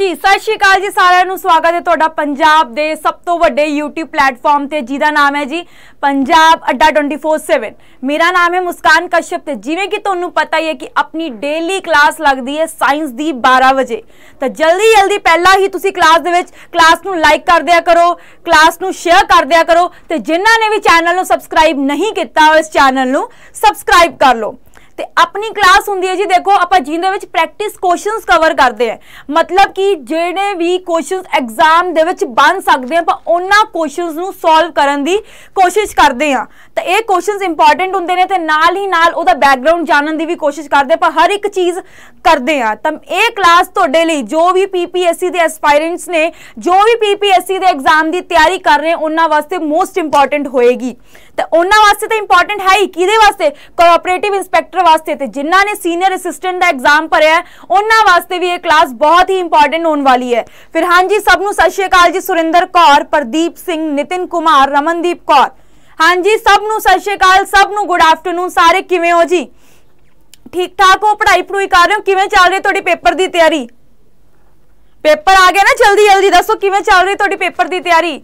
ਹਾਂਜੀ ਸਤਿ ਸ਼੍ਰੀ ਅਕਾਲ ਜੀ ਸਾਰਿਆਂ ਨੂੰ ਸਵਾਗਤ ਹੈ ਤੁਹਾਡਾ ਪੰਜਾਬ ਦੇ ਸਭ ਤੋਂ ਵੱਡੇ YouTube ਪਲੇਟਫਾਰਮ ਤੇ ਜਿਹਦਾ ਨਾਮ ਹੈ ਜੀ ਪੰਜਾਬ ਅੱਡਾ 24/7 ਮੇਰਾ ਨਾਮ ਹੈ ਮੁਸਕਾਨ ਕਸ਼ਪ ਤੇ ਜਿਵੇਂ ਕਿ ਤੁਹਾਨੂੰ ਪਤਾ ਹੀ ਹੈ ਕਿ ਆਪਣੀ ਡੇਲੀ ਕਲਾਸ ਲੱਗਦੀ ਹੈ ਸਾਇੰਸ ਦੀ 12 ਵਜੇ ਤਾਂ ਜਲਦੀ ਜਲਦੀ ਪਹਿਲਾਂ ਹੀ ਤੁਸੀਂ ਕਲਾਸ ਦੇ ਵਿੱਚ ਕਲਾਸ ਨੂੰ ਲਾਈਕ ਕਰ ਦਿਆ ਕਰੋ ਕਲਾਸ ਨੂੰ ਸ਼ੇਅਰ ਕਰ ਦਿਆ ਕਰੋ ਤੇ ਜਿਨ੍ਹਾਂ ਨੇ ਵੀ ਚੈਨਲ ਨੂੰ ਸਬਸਕ੍ਰਾਈਬ ਨਹੀਂ ਕੀਤਾ ਉਹ ਇਸ ਚੈਨਲ ਨੂੰ ਸਬਸਕ੍ਰਾਈਬ ਕਰ ਲਓ ਤੇ ਆਪਣੀ ਕਲਾਸ ਹੁੰਦੀ ਹੈ ਜੀ ਦੇਖੋ ਆਪਾਂ ਜਿੰਦੇ ਵਿੱਚ ਪ੍ਰੈਕਟਿਸ ਕੁਐਸਚਨਸ ਕਵਰ ਕਰਦੇ ਆ ਮਤਲਬ ਕਿ ਜਿਹੜੇ ਵੀ ਕੁਐਸਚਨਸ ਐਗਜ਼ਾਮ ਦੇ ਵਿੱਚ ਬਣ ਸਕਦੇ ਆ ਆਪਾਂ ਉਹਨਾਂ ਕੁਐਸਚਨਸ ਨੂੰ ਸੋਲਵ ਕਰਨ ਦੀ ਕੋਸ਼ਿਸ਼ ਕਰਦੇ ਆ ਤਾਂ ਇਹ ਕੁਐਸਚਨਸ ਇੰਪੋਰਟੈਂਟ ਹੁੰਦੇ ਨੇ ਤੇ ਨਾਲ ਹੀ ਨਾਲ ਉਹਦਾ ਬੈਕਗ੍ਰਾਉਂਡ ਜਾਣਨ ਦੀ ਵੀ ਕੋਸ਼ਿਸ਼ ਕਰਦੇ ਆਪਾਂ ਹਰ ਇੱਕ ਚੀਜ਼ ਕਰਦੇ ਆ ਤਾਂ ਇਹ ਕਲਾਸ ਤੁਹਾਡੇ ਲਈ ਜੋ ਵੀ ਪੀਪੀਐਸਸੀ ਦੇ ਐਸਪਾਇਰੈਂਟਸ ਨੇ ਜੋ ਵੀ ਪੀਪੀਐਸਸੀ ਦੇ ਐਗਜ਼ਾਮ ਦੀ ਤਿਆਰੀ ਕਰ ਰਹੇ ਉਹਨਾਂ ਵਾਸਤੇ ਮੋਸਟ ਇੰਪੋਰਟੈਂਟ ਹੋਏਗੀ ਤਾਂ ਉਹਨਾਂ ਵਾਸਤੇ ਤਾਂ ਇੰਪੋਰਟੈਂਟ ਹੈ ਹੀ ਕਿਹਦੇ ਵਾਸਤੇ ਕੋਆਪਰੇਟਿਵ ਇਨਸਪੈਕਟਰ ਵਾਸਤੇ ਤੇ ਜਿਨ੍ਹਾਂ ਨੇ ਸੀਨੀਅਰ ਅਸਿਸਟੈਂਟ ਦਾ ਐਗਜ਼ਾਮ ਭਰਿਆ ਉਹਨਾਂ ਵਾਸਤੇ ਵੀ ਇਹ ਕਲਾਸ ਬਹੁਤ ਹੀ ਇੰਪੋਰਟੈਂਟ ਹੋਣ ਵਾਲੀ ਹੈ ਫਿਰ ਹਾਂਜੀ ਸਭ ਨੂੰ ਸਤਿ ਸ਼੍ਰੀ ਅਕਾਲ ਜੀ ਸੁਰਿੰਦਰ ਕੌਰ ਪ੍ਰਦੀਪ ਸਿੰਘ ਨਿਤਿਨ ਕੁਮਾਰ ਰਮਨਦੀਪ ਕੌਰ ਹਾਂਜੀ ਸਭ ਨੂੰ ਸਤਿ ਸ਼੍ਰੀ ਅਕਾਲ ਸਭ ਨੂੰ ਗੁੱਡ ਆਫਟਰਨੂਨ ਸਾਰੇ ਕਿਵੇਂ ਹੋ ਜੀ ਠੀਕ ਠਾਕ ਹੋ ਪੜਾਈ ਪੜੂਈ ਕਰ ਰਹੇ ਹੋ ਕਿਵੇਂ ਚੱਲ ਰਹੀ ਤੁਹਾਡੀ ਪੇਪਰ ਦੀ ਤਿਆਰੀ ਪੇਪਰ ਆ ਗਿਆ ਨਾ ਜਲਦੀ ਜਲਦੀ ਦੱਸੋ ਕਿਵੇਂ ਚੱਲ ਰਹੀ ਤੁਹਾਡੀ ਪੇਪਰ ਦੀ ਤਿਆਰੀ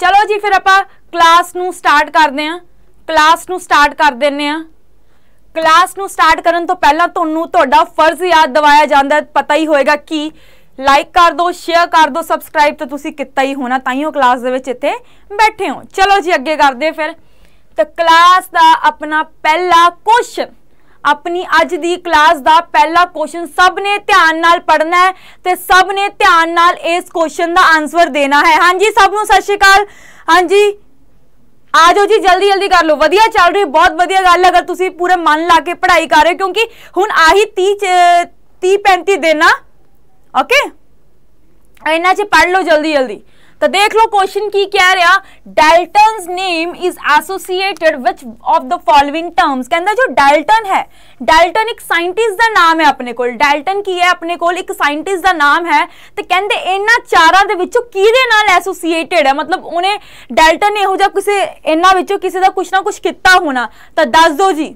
ਚਲੋ ਜੀ ਫਿਰ ਆਪਾਂ ਕਲਾਸ ਨੂੰ ਸਟਾਰਟ ਕਰਦੇ ਆਂ ਕਲਾਸ ਨੂੰ ਸਟਾਰਟ ਕਰ ਦਿੰਨੇ ਆਂ ਕਲਾਸ ਨੂੰ ਸਟਾਰਟ ਕਰਨ ਤੋਂ ਪਹਿਲਾਂ ਤੁਹਾਨੂੰ ਤੁਹਾਡਾ ਫਰਜ਼ ਯਾਦ ਦਿਵਾਇਆ ਜਾਂਦਾ ਪਤਾ ਹੀ ਹੋਏਗਾ ਕਿ ਲਾਈਕ ਕਰ ਦਿਓ ਸ਼ੇਅਰ ਕਰ ਦਿਓ ਸਬਸਕ੍ਰਾਈਬ ਤਾਂ ਤੁਸੀਂ ਕੀਤਾ ਹੀ ਹੋਣਾ ਤਾਂ ਹੀ ਉਹ ਕਲਾਸ ਦੇ ਵਿੱਚ ਇੱਥੇ ਬੈਠੇ ਹੋ ਚਲੋ ਜੀ ਅੱਗੇ ਕਰਦੇ ਫਿਰ ਤਾਂ ਕਲਾਸ ਦਾ ਆਪਣਾ ਪਹਿਲਾ ਕੁਐਸਚਨ ਆਪਣੀ ਅੱਜ ਦੀ ਕਲਾਸ ਦਾ ਪਹਿਲਾ ਕੁਐਸਚਨ ਸਭ ਨੇ ਧਿਆਨ ਨਾਲ ਪੜ੍ਹਨਾ ਹੈ ਤੇ ਸਭ ਨੇ ਧਿਆਨ ਨਾਲ ਇਸ ਕੁਐਸਚਨ ਦਾ ਆਨਸਰ ਦੇਣਾ ਹੈ ਹਾਂਜੀ ਸਭ ਨੂੰ ਸਤਿ ਸ਼੍ਰੀ ਅਕਾਲ ਹਾਂਜੀ ਆ ਜਾਓ ਜੀ ਜਲਦੀ ਜਲਦੀ ਕਰ ਲਓ ਵਧੀਆ ਚੱਲ ਰਹੀ ਬਹੁਤ ਵਧੀਆ ਗੱਲ ਅਗਰ ਤੁਸੀਂ ਪੂਰੇ ਮਨ ਲਾ ਕੇ ਪੜ੍ਹਾਈ ਕਰ ਰਹੇ ਹੋ ਕਿਉਂਕਿ ਹੁਣ ਆਹੀ 30 35 ਦਿਨ ਓਕੇ ਇਹਨਾਂ 'ਚ ਪੜ੍ਹ ਲਓ ਜਲਦੀ ਜਲਦੀ ਤਾਂ ਦੇਖ ਲਓ ਕੁਐਸਚਨ ਕੀ ਕਹਿ ਰਿਹਾ Dalton's name is associated with of the following terms ਕਹਿੰਦਾ ਜੋ ਡੈਲਟਨ ਹੈ ਡੈਲਟਨ ਇੱਕ ਸਾਇੰਟਿਸਟ ਦਾ ਨਾਮ ਹੈ ਆਪਣੇ ਕੋਲ ਡੈਲਟਨ ਕੀ ਹੈ ਆਪਣੇ ਕੋਲ ਇੱਕ ਸਾਇੰਟਿਸਟ ਦਾ ਨਾਮ ਹੈ ਤੇ ਕਹਿੰਦੇ ਇਹਨਾਂ ਚਾਰਾਂ ਦੇ ਵਿੱਚੋਂ ਕਿਹਦੇ ਨਾਲ ਐਸੋਸੀਏਟਡ ਹੈ ਮਤਲਬ ਉਹਨੇ ਡੈਲਟਨ ਇਹੋ ਜਿਹਾ ਕਿਸੇ ਇਹਨਾਂ ਵਿੱਚੋਂ ਕਿਸੇ ਦਾ ਕੁਝ ਨਾ ਕੁਝ ਕੀਤਾ ਹੋਣਾ ਤਾਂ ਦੱਸ ਦਿਓ ਜੀ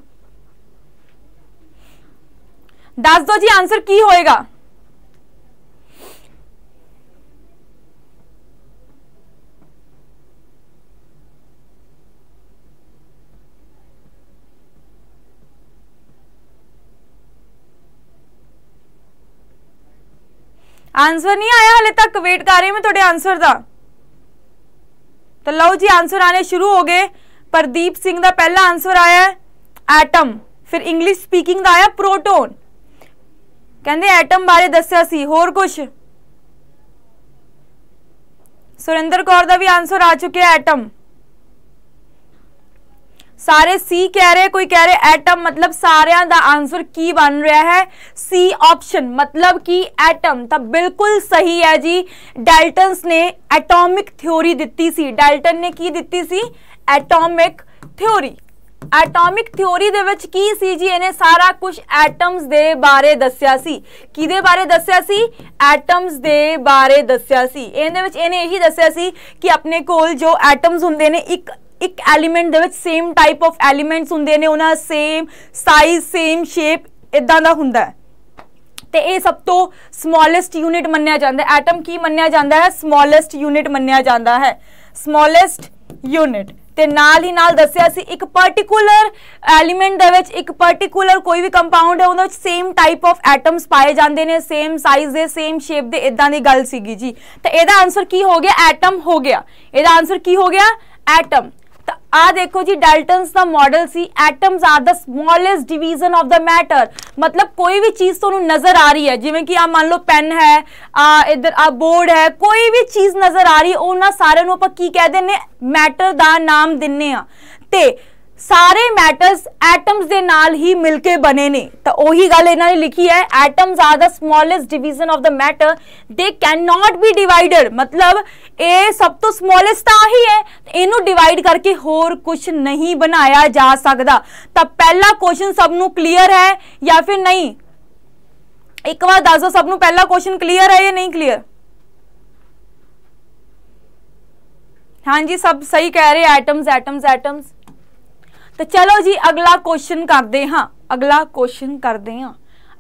ਦੱਸ ਦਿਓ ਜੀ ਆਨਸਰ ਕੀ ਹੋਏਗਾ ਆਨਸਰ ਨਹੀਂ ਆਇਆ ਹਲੇ ਤੱਕ ਵੇਟ ਕਰ ਰਹੀ ਮੈਂ ਤੁਹਾਡੇ ਆਨਸਰ ਦਾ ਤਾਂ ਲਓ ਜੀ ਆਨਸਰ ਆਨੇ ਸ਼ੁਰੂ ਹੋ ਗਏ ਪ੍ਰਦੀਪ ਸਿੰਘ ਦਾ ਪਹਿਲਾ ਆਨਸਰ ਆਇਆ ਐਟਮ ਫਿਰ ਇੰਗਲਿਸ਼ ਸਪੀਕਿੰਗ ਦਾ ਆਇਆ ਪ੍ਰੋਟੋਨ ਕਹਿੰਦੇ ਐਟਮ ਬਾਰੇ ਦੱਸਿਆ ਸੀ ਹੋਰ ਕੁਝ ਸੁਰਿੰਦਰ ਕੌਰ ਦਾ ਵੀ ਆਨਸਰ ਆ ਚੁੱਕਿਆ ਐਟਮ ਸਾਰੇ ਸੀ ਕਹਿ ਰਹੇ ਕੋਈ ਕਹਿ ਰਹੇ ਐਟਮ ਮਤਲਬ ਸਾਰਿਆਂ ਦਾ ਆਨਸਰ ਕੀ ਬਣ ਰਿਹਾ ਹੈ ਸੀ ਆਪਸ਼ਨ ਮਤਲਬ ਕਿ ਐਟਮ ਤਾਂ ਬਿਲਕੁਲ ਸਹੀ ਹੈ ਜੀ ਡਾਲਟਨਸ ਨੇ ਐਟੋਮਿਕ ਥਿਉਰੀ ਦਿੱਤੀ ਸੀ ਡਾਲਟਨ ਨੇ ਕੀ ਦਿੱਤੀ ਸੀ ਐਟੋਮਿਕ ਥਿਉਰੀ ਐਟੋਮਿਕ ਥਿਉਰੀ ਦੇ ਵਿੱਚ ਕੀ ਸੀ ਜੀ ਇਹਨੇ ਸਾਰਾ ਕੁਝ ਐਟਮਸ ਦੇ ਬਾਰੇ ਦੱਸਿਆ ਸੀ ਕਿਦੇ ਬਾਰੇ ਦੱਸਿਆ ਸੀ ਐਟਮਸ ਦੇ ਬਾਰੇ ਦੱਸਿਆ ਸੀ ਇਹਦੇ ਵਿੱਚ ਇਹਨੇ ਇਹੀ ਦੱਸਿਆ ਸੀ ਕਿ ਆਪਣੇ ਕੋਲ ਜੋ ਐਟਮਸ ਹੁੰਦੇ ਨੇ ਇੱਕ ਇੱਕ ਐਲੀਮੈਂਟ ਦੇ ਵਿੱਚ ਸੇਮ ਟਾਈਪ ਆਫ ਐਲੀਮੈਂਟਸ ਹੁੰਦੇ ਨੇ ਉਹਨਾਂ ਸੇਮ ਸਾਈਜ਼ ਸੇਮ ਸ਼ੇਪ ਇਦਾਂ ਦਾ ਹੁੰਦਾ ਤੇ ਇਹ ਸਭ ਤੋਂ ਸਮਾਲੈਸਟ ਯੂਨਿਟ ਮੰਨਿਆ ਜਾਂਦਾ ਹੈ ਐਟਮ ਕੀ ਮੰਨਿਆ ਜਾਂਦਾ ਹੈ ਸਮਾਲੈਸਟ ਯੂਨਿਟ ਮੰਨਿਆ ਜਾਂਦਾ ਹੈ ਸਮਾਲੈਸਟ ਯੂਨਿਟ ਤੇ ਨਾਲ ਹੀ ਨਾਲ ਦੱਸਿਆ ਸੀ ਇੱਕ ਪਾਰਟਿਕੂਲਰ ਐਲੀਮੈਂਟ ਦੇ ਵਿੱਚ ਇੱਕ ਪਾਰਟਿਕੂਲਰ ਕੋਈ ਵੀ ਕੰਪਾਊਂਡ ਹੈ ਉਹਦੇ ਵਿੱਚ ਸੇਮ ਟਾਈਪ ਆਫ ਐਟਮਸ ਪਾਏ ਜਾਂਦੇ ਨੇ ਸੇਮ ਸਾਈਜ਼ ਦੇ ਸੇਮ ਸ਼ੇਪ ਦੇ ਇਦਾਂ ਦੀ ਗੱਲ ਸੀਗੀ ਜੀ ਤਾਂ ਇਹਦਾ ਆਨਸਰ ਕੀ ਹੋ ਗਿਆ ਐਟਮ ਹੋ ਗਿਆ ਇਹਦਾ ਆਨਸਰ ਕੀ ਹੋ ਗਿਆ ਐਟਮ ਆ ਦੇਖੋ ਜੀ ਡਾਲਟਨਸ ਦਾ ਮਾਡਲ ਸੀ atoms are the smallest division of the matter ਮਤਲਬ ਕੋਈ ਵੀ ਚੀਜ਼ ਤੁਹਾਨੂੰ ਨਜ਼ਰ ਆ ਰਹੀ ਹੈ ਜਿਵੇਂ ਕਿ ਆ ਮੰਨ ਲਓ ਪੈਨ ਹੈ ਆ ਇਧਰ ਆ ਬੋਰਡ ਹੈ ਕੋਈ ਵੀ ਚੀਜ਼ ਨਜ਼ਰ ਆ ਰਹੀ ਉਹਨਾਂ ਸਾਰਿਆਂ ਨੂੰ ਆਪਾਂ ਕੀ ਕਹਿ ਦਿੰਨੇ ਮੈਟਰ ਦਾ ਨਾਮ ਦਿੰਨੇ ਆ ਤੇ ਸਾਰੇ ਮੈਟਰਸ ਐਟਮਸ ਦੇ ਨਾਲ ਹੀ ਮਿਲ ਕੇ ਬਣੇ ਨੇ ਤਾਂ ਉਹੀ ਗੱਲ ਇਹਨਾਂ ਨੇ ਲਿਖੀ ਹੈ atoms are the smallest division of the matter they cannot be divided ਮਤਲਬ ਇਹ ਸਭ ਤੋਂ ਸਮਾਲੈਸਟ ਤਾਂ ਹੀ ਹੈ ਇਹਨੂੰ ਡਿਵਾਈਡ ਕਰਕੇ ਹੋਰ ਕੁਝ ਨਹੀਂ ਬਣਾਇਆ ਜਾ ਸਕਦਾ ਤਾਂ ਪਹਿਲਾ ਕੁਐਸਚਨ ਸਭ ਨੂੰ ਕਲੀਅਰ ਹੈ ਜਾਂ ਫਿਰ ਨਹੀਂ ਇੱਕ ਵਾਰ ਦੱਸੋ ਸਭ ਨੂੰ ਪਹਿਲਾ ਕੁਐਸਚਨ ਕਲੀਅਰ ਹੈ ਜਾਂ ਨਹੀਂ ਕਲੀਅਰ ਹਾਂਜੀ ਸਭ ਸਹੀ ਕਹਿ ਰਹੇ ਐਟਮਸ ਐਟਮਸ ਐਟਮਸ ਤਾਂ ਚਲੋ ਜੀ ਅਗਲਾ ਕੁਐਸਚਨ ਕਰਦੇ ਹਾਂ ਅਗਲਾ ਕੁਐਸਚਨ ਕਰਦੇ ਹਾਂ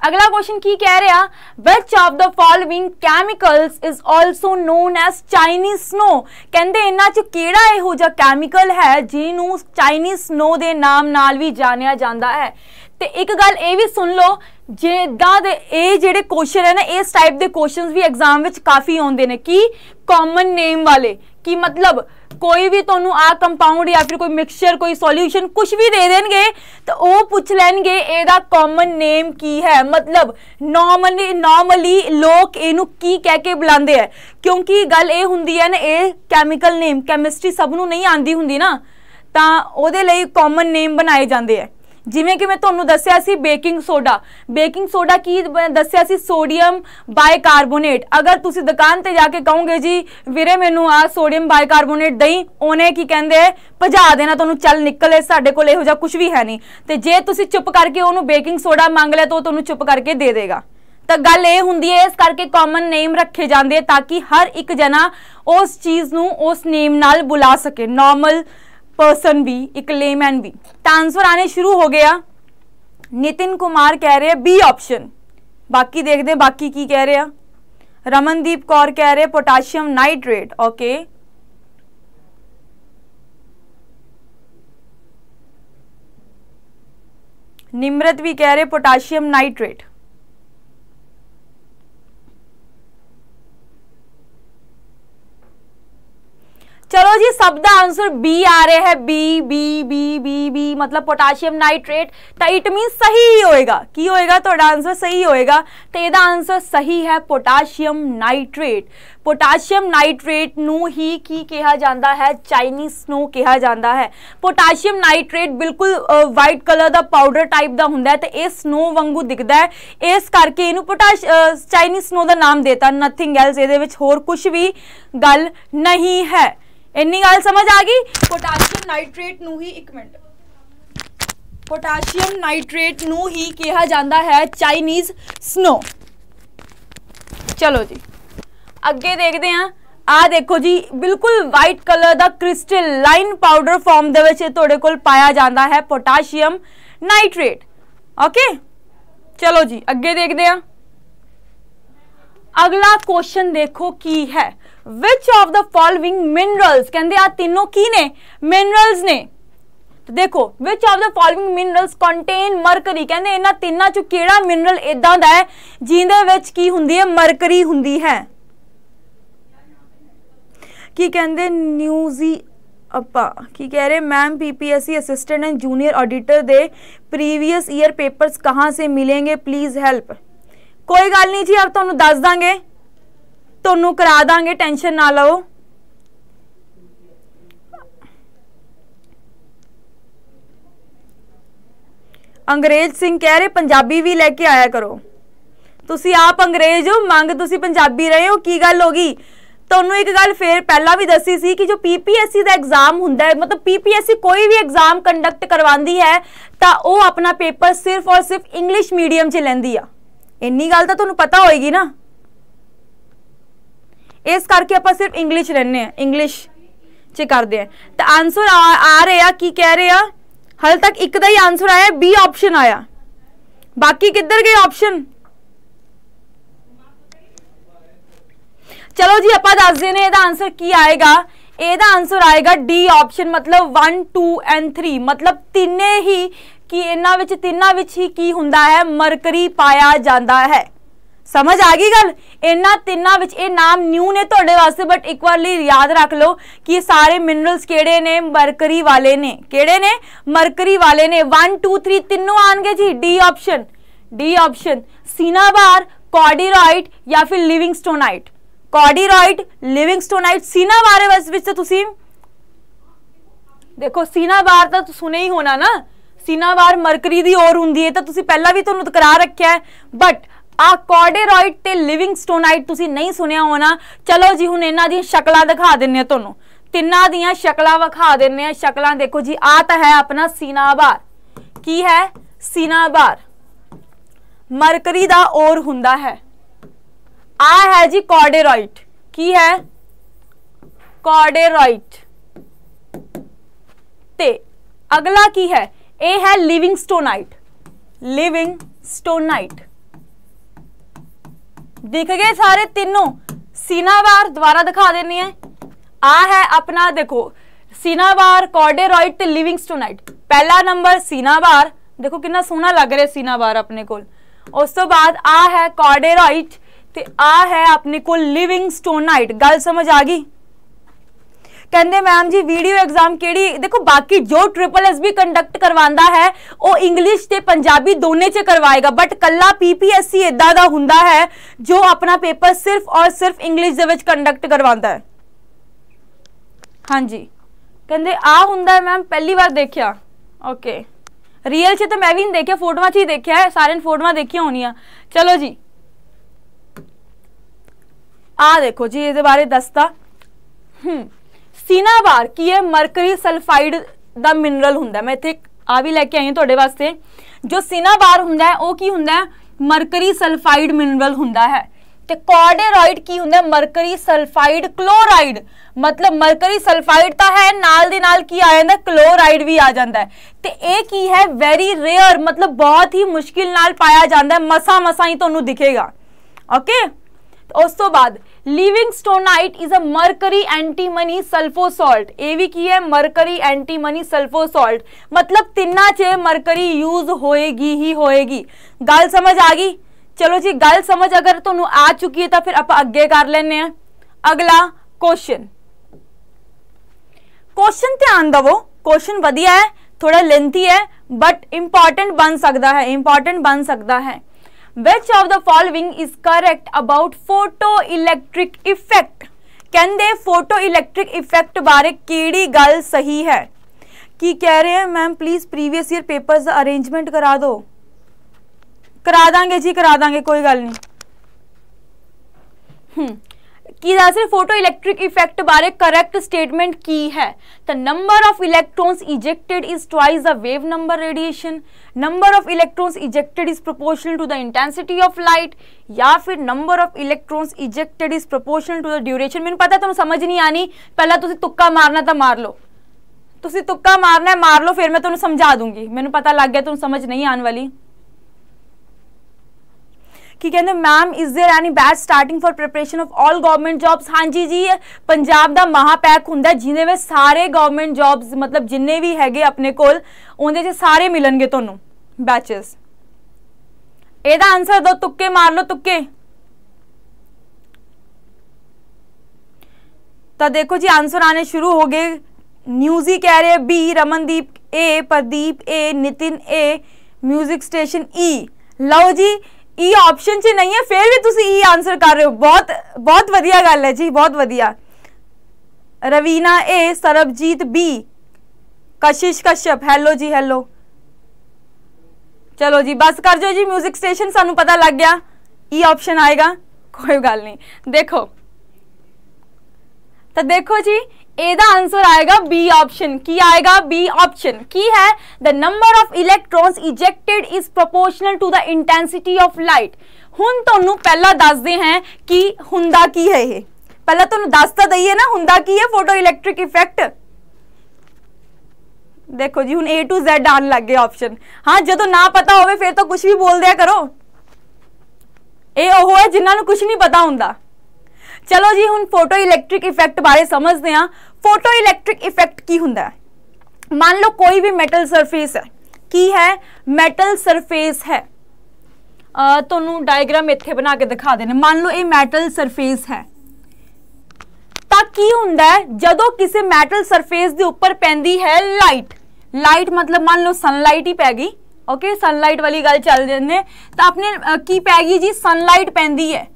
ਅਗਲਾ ਕੁਐਸਚਨ ਕੀ ਕਹਿ ਰਿਹਾ which of the following chemicals is also known as Chinese snow ਕਹਿੰਦੇ ਇਹਨਾਂ ਚ ਕਿਹੜਾ ਇਹੋ ਜਿਹਾ ਕੈਮੀਕਲ ਹੈ ਜਿਹਨੂੰ ਚਾਈਨੀਜ਼ ਸਨੋ ਦੇ ਨਾਮ ਨਾਲ ਵੀ ਜਾਣਿਆ ਜਾਂਦਾ ਹੈ ਤੇ ਇੱਕ ਗੱਲ ਇਹ ਵੀ ਸੁਣ ਲਓ ਜਿੱਦਾਂ ਦੇ ਇਹ ਜਿਹੜੇ ਕੁਐਸਚਨ ਹੈ ਨਾ ਇਸ ਟਾਈਪ ਦੇ ਕੁਐਸਚਨਸ ਵੀ ਐਗਜ਼ਾਮ ਵਿੱਚ ਕਾਫੀ ਆਉਂਦੇ ਨੇ ਕੀ ਕਾਮਨ ਨੇਮ ਵਾਲੇ ਕੀ ਮਤਲਬ ਕੋਈ ਵੀ ਤੁਹਾਨੂੰ ਆ ਕੰਪਾਊਂਡ ਜਾਂ ਫਿਰ ਕੋਈ ਮਿਕਸਚਰ ਕੋਈ ਸੋਲੂਸ਼ਨ ਕੁਝ ਵੀ ਦੇ ਦੇਣਗੇ ਤਾਂ ਉਹ ਪੁੱਛ ਲੈਣਗੇ ਇਹਦਾ ਕਾਮਨ ਨੇਮ ਕੀ ਹੈ ਮਤਲਬ ਨਾਰਮਲੀ ਨਾਰਮਲੀ ਲੋਕ ਇਹਨੂੰ ਕੀ ਕਹਿ ਕੇ ਬੁਲਾਉਂਦੇ ਆ ਕਿਉਂਕਿ ਗੱਲ ਇਹ ਹੁੰਦੀ ਹੈ ਨਾ ਇਹ ਕੈਮੀਕਲ ਨੇਮ ਕੈਮਿਸਟਰੀ ਸਭ ਨੂੰ ਨਹੀਂ ਆਂਦੀ ਹੁੰਦੀ ਨਾ ਤਾਂ ਉਹਦੇ ਲਈ ਕਾਮਨ ਨੇਮ ਬਣਾਏ ਜਾਂਦੇ ਆ ਜਿਵੇਂ ਕਿ ਮੈਂ ਤੁਹਾਨੂੰ ਦੱਸਿਆ ਸੀ ਬੇਕਿੰਗ ਸੋਡਾ ਬੇਕਿੰਗ ਸੋਡਾ ਕੀ ਦੱਸਿਆ ਸੀ ਸੋਡੀਅਮ ਬਾਈਕਾਰਬੋਨੇਟ ਅਗਰ ਤੁਸੀਂ ਦੁਕਾਨ ਤੇ ਜਾ ਕੇ ਕਹੋਗੇ ਜੀ ਵੀਰੇ ਮੈਨੂੰ ਆ ਸੋਡੀਅਮ ਬਾਈਕਾਰਬੋਨੇਟ ਦਈ ਉਹਨੇ ਕੀ ਕਹਿੰਦੇ ਭਜਾ ਦੇਣਾ ਤੁਹਾਨੂੰ ਚੱਲ ਨਿਕਲੇ ਸਾਡੇ ਕੋਲ ਇਹੋ ਜਿਹਾ ਕੁਝ ਵੀ ਹੈ ਨਹੀਂ ਤੇ ਜੇ ਤੁਸੀਂ ਚੁੱਪ ਕਰਕੇ ਉਹਨੂੰ ਬੇਕਿੰਗ ਸੋਡਾ ਮੰਗ ਲਿਆ ਤਾਂ ਉਹ ਤੁਹਾਨੂੰ ਚੁੱਪ ਕਰਕੇ ਦੇ ਦੇਗਾ ਤਾਂ ਗੱਲ ਇਹ ਹੁੰਦੀ ਹੈ ਇਸ ਕਰਕੇ ਕਾਮਨ ਨੇਮ ਰੱਖੇ ਜਾਂਦੇ ਤਾਂ ਕਿ ਹਰ ਇੱਕ ਜਣਾ ਉਸ ਚੀਜ਼ ਨੂੰ ਉਸ ਨੇਮ ਨਾਲ ਬੁਲਾ ਸਕੇ ਨਾਰਮਲ पर्सन भी एक लेमैन भी आंसर आने शुरू हो गया नितिन कुमार कह रहे हैं बी ऑप्शन बाकी देख दें बाकी की कह रहे हैं रमनदीप कौर कह रहे हैं पोटाशियम नाइट्रेट ओके निम्रत भी कह रहे पोटाशियम नाइट्रेट ਸਭ ਦਾ ਆਨਸਰ ਬੀ ਆ ਰਿਹਾ ਹੈ B B B B B ਮਤਲਬ ਪੋਟਾਸ਼ੀਅਮ ਨਾਈਟ੍ਰੇਟ ਤਾਂ ਇਟ ਮੀਨ ਸਹੀ ਹੋਏਗਾ ਕੀ ਹੋਏਗਾ ਤੁਹਾਡਾ ਆਨਸਰ ਸਹੀ ਹੋਏਗਾ ਤੇ ਇਹਦਾ ਆਨਸਰ ਸਹੀ ਹੈ ਪੋਟਾਸ਼ੀਅਮ ਨਾਈਟ੍ਰੇਟ ਪੋਟਾਸ਼ੀਅਮ ਨਾਈਟ੍ਰੇਟ ਨੂੰ ਹੀ ਕੀ ਕਿਹਾ ਜਾਂਦਾ ਹੈ ਚਾਈਨੀਜ਼ ਸਨੋ ਕਿਹਾ ਜਾਂਦਾ ਹੈ ਪੋਟਾਸ਼ੀਅਮ ਨਾਈਟ੍ਰੇਟ ਬਿਲਕੁਲ ਵਾਈਟ ਕਲਰ ਦਾ ਪਾਊਡਰ ਟਾਈਪ ਦਾ ਹੁੰਦਾ ਹੈ ਤੇ ਇਹ ਸਨੋ ਵਾਂਗੂ ਦਿਖਦਾ ਹੈ ਇਸ ਕਰਕੇ ਇਹਨੂੰ ਪੋਟਾਸ਼ ਚਾਈਨੀਜ਼ ਸਨੋ ਦਾ ਨਾਮ ਦਿੱਤਾ ਨਥਿੰਗ ਐਲਸ ਇਹਦੇ ਵਿੱਚ ਹੋਰ ਕੁਝ ਵੀ ਗੱਲ ਨਹੀਂ ਹੈ ਇੰਨੀ ਗੱਲ ਸਮਝ ਆ ਗਈ ਪੋਟਾਸ਼ੀਅਮ ਨਾਈਟ੍ਰੇਟ ਨੂੰ ਹੀ ਇੱਕ ਮਿੰਟ ਪੋਟਾਸ਼ੀਅਮ ਨਾਈਟ੍ਰੇਟ ਨੂੰ ਹੀ ਕਿਹਾ ਜਾਂਦਾ ਹੈ ਚਾਈਨੀਜ਼ ਸਨੋ ਚਲੋ ਜੀ ਅੱਗੇ ਦੇਖਦੇ ਹਾਂ ਆ ਦੇਖੋ ਜੀ ਬਿਲਕੁਲ ਵਾਈਟ ਕਲਰ ਦਾ ਕ੍ਰਿਸਟਲ ਲਾਈਨ ਪਾਊਡਰ ਫਾਰਮ ਦੇ ਵਿੱਚ ਤੁਹਾਡੇ ਕੋਲ ਪਾਇਆ ਜਾਂਦਾ ਹੈ ਪੋਟਾਸ਼ੀਅਮ ਨਾਈਟ੍ਰੇਟ ਓਕੇ ਚਲੋ ਜੀ ਅੱਗੇ ਦੇਖਦੇ ਹਾਂ ਅਗਲਾ ਕੁਐਸਚਨ ਦੇਖੋ ਕੀ ਹੈ which of the following minerals ਕਹਿੰਦੇ ਆ ਤਿੰਨੋਂ ਕੀ ਨੇ ਮਿਨਰਲਸ ਨੇ ਤੇ ਦੇਖੋ which of the following minerals contain mercury ਕਹਿੰਦੇ ਇਹਨਾਂ ਤਿੰਨਾਂ ਚੋਂ ਕਿਹੜਾ ਮਿਨਰਲ ਇਦਾਂ ਦਾ ਹੈ ਜਿਹਦੇ ਵਿੱਚ ਕੀ ਹੁੰਦੀ ਹੈ ਮਰਕਰੀ ਹੁੰਦੀ ਹੈ ਕੀ ਕਹਿੰਦੇ ਨਿਊਜ਼ੀ ਅੱਪਾ ਕੀ ਕਹਿ ਰਹੇ ma'am PPSC assistant and junior auditor ਦੇ ਪ੍ਰੀਵੀਅਸ ਈਅਰ ਪੇਪਰਸ ਕਹਾਂ ਸੇ ਮਿਲेंगे ਪਲੀਜ਼ ਹੈਲਪ ਕੋਈ ਗੱਲ ਨਹੀਂ ਜੀ ਆਪ ਤੁਹਾਨੂੰ ਦੱਸ ਦਾਂਗੇ ਤੁਹਾਨੂੰ ਕਰਾ ਦਾਂਗੇ ਟੈਨਸ਼ਨ ਨਾ ਲਓ ਅੰਗਰੇਜ਼ ਸਿੰਘ ਕਹਿ ਰਹੇ ਪੰਜਾਬੀ ਵੀ ਲੈ ਕੇ ਆਇਆ ਕਰੋ ਤੁਸੀਂ ਆਪ ਅੰਗਰੇਜ਼ ਹੋ ਮੰਗ ਤੁਸੀਂ ਪੰਜਾਬੀ ਰਹੇ ਹੋ ਕੀ ਗੱਲ ਹੋ ਗਈ ਤੁਹਾਨੂੰ ਇੱਕ ਗੱਲ ਫੇਰ ਪਹਿਲਾਂ ਵੀ ਦੱਸੀ ਸੀ ਕਿ ਜੋ ਪੀਪੀਐਸਸੀ ਦਾ ਐਗਜ਼ਾਮ ਹੁੰਦਾ ਹੈ ਮਤਲਬ ਪੀਪੀਐਸਸੀ ਕੋਈ ਵੀ ਐਗਜ਼ਾਮ ਕੰਡਕਟ ਕਰਵਾਉਂਦੀ ਹੈ ਤਾਂ ਉਹ ਆਪਣਾ ਪੇਪਰ ਸਿਰਫ ਔਰ ਸਿਰਫ ਇੰਗਲਿਸ਼ ਮੀਡੀਅਮ 'ਚ ਲੈਂਦੀ ਆ ਇੰਨੀ ਗੱਲ ਤਾਂ ਤੁਹਾਨੂੰ ਪਤਾ ਹੋਏਗੀ ਨਾ ਇਸ ਕਰਕੇ ਆਪਾਂ ਸਿਰਫ ਇੰਗਲਿਸ਼ ਲੈਣੇ ਆ ਇੰਗਲਿਸ਼ ਚ ਕਰਦੇ ਆ ਤਾਂ ਆਨਸਰ ਆ ਰਿਹਾ ਕੀ ਕਹਿ ਰਿਹਾ ਹਲ ਤੱਕ ਇੱਕ ਦਾ ਹੀ ਆਨਸਰ ਆਇਆ ਬੀ ਆਪਸ਼ਨ ਆਇਆ ਬਾਕੀ ਕਿੱਧਰ ਗਏ ਆਪਸ਼ਨ ਚਲੋ ਜੀ ਆਪਾਂ ਦੱਸ ਨੇ ਇਹਦਾ ਆਨਸਰ ਕੀ ਆਏਗਾ ਇਹਦਾ ਆਨਸਰ ਆਏਗਾ ਡੀ ਆਪਸ਼ਨ ਮਤਲਬ 1 2 ਐਂਡ 3 ਮਤਲਬ ਤਿੰਨੇ ਹੀ ਕਿ ਇਹਨਾਂ ਵਿੱਚ ਤਿੰਨਾਂ ਵਿੱਚ ਹੀ ਕੀ ਹੁੰਦਾ ਹੈ ਮਰਕਰੀ ਪਾਇਆ ਜਾਂਦਾ ਹੈ ਸਮਝ ਆ ਗਈ ਗੱਲ ਇਹਨਾਂ ਤਿੰਨਾਂ ਵਿੱਚ ਇਹ ਨਾਮ ਨਿਊ ਨੇ ਤੁਹਾਡੇ ਵਾਸਤੇ ਬਟ ਇੱਕ ਵਾਰ ਲਈ ਯਾਦ ਰੱਖ ਲਓ ਕਿ ਇਹ ਸਾਰੇ ਮਿਨਰਲਸ ਕਿਹੜੇ ਨੇ ਮਰਕਰੀ ਵਾਲੇ ਨੇ ਕਿਹੜੇ ਨੇ ਮਰਕਰੀ ਵਾਲੇ ਨੇ 1 2 3 ਤਿੰਨੋਂ ਆਣਗੇ ਜੀ D option D option cinnabar corderoite ਜਾਂ ਫਿਰ ਲਿਵਿੰਗਸਟੋਨਾਈਟ ਕੋਡੀਰਾਇਟ ਲਿਵਿੰਗਸਟੋਨਾਈਟ ਸੀਨਾਬਾਰ ਵਿੱਚ ਤਾਂ ਤੁਸੀਂ ਦੇਖੋ ਸੀਨਾਬਾਰ ਤਾਂ ਸੁਨੇ ਹੀ ਹੋਣਾ ਨਾ ਸੀਨਾਬਾਰ ਮਰਕਰੀ ਦੀ ਔਰ ਹੁੰਦੀ ਹੈ ਤਾਂ ਤੁਸੀਂ ਪਹਿਲਾਂ ਵੀ ਤੁਹਾਨੂੰ ਤਕਰਾਰ ਰੱਖਿਆ ਹੈ ਬਟ ਆ ਕੋਰਡੇਰੋਇਡ ਤੇ ਲਿਵਿੰਗਸਟੋਨਾਈਟ ਤੁਸੀਂ ਨਹੀਂ ਸੁਣਿਆ ਹੋਣਾ ਚਲੋ ਜੀ ਹੁਣ ਇਹਨਾਂ ਦੀਆਂ ਸ਼ਕਲਾਂ ਦਿਖਾ ਦਿੰਨੇ ਆ ਤੁਹਾਨੂੰ ਤਿੰਨਾਂ ਦੀਆਂ ਸ਼ਕਲਾਂ ਵਿਖਾ ਦਿੰਨੇ ਆ ਸ਼ਕਲਾਂ ਦੇਖੋ ਜੀ ਆ ਤਾਂ ਹੈ ਆਪਣਾ ਸੀਨਾਬਾਰ ਕੀ ਹੈ ਸੀਨਾਬਾਰ ਮਰਕਰੀ ਦਾ ਔਰ ਹੁੰਦਾ ਹੈ ਆ ਹੈ ਜੀ ਕੋਰਡੇਰੋਇਡ ਕੀ ਹੈ ਕੋਰਡੇਰੋਇਡ ਤੇ ਅਗਲਾ ਕੀ ਹੈ ਇਹ ਹੈ ਲਿਵਿੰਗਸਟੋਨਾਈਟ ਲਿਵਿੰਗਸਟੋਨਾਈਟ दिख गए सारे तीनों सीना बार दोबारा दिखा देनी है आ है अपना देखो सीना बार कॉर्डेरॉइड स्टोनाइट पहला नंबर सीना बार देखो कि सोना लग रहा है सीना बार अपने को उस तो बाद आ है कॉर्डेरॉइट आ है अपने को लिविंग स्टोनाइट गल समझ आ गई ਕਹਿੰਦੇ ਮੈਮ ਜੀ ਵੀਡੀਓ ਐਗਜ਼ਾਮ ਕਿਹੜੀ ਦੇਖੋ ਬਾਕੀ ਜੋ ਟ੍ਰਿਪਲ ਐਸ ਵੀ ਕੰਡਕਟ ਕਰਵਾਉਂਦਾ ਹੈ ਉਹ ਇੰਗਲਿਸ਼ ਤੇ ਪੰਜਾਬੀ ਦੋਨੇ 'ਚ ਕਰਵਾਏਗਾ ਬਟ ਕੱਲਾ ਪੀਪੀਐਸਸੀ ਇਦਾਂ ਦਾ ਹੁੰਦਾ ਹੈ ਜੋ ਆਪਣਾ ਪੇਪਰ ਸਿਰਫ ਔਰ ਸਿਰਫ ਇੰਗਲਿਸ਼ ਦੇ ਵਿੱਚ ਕੰਡਕਟ ਕਰਵਾਉਂਦਾ ਹੈ ਹਾਂਜੀ ਕਹਿੰਦੇ ਆ ਹੁੰਦਾ ਮੈਮ ਪਹਿਲੀ ਵਾਰ ਦੇਖਿਆ ਓਕੇ ਰੀਅਲ 'ਚ ਤਾਂ ਮੈਂ ਵੀ ਨਹੀਂ ਦੇਖਿਆ ਫੋਟੋਆਂ 'ਚ ਹੀ ਦੇਖਿਆ ਹੈ ਸਾਰਿਆਂ ਫੋਟੋਆਂ ਦੇਖੀਆਂ ਹੋਣੀਆਂ ਚਲੋ ਜੀ ਆ ਦੇਖੋ ਜੀ ਇਹਦੇ ਬਾਰੇ ਦੱਸਦਾ ਹੂੰ ਸੀਨਾਵਾਰ ਕੀ ਹੈ ਮਰਕਰੀ ਸਲਫਾਈਡ ਦਾ ਮਿਨਰਲ ਹੁੰਦਾ ਮੈਂ ਇੱਥੇ ਆ ਵੀ ਲੈ ਕੇ ਆਈ ਹਾਂ ਤੁਹਾਡੇ ਵਾਸਤੇ ਜੋ ਸੀਨਾਵਾਰ ਹੁੰਦਾ ਹੈ ਉਹ ਕੀ ਹੁੰਦਾ ਹੈ ਮਰਕਰੀ ਸਲਫਾਈਡ ਮਿਨਰਲ ਹੁੰਦਾ ਹੈ ਤੇ ਕੋਰਡੇਰੋਇਡ ਕੀ ਹੁੰਦਾ ਹੈ ਮਰਕਰੀ ਸਲਫਾਈਡ ਕਲੋਰਾਈਡ ਮਤਲਬ ਮਰਕਰੀ ਸਲਫਾਈਡ ਤਾਂ ਹੈ ਨਾਲ ਦੇ ਨਾਲ ਕੀ ਆ ਜਾਂਦਾ ਕਲੋਰਾਈਡ ਵੀ ਆ ਜਾਂਦਾ ਤੇ ਇਹ ਕੀ ਹੈ ਵੈਰੀ ਰੇਅਰ ਮਤਲਬ ਬਹੁਤ ਹੀ ਮੁਸ਼ਕਿਲ ਨਾਲ ਪਾਇਆ ਜਾਂਦਾ ਮਸਾ ਮਸਾ ਹੀ ਤੁਹਾਨੂੰ ਦਿਖੇਗਾ ਓਕੇ ਉਸ ਤੋਂ ਬਾਅਦ livingstonite is a mercury antimony sulpho salt ਇਹ ਵੀ ਕੀ ਹੈ ਮਰਕਰੀ ਐਂਟੀਮਨੀ ਸਲਫੋ ਸਾਲਟ ਮਤਲਬ ਤਿੰਨਾਂ 'ਚ ਮਰਕਰੀ ਯੂਜ਼ ਹੋਏਗੀ ਹੀ ਹੋਏਗੀ ਗੱਲ ਸਮਝ ਆ ਗਈ ਚਲੋ ਜੀ ਗੱਲ ਸਮਝ ਅਗਰ ਤੁਹਾਨੂੰ ਆ ਚੁੱਕੀ ਹੈ ਤਾਂ ਫਿਰ ਆਪਾਂ ਅੱਗੇ ਕਰ ਲੈਨੇ ਆ ਅਗਲਾ ਕੁਐਸਚਨ ਕੁਐਸਚਨ ਧਿਆਨ ਦਵੋ ਕੁਐਸਚਨ ਵਧੀਆ ਹੈ ਥੋੜਾ ਲੈਂਥੀ ਹੈ ਬਟ ਇੰਪੋਰਟੈਂਟ ਬਣ ਸਕਦਾ ਹੈ ਇੰਪੋਰਟੈਂਟ ਬਣ ਸਕਦਾ ਹੈ Which of the following is correct about photoelectric effect? ਕਹਿੰਦੇ photoelectric effect ਬਾਰੇ ਕਿਹੜੀ ਗੱਲ ਸਹੀ ਹੈ ਕੀ ਕਹਿ ਰਹੇ ਹੈ ma'am please previous year papers ਦਾ ਅਰੇਂਜਮੈਂਟ ਕਰਾ ਦਿਓ ਕਰਾ ਦਾਂਗੇ ਜੀ ਕਰਾ ਦਾਂਗੇ ਕੋਈ ਗੱਲ ਨਹੀਂ ਹੂੰ कि जैसे फोटो इलेक्ट्रिक इफेक्ट बारे करेक्ट स्टेटमेंट की है the number of electrons ejected is twice the wave number radiation number of electrons ejected is proportional to the intensity of light या फिर number of electrons ejected is proportional to the duration मैंने पता तुम्हें समझ नहीं आनी पहला तुझे तुक्का मारना था मार लो तुझे तुक्का मारना है मार लो फिर मैं तुम्हें समझा दूंगी मैंने पता लग गया तुम समझ नहीं आने वाली ਕੀ ਕਹਿੰਦੇ ma'am is there any batch starting for preparation of 올 government jobs ਹਾਂਜੀ ਜੀ ਪੰਜਾਬ ਦਾ ਮਹਾਪੈਕ ਹੁੰਦਾ ਜਿਹਦੇ ਵਿੱਚ ਸਾਰੇ ਗਵਰਨਮੈਂਟ ਜੌਬਸ ਮਤਲਬ ਜਿੰਨੇ ਵੀ ਹੈਗੇ ਆਪਣੇ ਕੋਲ ਉਹਦੇ 'ਚ ਸਾਰੇ ਮਿਲਣਗੇ ਤੁਹਾਨੂੰ ਬੈਚਸ ਇਹਦਾ ਆਨਸਰ ਦੋ ਤੁੱਕੇ ਮਾਰ ਲਓ ਤੁੱਕੇ ਤਾਂ ਦੇਖੋ ਜੀ ਆਨਸਰ ਆਨੇ ਸ਼ੁਰੂ ਹੋ ਗਏ ਨਿਊਜ਼ੀ ਕਹਿ ਰਿਹਾ ਬੀ ਰਮਨਦੀਪ ਏ ਪ੍ਰਦੀਪ ਏ ਨਿਤਿਨ ਏ ਮਿਊਜ਼ਿਕ ਸਟੇਸ਼ਨ ਈ ਲਓ ਜੀ ਈ e ਆਪਸ਼ਨ 'ਚ ਨਹੀਂ ਹੈ ਫਿਰ ਵੀ ਤੁਸੀਂ ਈ e ਆਨਸਰ ਕਰ ਰਹੇ ਹੋ ਬਹੁਤ ਬਹੁਤ ਵਧੀਆ ਗੱਲ ਹੈ ਜੀ ਬਹੁਤ ਵਧੀਆ ਰਵੀਨਾ ਏ ਸਰਬਜੀਤ ਬੀ ਕਸ਼ਿਸ਼ ਕਸ਼ਪ ਹੈਲੋ ਜੀ ਹੈਲੋ ਚਲੋ ਜੀ ਬਸ ਕਰ ਜੋ ਜੀ 뮤직 ਸਟੇਸ਼ਨ ਸਾਨੂੰ ਪਤਾ ਲੱਗ ਗਿਆ ਈ e ਆਪਸ਼ਨ ਆਏਗਾ ਕੋਈ ਗੱਲ ਨਹੀਂ ਦੇਖੋ ਤਾਂ ਦੇਖੋ ਜੀ ਇਹਦਾ ਆਨਸਰ ਆਏਗਾ ਬੀ ਆਪਸ਼ਨ ਕੀ ਆਏਗਾ ਬੀ ਆਪਸ਼ਨ ਕੀ ਹੈ the number of electrons ejected is proportional to the intensity of light ਹੁਣ ਤੁਹਾਨੂੰ ਪਹਿਲਾਂ ਦੱਸਦੇ ਹਾਂ ਕਿ ਹੁੰਦਾ ਕੀ ਹੈ ਇਹ ਪਹਿਲਾਂ ਤੁਹਾਨੂੰ ਦੱਸ ਤਾਂ ਦਈਏ ਨਾ ਹੁੰਦਾ ਕੀ ਹੈ ਫੋਟੋ ਇਲੈਕਟ੍ਰਿਕ ਇਫੈਕਟ ਦੇਖੋ ਜੀ ਹੁਣ A to Z ਆਣ ਲੱਗ ਗਏ ਆਪਸ਼ਨ ਹਾਂ ਜਦੋਂ ਨਾ ਪਤਾ ਹੋਵੇ ਫਿਰ ਤਾਂ ਕੁਝ ਵੀ ਬੋਲ ਦਿਆ ਕਰੋ ਇਹ ਉਹ ਹੈ ਜਿਨ੍ਹਾਂ ਨੂੰ ਕੁਝ ਨਹੀਂ ਪਤਾ ਹੁੰਦਾ ਚਲੋ ਜੀ ਹੁਣ ਫੋਟੋ ਇਲੈਕਟ੍ਰਿਕ ਇਫੈਕਟ ਬਾਰੇ ਸਮਝਦੇ ਆ ਫੋਟੋ ਇਲੈਕਟ੍ਰਿਕ ਇਫੈਕਟ ਕੀ ਹੁੰਦਾ ਹੈ ਮੰਨ ਲਓ ਕੋਈ ਵੀ ਮੈਟਲ ਸਰਫੇਸ ਹੈ ਕੀ ਹੈ ਮੈਟਲ ਸਰਫੇਸ ਹੈ ਤੁਹਾਨੂੰ ਡਾਇਗਰਾਮ ਇੱਥੇ ਬਣਾ ਕੇ ਦਿਖਾ ਦੇਣੇ ਮੰਨ ਲਓ ਇਹ ਮੈਟਲ ਸਰਫੇਸ ਹੈ ਤਾਂ ਕੀ ਹੁੰਦਾ ਹੈ ਜਦੋਂ ਕਿਸੇ ਮੈਟਲ ਸਰਫੇਸ ਦੇ ਉੱਪਰ ਪੈਂਦੀ ਹੈ ਲਾਈਟ ਲਾਈਟ ਮਤਲਬ ਮੰਨ ਲਓ ਸਨਲਾਈਟ ਹੀ ਪੈ ਗਈ ਓਕੇ ਸਨਲਾਈਟ ਵਾਲੀ ਗੱਲ ਚੱਲ ਜੰਨੇ ਤਾਂ ਆਪਣੇ ਕੀ ਪੈ ਗਈ ਜੀ ਸਨਲਾਈਟ ਪੈਂਦੀ ਹੈ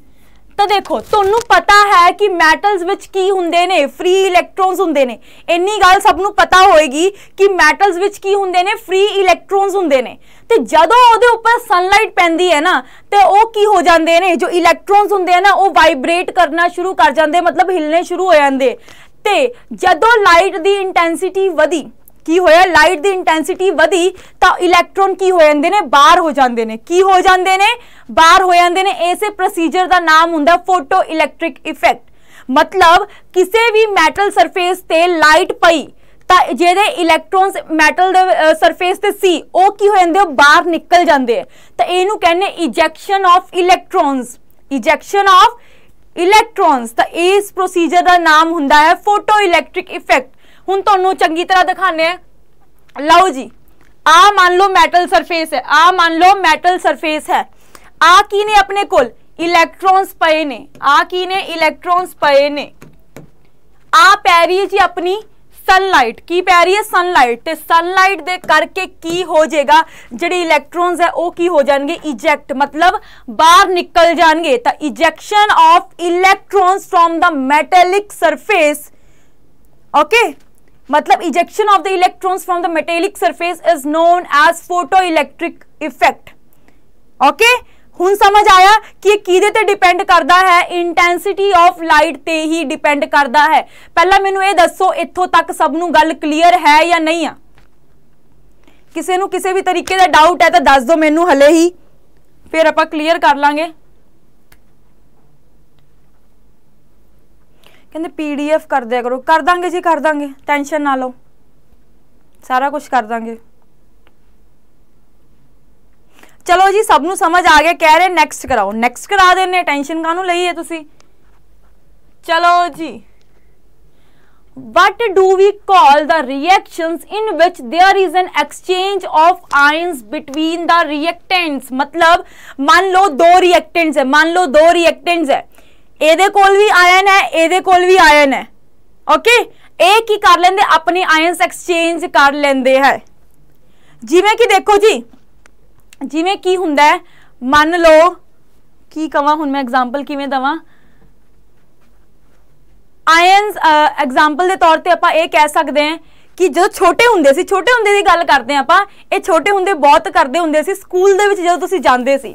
ਤਾਂ ਦੇਖੋ ਤੁਹਾਨੂੰ ਪਤਾ ਹੈ ਕਿ ਮੈਟਲਸ ਵਿੱਚ ਕੀ ਹੁੰਦੇ ਨੇ ਫ੍ਰੀ ਇਲੈਕਟ੍ਰੋਨਸ ਹੁੰਦੇ ਨੇ ਇੰਨੀ ਗੱਲ ਸਭ ਨੂੰ ਪਤਾ ਹੋਏਗੀ ਕਿ ਮੈਟਲਸ ਵਿੱਚ ਕੀ ਹੁੰਦੇ ਨੇ ਫ੍ਰੀ ਇਲੈਕਟ੍ਰੋਨਸ ਹੁੰਦੇ ਨੇ ਤੇ ਜਦੋਂ ਉਹਦੇ ਉੱਪਰ ਸਨਲਾਈਟ ਪੈਂਦੀ ਹੈ ਨਾ ਤੇ ਉਹ ਕੀ ਹੋ ਜਾਂਦੇ ਨੇ ਜੋ ਇਲੈਕਟ੍ਰੋਨਸ ਹੁੰਦੇ ਆ ਨਾ ਉਹ ਵਾਈਬ੍ਰੇਟ ਕਰਨਾ ਸ਼ੁਰੂ ਕਰ ਜਾਂਦੇ ਮਤਲਬ ਹਿਲਨੇ ਸ਼ੁਰੂ ਹੋ ਜਾਂਦੇ ਤੇ ਜਦੋਂ ਲਾਈਟ ਦੀ ਇੰਟੈਂਸਿਟੀ ਵਧੀ ਕੀ ਹੋਇਆ ਲਾਈਟ ਦੀ ਇੰਟੈਂਸਿਟੀ ਵਧੀ ਤਾਂ ਇਲੈਕਟ੍ਰੋਨ ਕੀ ਹੋ ਜਾਂਦੇ ਨੇ ਬਾਹਰ ਹੋ ਜਾਂਦੇ ਨੇ ਕੀ ਹੋ ਜਾਂਦੇ ਨੇ ਬਾਹਰ ਹੋ ਜਾਂਦੇ ਨੇ ਇਸੇ ਪ੍ਰੋਸੀਜਰ ਦਾ ਨਾਮ ਹੁੰਦਾ ਫੋਟੋ ਇਲੈਕਟ੍ਰਿਕ ਇਫੈਕਟ ਮਤਲਬ ਕਿਸੇ ਵੀ ਮੈਟਲ ਸਰਫੇਸ ਤੇ ਲਾਈਟ ਪਈ ਤਾਂ ਜਿਹੜੇ ਇਲੈਕਟ੍ਰੋਨਸ ਮੈਟਲ ਦੇ ਸਰਫੇਸ ਤੇ ਸੀ ਉਹ ਕੀ ਹੋ ਜਾਂਦੇ ਉਹ ਬਾਹਰ ਨਿਕਲ ਜਾਂਦੇ ਤਾਂ ਇਹਨੂੰ ਕਹਿੰਦੇ ejection of electrons ejection of electrons ਤਾਂ ਇਸ ਪ੍ਰੋਸੀਜਰ ਦਾ ਨਾਮ ਹੁੰਦਾ ਹੈ ਫੋਟੋ ਇਲੈਕਟ੍ਰਿਕ ਇਫੈਕਟ हूँ ਤੁਹਾਨੂੰ ਚੰਗੀ तरह दिखाने लो जी ਜੀ ਆ ਮੰਨ ਲਓ ਮੈਟਲ ਸਰਫੇਸ ਹੈ ਆ ਮੰਨ ਲਓ ਮੈਟਲ ਸਰਫੇਸ ਹੈ ਆ ਕੀ ਨੇ ਆਪਣੇ इलेक्ट्रॉन्स पे ने आ की ने इलेक्ट्रॉन्स पे ने आ पै रही है जी अपनी सनलाइट की पै रही है सनलाइट तो सनलाइट दे करके की हो जाएगा जेडे इलेक्ट्रॉन्स है वो की हो जाएंगे इजैक्ट मतलब बाहर निकल जाएंगे तो ejection of electrons from the metallic surface okay ਮਤਲਬ ejection of the electrons from the metallic surface is known as photo electric effect okay ਹੁਣ ਸਮਝ ਆਇਆ ਕਿ ਇਹ ਕਿਹਦੇ ਤੇ ਡਿਪੈਂਡ ਕਰਦਾ ਹੈ ਇੰਟੈਂਸਿਟੀ ਆਫ ਲਾਈਟ ਤੇ ਹੀ ਡਿਪੈਂਡ ਕਰਦਾ ਹੈ ਪਹਿਲਾਂ ਮੈਨੂੰ ਇਹ ਦੱਸੋ ਇੱਥੋਂ ਤੱਕ ਸਭ ਨੂੰ ਗੱਲ ਕਲੀਅਰ ਹੈ ਜਾਂ ਨਹੀਂ ਆ ਕਿਸੇ ਨੂੰ ਕਿਸੇ ਵੀ ਤਰੀਕੇ ਦਾ ਡਾਊਟ ਹੈ ਤਾਂ ਦੱਸ ਦਿਓ ਮੈਨੂੰ ਹਲੇ ਹੀ ਫਿਰ ਆਪਾਂ ਕਲੀਅਰ ਕਰ ਲਾਂਗੇ ਕਹਿੰਦੇ ਪੀਡੀਐਫ ਕਰ ਦਿਆ ਕਰੋ ਕਰ ਦਾਂਗੇ ਜੀ ਕਰ ਦਾਂਗੇ ਟੈਨਸ਼ਨ ਨਾ ਲਓ ਸਾਰਾ ਕੁਝ ਕਰ ਦਾਂਗੇ ਚਲੋ ਜੀ ਸਭ ਨੂੰ ਸਮਝ ਆ ਗਿਆ ਕਹਿ ਰਹੇ ਨੈਕਸਟ ਕਰਾਓ ਨੈਕਸਟ ਕਰਾ ਦੇਣੇ ਟੈਨਸ਼ਨ ਨੂੰ ਲਈ ਹੈ ਤੁਸੀਂ ਚਲੋ ਜੀ what do we call the reactions in which there is an exchange of ions between the reactants ਮਤਲਬ ਮੰਨ ਲਓ ਦੋ ਰਿਐਕਟੈਂਟਸ ਹੈ ਮੰਨ ਲਓ ਦੋ ਰਿਐਕਟੈਂਟਸ ਹੈ ਇਹਦੇ ਕੋਲ ਵੀ ਆਇਨ ਹੈ ਇਹਦੇ ਕੋਲ ਵੀ ਆਇਨ ਹੈ ਓਕੇ ਇਹ ਕੀ ਕਰ ਲੈਂਦੇ ਆਪਣੇ ਆਇਨਸ ਐਕਸਚੇਂਜ ਕਰ ਲੈਂਦੇ ਹੈ ਜਿਵੇਂ ਕਿ ਦੇਖੋ ਜੀ ਜਿਵੇਂ ਕੀ ਹੁੰਦਾ ਮੰਨ ਲਓ ਕੀ ਕਵਾਂ ਹੁਣ ਮੈਂ ਐਗਜ਼ਾਮਪਲ ਕਿਵੇਂ ਦਵਾਂ ਆਇਨਸ ਐਗਜ਼ਾਮਪਲ ਦੇ ਤੌਰ ਤੇ ਆਪਾਂ ਇਹ ਕਹਿ ਸਕਦੇ ਹਾਂ ਕਿ ਜਦੋਂ ਛੋਟੇ ਹੁੰਦੇ ਸੀ ਛੋਟੇ ਹੁੰਦੇ ਦੀ ਗੱਲ ਕਰਦੇ ਆਪਾਂ ਇਹ ਛੋਟੇ ਹੁੰਦੇ ਬਹੁਤ ਕਰਦੇ ਹੁੰਦੇ ਸੀ ਸਕੂਲ ਦੇ ਵਿੱਚ ਜਦੋਂ ਤੁਸੀਂ ਜਾਂਦੇ ਸੀ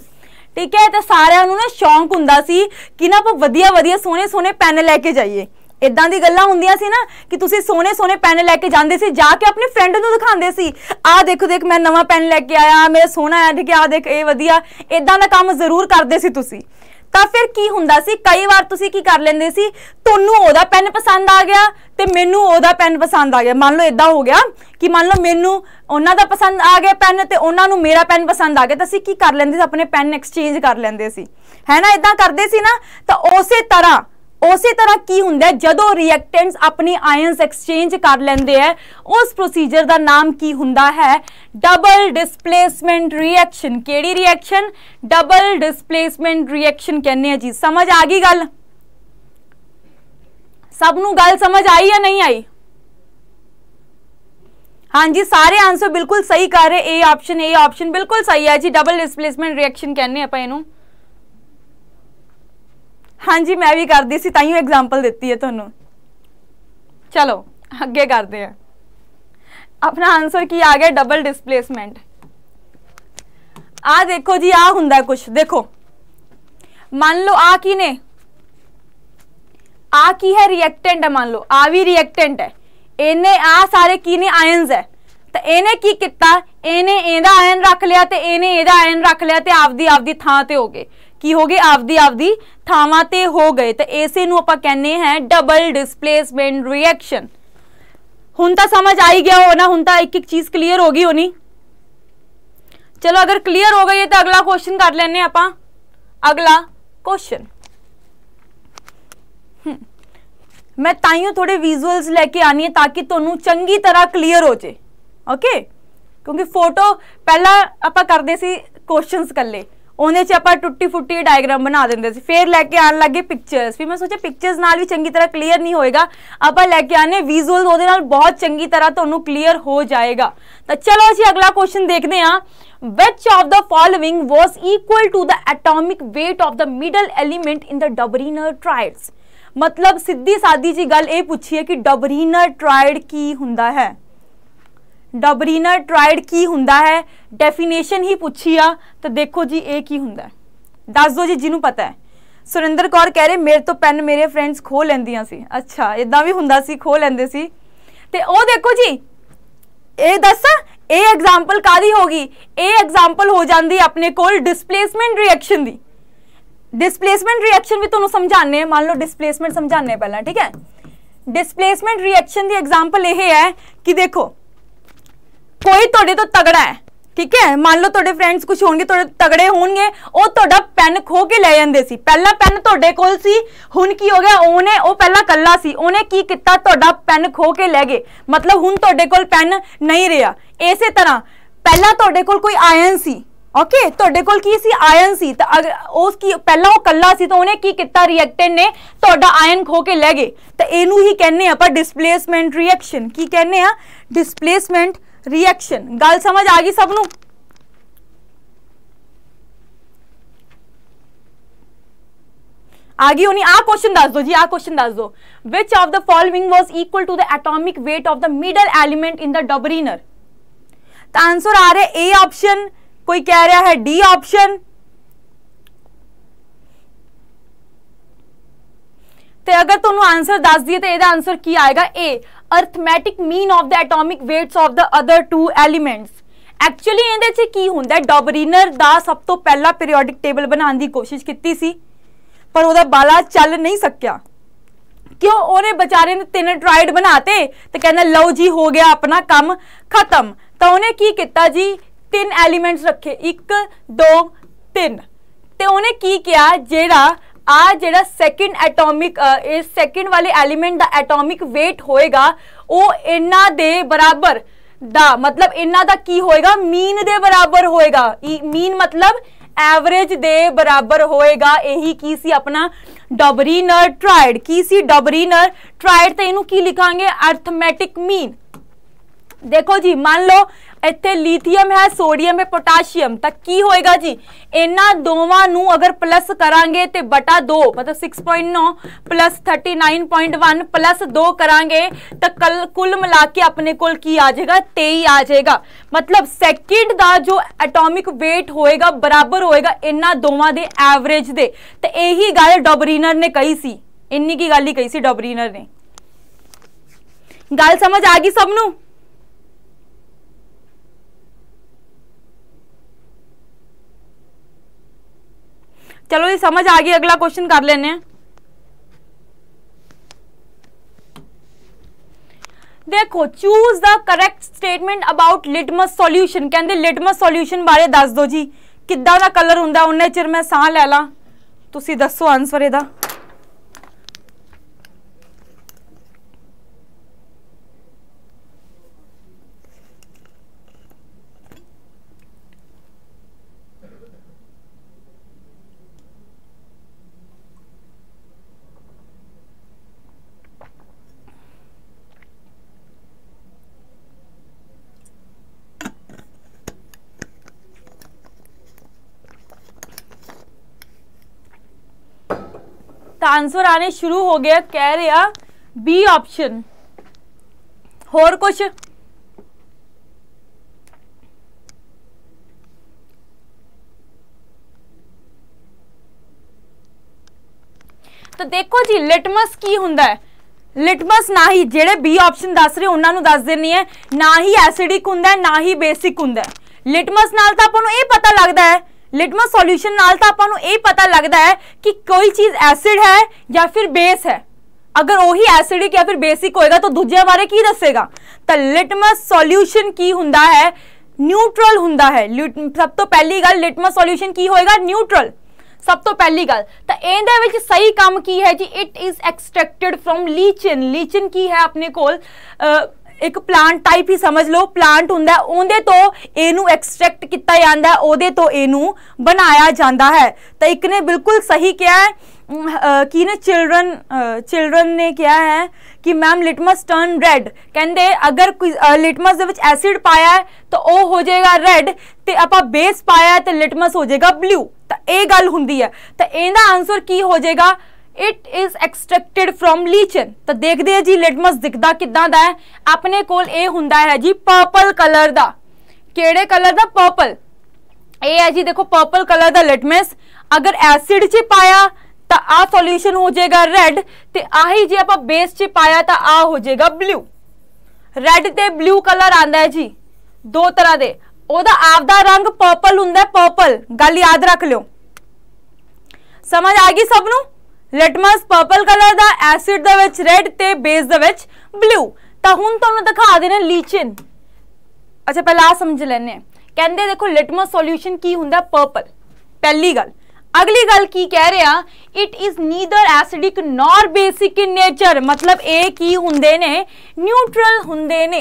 ਠੀਕ ਹੈ ਤੇ ਸਾਰਿਆਂ ਨੂੰ ਨਾ ਸ਼ੌਂਕ ਹੁੰਦਾ ਸੀ ਕਿ ਨਾ ਆਪਾਂ ਵਧੀਆ ਵਧੀਆ ਸੋਹਣੇ ਸੋਹਣੇ ਪੈਨ ਲੈ ਕੇ ਜਾਈਏ ਇਦਾਂ ਦੀ ਗੱਲਾਂ ਹੁੰਦੀਆਂ ਸੀ ਨਾ ਕਿ ਤੁਸੀਂ ਸੋਹਣੇ ਸੋਹਣੇ ਪੈਨ ਲੈ ਕੇ ਜਾਂਦੇ ਸੀ ਜਾ ਕੇ ਆਪਣੇ ਫਰੈਂਡ ਨੂੰ ਦਿਖਾਉਂਦੇ ਸੀ ਆਹ ਦੇਖੋ ਦੇਖ ਮੈਂ ਨਵਾਂ ਪੈਨ ਲੈ ਕੇ ਆਇਆ ਮੇਰਾ ਸੋਹਣਾ ਆ ਠੀਕ ਹੈ ਆਹ ਦੇਖ ਇਹ ਵਧੀਆ ਇਦਾਂ ਦਾ ਕੰਮ ਜ਼ਰੂਰ ਕਰਦੇ ਸੀ ਤੁਸੀਂ ਤਾਂ ਫਿਰ ਕੀ ਹੁੰਦਾ ਸੀ ਕਈ ਵਾਰ ਤੁਸੀਂ ਕੀ ਕਰ ਲੈਂਦੇ ਸੀ ਤੁਹਾਨੂੰ ਉਹਦਾ ਪੈਨ ਪਸੰਦ ਆ ਗਿਆ ਤੇ ਮੈਨੂੰ ਉਹਦਾ ਪੈਨ ਪਸੰਦ ਆ ਗਿਆ ਮੰਨ ਲਓ ਇਦਾਂ ਹੋ ਗਿਆ ਕਿ ਮੰਨ ਲਓ ਮੈਨੂੰ ਉਹਨਾਂ ਦਾ ਪਸੰਦ ਆ ਗਿਆ ਪੈਨ ਤੇ ਉਹਨਾਂ ਨੂੰ ਮੇਰਾ ਪੈਨ ਪਸੰਦ ਆ ਗਿਆ ਤਾਂ ਅਸੀਂ ਕੀ ਕਰ ਲੈਂਦੇ ਸੀ ਆਪਣੇ ਪੈਨ ਐਕਸਚੇਂਜ ਕਰ ਲੈਂਦੇ ਸੀ ਹੈ ਨਾ ਇਦਾਂ ਕਰਦੇ ਸੀ ਨਾ ਤਾਂ ਉਸੇ ਤਰ੍ਹਾਂ ਉਸੇ ਤਰ੍ਹਾਂ ਕੀ ਹੁੰਦਾ ਜਦੋਂ ਰਿਐਕਟੈਂਟਸ ਆਪਣੇ ਆਇਨਸ ਐਕਸਚੇਂਜ ਕਰ ਲੈਂਦੇ ਆ ਉਸ ਪ੍ਰੋਸੀਜਰ ਦਾ ਨਾਮ ਕੀ ਹੁੰਦਾ ਹੈ ਡਬਲ ਡਿਸਪਲੇਸਮੈਂਟ ਰਿਐਕਸ਼ਨ ਕਿਹੜੀ ਰਿਐਕਸ਼ਨ ਡਬਲ ਡਿਸਪਲੇਸਮੈਂਟ ਰਿਐਕਸ਼ਨ ਕਹਿੰਦੇ ਆ ਜੀ ਸਮਝ ਆ ਗਈ ਗੱਲ ਸਭ ਨੂੰ ਗੱਲ ਸਮਝ ਆਈ ਜਾਂ ਨਹੀਂ ਆਈ ਹਾਂਜੀ ਸਾਰੇ ਆਨਸਰ ਬਿਲਕੁਲ ਸਹੀ ਕਰ ਰਹੇ ਏ ਆਪਸ਼ਨ ਏ ਆਪਸ਼ਨ ਬਿਲਕੁਲ ਸਹੀ ਹੈ ਜੀ ਡਬਲ ਡਿਸਪਲੇਸਮੈਂਟ ਰਿਐਕਸ਼ਨ ਕਹਿੰਦੇ ਆਪਾਂ ਇਹਨੂੰ ਹਾਂਜੀ ਮੈਂ ਵੀ ਕਰਦੀ ਸੀ ਤਾਂ ਹੀ ਐਗਜ਼ਾਮਪਲ ਦਿੱਤੀ ਹੈ ਤੁਹਾਨੂੰ ਚਲੋ ਅੱਗੇ ਕਰਦੇ ਆ ਆਪਣਾ ਆਨਸਰ ਕੀ ਆ ਗਿਆ ਡਬਲ ਡਿਸਪਲੇਸਮੈਂਟ ਆ ਦੇਖੋ ਜੀ ਆ ਹੁੰਦਾ ਕੁਝ ਦੇਖੋ ਮੰਨ ਲਓ ਆ ਕੀ ਨੇ ਆ ਕੀ ਹੈ ਰਿਐਕਟੈਂਟ ਹੈ ਮੰਨ ਲਓ ਆ ਵੀ ਰਿਐਕਟੈਂਟ ਹੈ ਇਹਨੇ ਆ ਸਾਰੇ ਕੀ ਨੇ ਆਇਨਸ ਹੈ ਤਾਂ ਇਹਨੇ ਕੀ ਕੀਤਾ ਇਹਨੇ ਇਹਦਾ ਆਇਨ ਰੱਖ ਲਿਆ ਤੇ ਇਹਨੇ ਇਹਦਾ ਆਇਨ ਰੱਖ ਲਿਆ ਤੇ ਆਪਦੀ ਆਪਦੀ ਥਾਂ ਤੇ ਹੋ ਗਏ ਕੀ ਹੋ ਗਏ ਆਪਦੀ ਆਪਦੀ ਥਾਵਾਂ ਤੇ ਹੋ ਗਏ ਤਾਂ ਏਸੇ ਨੂੰ ਆਪਾਂ ਕਹਿੰਦੇ ਹੈ ਡਬਲ ਡਿਸਪਲੇਸਮੈਂਟ ਰਿਐਕਸ਼ਨ ਹੁਣ ਤਾਂ ਸਮਝ ਆਈ ਗਿਆ ਗਿਆ ਹੋਣਾ ਹੁਣ ਤਾਂ ਇੱਕ ਇੱਕ ਚੀਜ਼ ਕਲੀਅਰ ਹੋ ਗਈ ਹੋਣੀ ਚਲੋ ਅਗਰ ਕਲੀਅਰ ਹੋ ਗਈ ਹੈ ਤਾਂ ਅਗਲਾ ਕੁਐਸਚਨ ਕਰ ਲੈਣੇ ਆਪਾਂ ਅਗਲਾ ਕੁਐਸਚਨ ਮੈਂ ਤਾਈਓ ਥੋੜੇ ਵਿਜ਼ੂਅਲਸ ਲੈ ਕੇ ਆਣੀ ਹੈ ਤਾਂ ਕਿ ਤੁਹਾਨੂੰ ਚੰਗੀ ਤਰ੍ਹਾਂ ਕਲੀਅਰ ਹੋ ਜੇ ਓਕੇ ਕਿਉਂਕਿ ਫੋਟੋ ਪਹਿਲਾਂ ਆਪਾਂ ਕਰਦੇ ਸੀ ਕੁਐਸਚਨਸ ਕੱਲੇ उन्हें आप टुटी फुटी डायग्राम बना देंगे फिर लैके आने लग गए पिक्चर फिर मैं सोचा पिक्चर नाल भी चंकी तरह क्लीयर नहीं होएगा आप लैके आने विजुअल वो बहुत चंकी तरह तो क्लीयर हो जाएगा तो चलो अभी अगला क्वेश्चन देखते हैं which of the following was equal to the atomic weight of the middle element in the Dobereiner triads मतलब सीधी साधी जी गल ये पूछी है कि डबरीनर ट्राइड की होंगे है ਡਬਰੀਨਰ ਟ੍ਰਾਇਡ ਕੀ ਹੁੰਦਾ ਹੈ ਡੈਫੀਨੇਸ਼ਨ ਹੀ ਪੁੱਛੀ ਆ ਤਾਂ ਦੇਖੋ ਜੀ ਇਹ ਕੀ ਹੁੰਦਾ ਦੱਸ ਦਿਓ ਜੀ ਜਿਹਨੂੰ ਪਤਾ ਹੈ ਸੁਰਿੰਦਰ ਕੌਰ ਕਹਿ ਰਹੇ ਮੇਰੇ ਤੋਂ ਪੈਨ ਮੇਰੇ ਫਰੈਂਡਸ ਖੋ ਲੈਂਦੀਆਂ ਸੀ ਅੱਛਾ ਇਦਾਂ ਵੀ ਹੁੰਦਾ ਸੀ ਖੋ ਲੈਂਦੇ ਸੀ ਤੇ ਉਹ ਦੇਖੋ ਜੀ ਇਹ ਦੱਸ ਇਹ ਐਗਜ਼ਾਮਪਲ ਕਾਦੀ ਹੋਗੀ ਇਹ ਐਗਜ਼ਾਮਪਲ ਹੋ ਜਾਂਦੀ ਆਪਣੇ ਕੋਲ ਡਿਸਪਲੇਸਮੈਂਟ ਰਿਐਕਸ਼ਨ ਦੀ ਡਿਸਪਲੇਸਮੈਂਟ ਰਿਐਕਸ਼ਨ ਵੀ ਤੁਹਾਨੂੰ ਸਮਝਾਣੇ ਆ ਮੰਨ ਲਓ ਡਿਸਪਲੇਸਮੈਂਟ ਸਮਝਾਣੇ ਪਹਿਲਾਂ ਠੀਕ ਹੈ ਡਿਸਪਲੇਸਮੈਂਟ ਰਿਐਕਸ਼ਨ ਦੀ ਐਗਜ਼ਾਮਪਲ ਇਹ ਹੈ ਕਿ ਦੇਖੋ ਕੋਈ ਤੁਹਾਡੇ ਤੋਂ ਤਗੜਾ ਹੈ ਠੀਕ ਹੈ ਮੰਨ ਲਓ ਤੁਹਾਡੇ ਫਰੈਂਡਸ ਕੁਝ ਹੋਣਗੇ ਤੁਹਾਡੇ ਤਗੜੇ ਹੋਣਗੇ ਉਹ ਤੁਹਾਡਾ ਪੈਨ ਖੋ ਕੇ ਲੈ ਜਾਂਦੇ ਸੀ ਪਹਿਲਾ ਪੈਨ ਤੁਹਾਡੇ ਕੋਲ ਸੀ ਹੁਣ ਕੀ ਹੋ ਗਿਆ ਉਹਨੇ ਉਹ ਪਹਿਲਾਂ ਕੱਲਾ ਸੀ ਉਹਨੇ ਕੀ ਕੀਤਾ ਤੁਹਾਡਾ ਪੈਨ ਖੋ ਕੇ ਲੈ ਗਏ ਮਤਲਬ ਹੁਣ ਤੁਹਾਡੇ ਕੋਲ ਪੈਨ ਨਹੀਂ ਰਿਹਾ ਇਸੇ ਤਰ੍ਹਾਂ ਪਹਿਲਾਂ ਤੁਹਾਡੇ ਕੋਲ ਕੋਈ ਆਇਨ ਸੀ ਓਕੇ ਤੁਹਾਡੇ ਕੋਲ ਕੀ ਸੀ ਆਇਨ ਸੀ ਤਾਂ ਅਗਰ ਉਸ ਕੀ ਪਹਿਲਾਂ ਉਹ ਕੱਲਾ ਸੀ ਤਾਂ ਉਹਨੇ ਕੀ ਕੀਤਾ ਰਿਐਕਟੈਂਟ ਨੇ ਤੁਹਾਡਾ ਆਇਨ ਖੋ ਕੇ ਲੈ ਗਏ ਤਾਂ ਇਹਨੂੰ ਹੀ ਕਹਿੰਦੇ ਆਪਾਂ ਡਿਸਪਲੇਸਮੈਂਟ ਰਿਐਕਸ਼ਨ ਕੀ ਕਹਿੰਦੇ ਆ ਡਿਸਪਲੇਸਮੈਂਟ ਰਿਐਕਸ਼ਨ ਗੱਲ ਸਮਝ ਆ ਗਈ ਸਭ ਨੂੰ आगे होनी आ क्वेश्चन दस दो जी आ क्वेश्चन दस दो which of the following was equal to the atomic weight of the middle element in the Dobereiner तो आंसर आ रहा है ए ऑप्शन कोई कह रहा है डी ऑप्शन तो अगर तुम आंसर दस दिए तो यह आंसर की आएगा a arithmetic mean of the atomic weights of the other two elements actually ਇਹਦੇ 'ਚ ਕੀ ਹੁੰਦਾ ਡੋਬਰੀਨਰ ਦਾ ਸਭ ਤੋਂ ਪਹਿਲਾ ਪੀਰੀਆਡਿਕ ਟੇਬਲ ਬਣਾਉਣ ਦੀ ਕੋਸ਼ਿਸ਼ ਕੀਤੀ ਸੀ ਪਰ ਉਹਦਾ ਬਾਲਾ ਚੱਲ ਨਹੀਂ ਸਕਿਆ ਕਿਉਂ ਉਹਨੇ ਵਿਚਾਰੇ ਨੇ ਤਿੰਨ ਟ੍ਰਾਈਡ ਬਣਾਤੇ ਤੇ ਕਹਿੰਦਾ ਲਓ ਜੀ ਹੋ ਗਿਆ ਆਪਣਾ ਕੰਮ ਖਤਮ ਤਾਂ ਉਹਨੇ ਕੀ ਕੀਤਾ ਜੀ ਤਿੰਨ ਐਲੀਮੈਂਟਸ ਰੱਖੇ 1 2 3 ਤੇ ਉਹਨੇ ਕੀ ਕਿਹਾ ਜਿਹੜਾ ਆ ਜਿਹੜਾ ਸੈਕਿੰਡ ਐਟੋਮਿਕ ਇਸ ਸੈਕਿੰਡ ਵਾਲੇ ਐਲੀਮੈਂਟ ਦਾ ਐਟੋਮਿਕ weight ਹੋਏਗਾ ਉਹ ਇਹਨਾਂ ਦੇ ਬਰਾਬਰ ਦਾ ਮਤਲਬ ਇਹਨਾਂ ਦਾ ਕੀ ਹੋਏਗਾ ਮੀਨ ਦੇ ਬਰਾਬਰ ਹੋਏਗਾ ਮੀਨ ਮਤਲਬ ਐਵਰੇਜ ਦੇ ਬਰਾਬਰ ਹੋਏਗਾ ਇਹੀ ਕੀ ਸੀ ਆਪਣਾ ਡਬਰੀਨਰ ਟ੍ਰਾਇਡ ਕੀ ਸੀ ਡਬਰੀਨਰ ਟ੍ਰਾਇਡ ਤੇ ਇਹਨੂੰ ਕੀ ਲਿਖਾਂਗੇ ਅਰਥਮੈਟਿਕ ਮੀਨ ਦੇਖੋ ਜੀ ਮੰਨ ਲਓ ਇੱਥੇ ਲੀਥੀਅਮ ਹੈ ਸੋਡੀਅਮ ਹੈ ਪੋਟਾਸ਼ੀਅਮ ਤਾਂ ਕੀ ਹੋਏਗਾ ਜੀ ਇਹਨਾਂ ਦੋਵਾਂ ਨੂੰ ਅਗਰ ਪਲੱਸ ਕਰਾਂਗੇ ਤੇ ਬਟਾ 2 ਮਤਲਬ 6.9 ਪਲੱਸ 39.1 ਪਲੱਸ 2 ਕਰਾਂਗੇ ਤਾਂ ਕੁੱਲ ਮਿਲਾ ਕੇ ਆਪਣੇ ਕੋਲ ਕੀ ਆ ਜਾਏਗਾ 23 ਆ ਜਾਏਗਾ ਮਤਲਬ ਸੈਕਿੰਡ ਦਾ ਜੋ ਐਟੋਮਿਕ weight ਹੋਏਗਾ ਬਰਾਬਰ ਹੋਏਗਾ ਇਹਨਾਂ ਦੋਵਾਂ ਦੇ ਐਵਰੇਜ ਦੇ ਤੇ ਇਹੀ ਗੱਲ ਡੋਬਰੀਨਰ ਨੇ ਕਹੀ ਸੀ ਇੰਨੀ ਕੀ ਗੱਲ ਹੀ ਕਹੀ ਸੀ ਡੋਬਰੀਨਰ ਨੇ ਗੱਲ ਸਮਝ ਆ ਗਈ ਸਭ ਨੂੰ ਚਲੋ ਇਹ ਸਮਝ ਆ ਗਈ ਅਗਲਾ ਕੁਐਸਚਨ ਕਰ ਲੈਨੇ ਆ ਦੇਖੋ choose the correct statement about litmus solution ਕਹਿੰਦੇ ਲਿਟਮਸ ਸੋਲੂਸ਼ਨ ਬਾਰੇ ਦੱਸ ਦਿਓ ਜੀ ਕਿੱਦਾਂ ਦਾ ਕਲਰ ਹੁੰਦਾ ਉਹਨੇ ਚਿਰ ਮੈਂ ਸਾਹ ਲੈ ਲਾਂ ਤੁਸੀਂ ਦੱਸੋ ਆਨਸਰ ਇਹਦਾ ਤਾਂ ਆਨਸਰ ਆਨੇ ਸ਼ੁਰੂ ਹੋ ਗਿਆ ਕਹਿ ਰਿਹਾ ਬੀ ਆਪਸ਼ਨ ਹੋਰ ਕੁਝ ਤਾਂ ਦੇਖੋ ਜੀ ਲਿਟਮਸ ਕੀ ਹੁੰਦਾ ਹੈ ਲਿਟਮਸ ਨਾ ਹੀ ਜਿਹੜੇ ਬੀ ਆਪਸ਼ਨ ਦੱਸ ਰਹੇ ਉਹਨਾਂ ਨੂੰ ਦੱਸ ਦੇਣੀ ਹੈ ਨਾ ਹੀ ਐਸਿਡਿਕ ਹੁੰਦਾ ਨਾ ਹੀ ਬੇਸਿਕ ਹੁੰਦਾ ਲਿਟਮਸ ਨਾਲ ਤਾਂ ਆਪਾਂ ਨੂੰ ਇਹ ਪਤਾ ਲੱਗਦਾ ਹੈ ਲਿਟਮਸ ਸੋਲੂਸ਼ਨ ਨਾਲ ਤਾਂ ਆਪਾਂ ਨੂੰ ਇਹ ਪਤਾ ਲੱਗਦਾ ਹੈ ਕਿ ਕੋਈ ਚੀਜ਼ ਐਸਿਡ ਹੈ ਜਾਂ ਫਿਰ ਬੇਸ ਹੈ ਅਗਰ ਉਹੀ ਐਸਿਡਿਕ ਜਾਂ ਫਿਰ ਬੇਸਿਕ ਹੋਏਗਾ ਤਾਂ ਦੂਜਿਆਂ ਬਾਰੇ ਕੀ ਦੱਸੇਗਾ ਤਾਂ ਲਿਟਮਸ ਸੋਲੂਸ਼ਨ ਕੀ ਹੁੰਦਾ ਹੈ ਨਿਊਟਰਲ ਹੁੰਦਾ ਹੈ ਸਭ ਤੋਂ ਪਹਿਲੀ ਗੱਲ ਲਿਟਮਸ ਸੋਲੂਸ਼ਨ ਕੀ ਹੋਏਗਾ ਨਿਊਟਰਲ ਸਭ ਤੋਂ ਪਹਿਲੀ ਗੱਲ ਤਾਂ ਇਹਦੇ ਵਿੱਚ ਸਹੀ ਕੰਮ ਕੀ ਹੈ ਜੀ it is extracted from lichen lichen ਕੀ ਹੈ ਆਪਣੇ ਕੋਲ ਇੱਕ ਪਲਾਂਟ ਟਾਈਪ ਹੀ ਸਮਝ ਲਓ ਪਲਾਂਟ ਹੁੰਦਾ ਉਹਦੇ ਤੋਂ ਇਹਨੂੰ ਐਕਸਟ੍ਰੈਕਟ ਕੀਤਾ ਜਾਂਦਾ ਉਹਦੇ ਤੋਂ ਇਹਨੂੰ ਬਣਾਇਆ ਜਾਂਦਾ ਹੈ ਤਾਂ ਇੱਕ ਨੇ ਬਿਲਕੁਲ ਸਹੀ ਕਿਹਾ ਹੈ ਕੀ ਨੇ ਚਿਲड्रन ਚਿਲड्रन ਨੇ ਕਿਹਾ ਹੈ ਕਿ ਮੈਮ ਲਿਟਮਸ ਟਰਨ ਰੈੱਡ ਕਹਿੰਦੇ ਅਗਰ ਲਿਟਮਸ ਦੇ ਵਿੱਚ ਐਸਿਡ ਪਾਇਆ ਤਾਂ ਉਹ ਹੋ ਜਾਏਗਾ ਰੈੱਡ ਤੇ ਆਪਾਂ ਬੇਸ ਪਾਇਆ ਤੇ ਲਿਟਮਸ ਹੋ ਜਾਏਗਾ ਬਲੂ ਤਾਂ ਇਹ ਗੱਲ ਹੁੰਦੀ ਹੈ ਤਾਂ ਇਹਦਾ ਆਨਸਰ ਕੀ ਹੋ ਜਾਏਗਾ it is extracted from lichen ਤਾਂ ਦੇਖਦੇ ਆ ਜੀ ਲਿਟਮਸ ਦਿਖਦਾ ਕਿਦਾਂ ਦਾ ਹੈ ਆਪਣੇ ਕੋਲ ਇਹ ਹੁੰਦਾ ਹੈ ਜੀ ਪਰਪਲ ਕਲਰ ਦਾ ਕਿਹੜੇ ਕਲਰ ਦਾ ਪਰਪਲ ਇਹ ਹੈ ਜੀ ਦੇਖੋ ਪਰਪਲ ਕਲਰ ਦਾ ਲਿਟਮਸ ਅਗਰ ਐਸਿਡ 'ਚ ਪਾਇਆ ਤਾਂ ਆ ਸੋਲੂਸ਼ਨ ਹੋ ਜਾਏਗਾ ਰੈੱਡ ਤੇ ਆਹੀ ਜੇ ਆਪਾਂ ਬੇਸ 'ਚ ਪਾਇਆ ਤਾਂ ਆ ਹੋ ਜਾਏਗਾ ਬਲੂ ਰੈੱਡ ਤੇ ਬਲੂ ਕਲਰ ਆਂਦਾ ਹੈ ਜੀ ਦੋ ਤਰ੍ਹਾਂ ਦੇ ਉਹਦਾ ਆਪਦਾ ਰੰਗ ਪਰਪਲ ਹੁੰਦਾ ਹੈ ਪਰਪਲ ਗੱਲ ਯਾਦ ਰੱਖ ਲਿਓ ਸਮਝ ਆ ਗਈ ਸਭ ਨੂੰ ਲਿਟਮਸ ਪਰਪਲ ਕਲਰ ਦਾ ਐਸਿਡ ਦੇ ਵਿੱਚ ਰੈੱਡ ਤੇ ਬੇਸ ਦੇ ਵਿੱਚ ਬਲੂ ਤਾਂ ਹੁਣ ਤੁਹਾਨੂੰ ਦਿਖਾ ਦੇਣਾ ਲੀਚਿਨ ਅੱਛਾ ਪਹਿਲਾਂ ਆ ਸਮਝ ਲੈਣੇ ਕਹਿੰਦੇ ਦੇਖੋ ਲਿਟਮਸ ਸੋਲੂਸ਼ਨ ਕੀ ਹੁੰਦਾ ਪਰਪਲ ਪਹਿਲੀ ਗੱਲ ਅਗਲੀ ਗੱਲ ਕੀ ਕਹਿ ਰਿਹਾ it is neither acidic nor basic in nature ਮਤਲਬ ਇਹ ਕੀ ਹੁੰਦੇ ਨੇ ਨਿਊਟਰਲ ਹੁੰਦੇ ਨੇ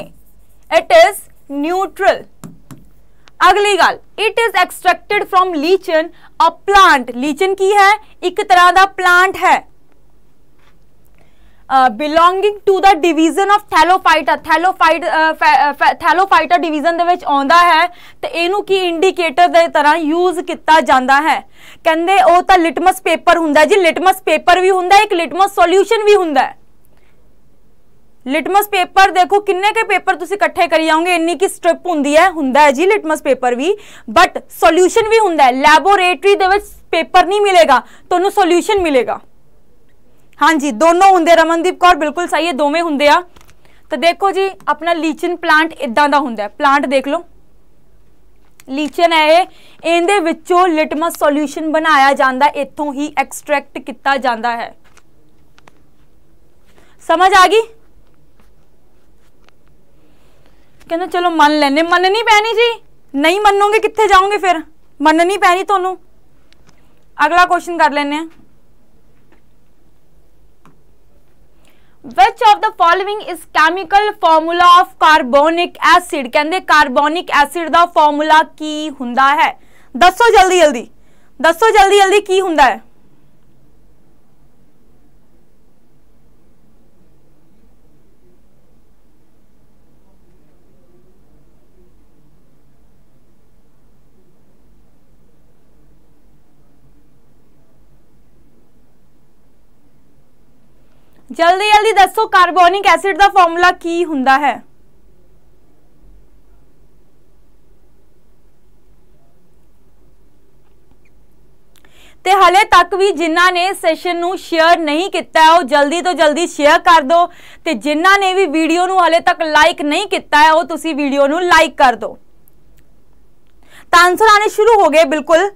ਇਟ ਇਜ਼ ਨਿਊਟਰਲ ਅਗਲੀ ਗੱਲ it is extracted from lichen a plant lichen ਕੀ ਹੈ ਇੱਕ ਤਰ੍ਹਾਂ ਦਾ ਪਲਾਂਟ ਹੈ belonging to the division of thallophyta thallophyte thallophyta division ਦੇ ਵਿੱਚ ਆਉਂਦਾ ਹੈ ਤੇ ਇਹਨੂੰ ਕੀ ਇੰਡੀਕੇਟਰ ਦੇ ਤਰ੍ਹਾਂ ਯੂਜ਼ ਕੀਤਾ ਜਾਂਦਾ ਹੈ ਕਹਿੰਦੇ ਉਹ ਤਾਂ ਲਿਟਮਸ ਪੇਪਰ ਹੁੰਦਾ ਜੀ ਲਿਟਮਸ ਪੇਪਰ ਵੀ ਹੁੰਦਾ ਇੱਕ ਲਿਟਮਸ ਸੋਲੂਸ਼ਨ ਵੀ ਹੁੰਦਾ ਹੈ ਲਿਟਮਸ ਪੇਪਰ ਦੇਖੋ ਕਿੰਨੇ ਕੇ ਪੇਪਰ ਤੁਸੀਂ ਇਕੱਠੇ ਕਰੀ ਜਾਓਗੇ ਇੰਨੀ ਕੀ ਸਟ੍ਰਿਪ ਹੁੰਦੀ ਹੈ ਹੁੰਦਾ ਹੈ ਜੀ ਲਿਟਮਸ ਪੇਪਰ ਵੀ ਬਟ ਸੋਲੂਸ਼ਨ ਵੀ ਹੁੰਦਾ ਹੈ ਲੈਬੋਰੇਟਰੀ ਦੇ ਵਿੱਚ ਪੇਪਰ ਨਹੀਂ ਮਿਲੇਗਾ ਤੁਹਾਨੂੰ ਸੋਲੂਸ਼ਨ ਮਿਲੇਗਾ ਹਾਂਜੀ ਦੋਨੋਂ ਹੁੰਦੇ ਰਮਨਦੀਪ ਕੌਰ ਬਿਲਕੁਲ ਸਹੀ ਹੈ ਦੋਵੇਂ ਹੁੰਦੇ ਆ ਤਾਂ ਦੇਖੋ ਜੀ ਆਪਣਾ ਲੀਚਨ ਪਲਾਂਟ ਇਦਾਂ ਦਾ ਹੁੰਦਾ ਹੈ ਪਲਾਂਟ ਦੇਖ ਲਓ ਲੀਚਨ ਹੈ ਇਹ ਇਹਦੇ ਵਿੱਚੋਂ ਲਿਟਮਸ ਸੋਲੂਸ਼ਨ ਬਣਾਇਆ ਜਾਂਦਾ ਇੱਥੋਂ ਹੀ ਐਕਸਟ੍ਰੈਕਟ ਕੀਤਾ ਜਾਂਦਾ ਹੈ ਸਮਝ ਆ ਗਈ ਕਹਿੰਦਾ ਚਲੋ ਮੰਨ ਲੈਨੇ ਮੰਨਣੀ ਪੈਣੀ ਜੀ ਨਹੀਂ ਮੰਨੋਗੇ ਕਿੱਥੇ ਜਾਓਗੇ ਫਿਰ ਮੰਨਣੀ ਪੈਣੀ ਤੁਹਾਨੂੰ ਅਗਲਾ ਕੁਐਸਚਨ ਕਰ ਲੈਨੇ ਆ which of the following is chemical formula of carbonic acid ਕਹਿੰਦੇ ਕਾਰਬੋਨਿਕ ਐਸਿਡ ਦਾ ਫਾਰਮੂਲਾ ਕੀ ਹੁੰਦਾ ਹੈ ਦੱਸੋ ਜਲਦੀ ਜਲਦੀ ਦੱਸੋ ਜਲਦੀ ਜਲਦੀ ਕੀ ਹੁੰਦਾ ਹੈ ਜਲਦੀ ਜਲਦੀ ਦੱਸੋ ਕਾਰਬੋਨਿਕ ਐਸਿਡ ਦਾ ਫਾਰਮੂਲਾ ਕੀ ਹੁੰਦਾ ਹੈ ਤੇ ਹਲੇ ਤੱਕ ਵੀ ਜਿਨ੍ਹਾਂ ਨੇ ਸੈਸ਼ਨ ਨੂੰ ਸ਼ੇਅਰ ਨਹੀਂ ਕੀਤਾ ਉਹ ਜਲਦੀ ਤੋਂ ਜਲਦੀ ਸ਼ੇਅਰ ਕਰ ਦਿਓ ਤੇ ਜਿਨ੍ਹਾਂ ਨੇ ਵੀ ਵੀਡੀਓ ਨੂੰ ਹਲੇ ਤੱਕ ਲਾਈਕ ਨਹੀਂ ਕੀਤਾ ਹੈ ਉਹ ਤੁਸੀਂ ਵੀਡੀਓ ਨੂੰ ਲਾਈਕ ਕਰ ਦਿਓ ਤਾਂ ਆਨਸਰ ਆਨੇ ਸ਼ੁਰੂ ਹੋ ਗਏ ਬਿਲਕੁਲ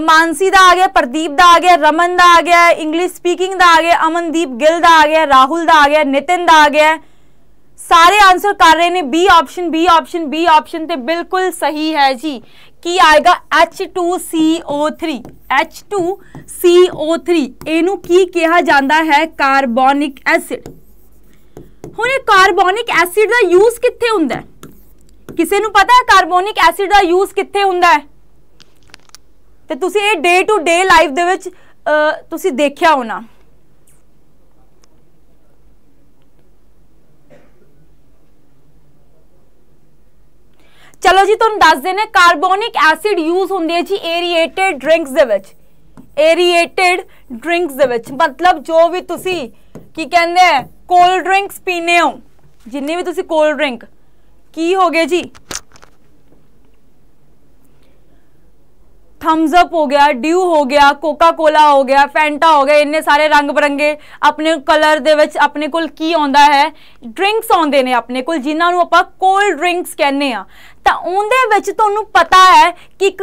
ਮਾਨਸੀ ਦਾ ਆ ਗਿਆ ਪ੍ਰਦੀਪ ਦਾ ਆ ਗਿਆ ਰਮਨ ਦਾ ਆ ਗਿਆ ਇੰਗਲਿਸ਼ ਸਪੀਕਿੰਗ ਦਾ ਆ ਗਿਆ ਅਮਨਦੀਪ ਗਿੱਲ ਦਾ ਆ ਗਿਆ ਰਾਹੁਲ ਦਾ ਆ ਗਿਆ ਨਿਤਿਨ ਦਾ ਆ ਗਿਆ ਸਾਰੇ ਆਨਸਰ ਕਰ ਰਹੇ ਨੇ B option B option B option ਤੇ ਬਿਲਕੁਲ ਸਹੀ ਹੈ ਜੀ ਕੀ ਆਏਗਾ H2CO3 H2CO3 ਇਹਨੂੰ ਕੀ ਕਿਹਾ ਜਾਂਦਾ ਹੈ ਕਾਰਬੋਨਿਕ ਐਸਿਡ ਹੁਣ ਇਹ ਕਾਰਬੋਨਿਕ ਐਸਿਡ ਦਾ ਯੂਜ਼ ਕਿੱਥੇ ਹੁੰਦਾ ਹੈ ਕਿਸੇ ਨੂੰ ਪਤਾ ਹੈ ਕਾਰਬੋਨਿਕ ਐਸਿਡ ਦਾ ਯੂਜ਼ ਕਿੱਥੇ ਹੁੰਦਾ ਹੈ ਤੇ ਤੁਸੀਂ ਇਹ ਡੇ ਟੂ ਡੇ ਲਾਈਫ ਦੇ ਵਿੱਚ ਤੁਸੀਂ ਦੇਖਿਆ ਹੋਣਾ ਚਲੋ ਜੀ ਤੁਹਾਨੂੰ ਦੱਸ ਨੇ ਕਾਰਬੋਨਿਕ ਐਸਿਡ ਯੂਜ਼ ਹੁੰਦੇ ਹੈ ਜੀ ਏਰੀਏਟਡ ਡਰਿੰਕਸ ਦੇ ਵਿੱਚ ਏਰੀਏਟਡ ਡਰਿੰਕਸ ਦੇ ਵਿੱਚ ਮਤਲਬ ਜੋ ਵੀ ਤੁਸੀਂ ਕੀ ਕਹਿੰਦੇ ਕੋਲਡ ਡਰਿੰਕਸ ਪੀਨੇ ਹੋ ਜਿੰਨੇ ਵੀ ਤੁਸੀਂ ਕੋਲਡ ਡਰਿੰਕ ਕੀ ਹੋਗੇ ਜੀ ਥੰਮਸ ਅਪ ਹੋ ਗਿਆ ਡਿਊ ਹੋ ਗਿਆ ਕੋਕਾ ਕੋਲਾ ਹੋ ਗਿਆ ਫੈਂਟਾ ਹੋ ਗਿਆ ਇੰਨੇ ਸਾਰੇ ਰੰਗ ਬਰੰਗੇ ਆਪਣੇ ਕਲਰ ਦੇ ਵਿੱਚ ਆਪਣੇ ਕੋਲ ਕੀ ਆਉਂਦਾ ਹੈ ਡਰਿੰਕਸ ਆਉਂਦੇ ਨੇ ਆਪਣੇ ਕੋਲ ਜਿਨ੍ਹਾਂ ਨੂੰ ਆਪਾਂ ਕੋਲਡ ਡਰਿੰਕਸ ਕਹਿੰਦੇ ਆ ਤਾਂ ਉਹਦੇ ਵਿੱਚ ਤੁਹਾਨੂੰ ਪਤਾ ਹੈ ਕਿ ਇੱਕ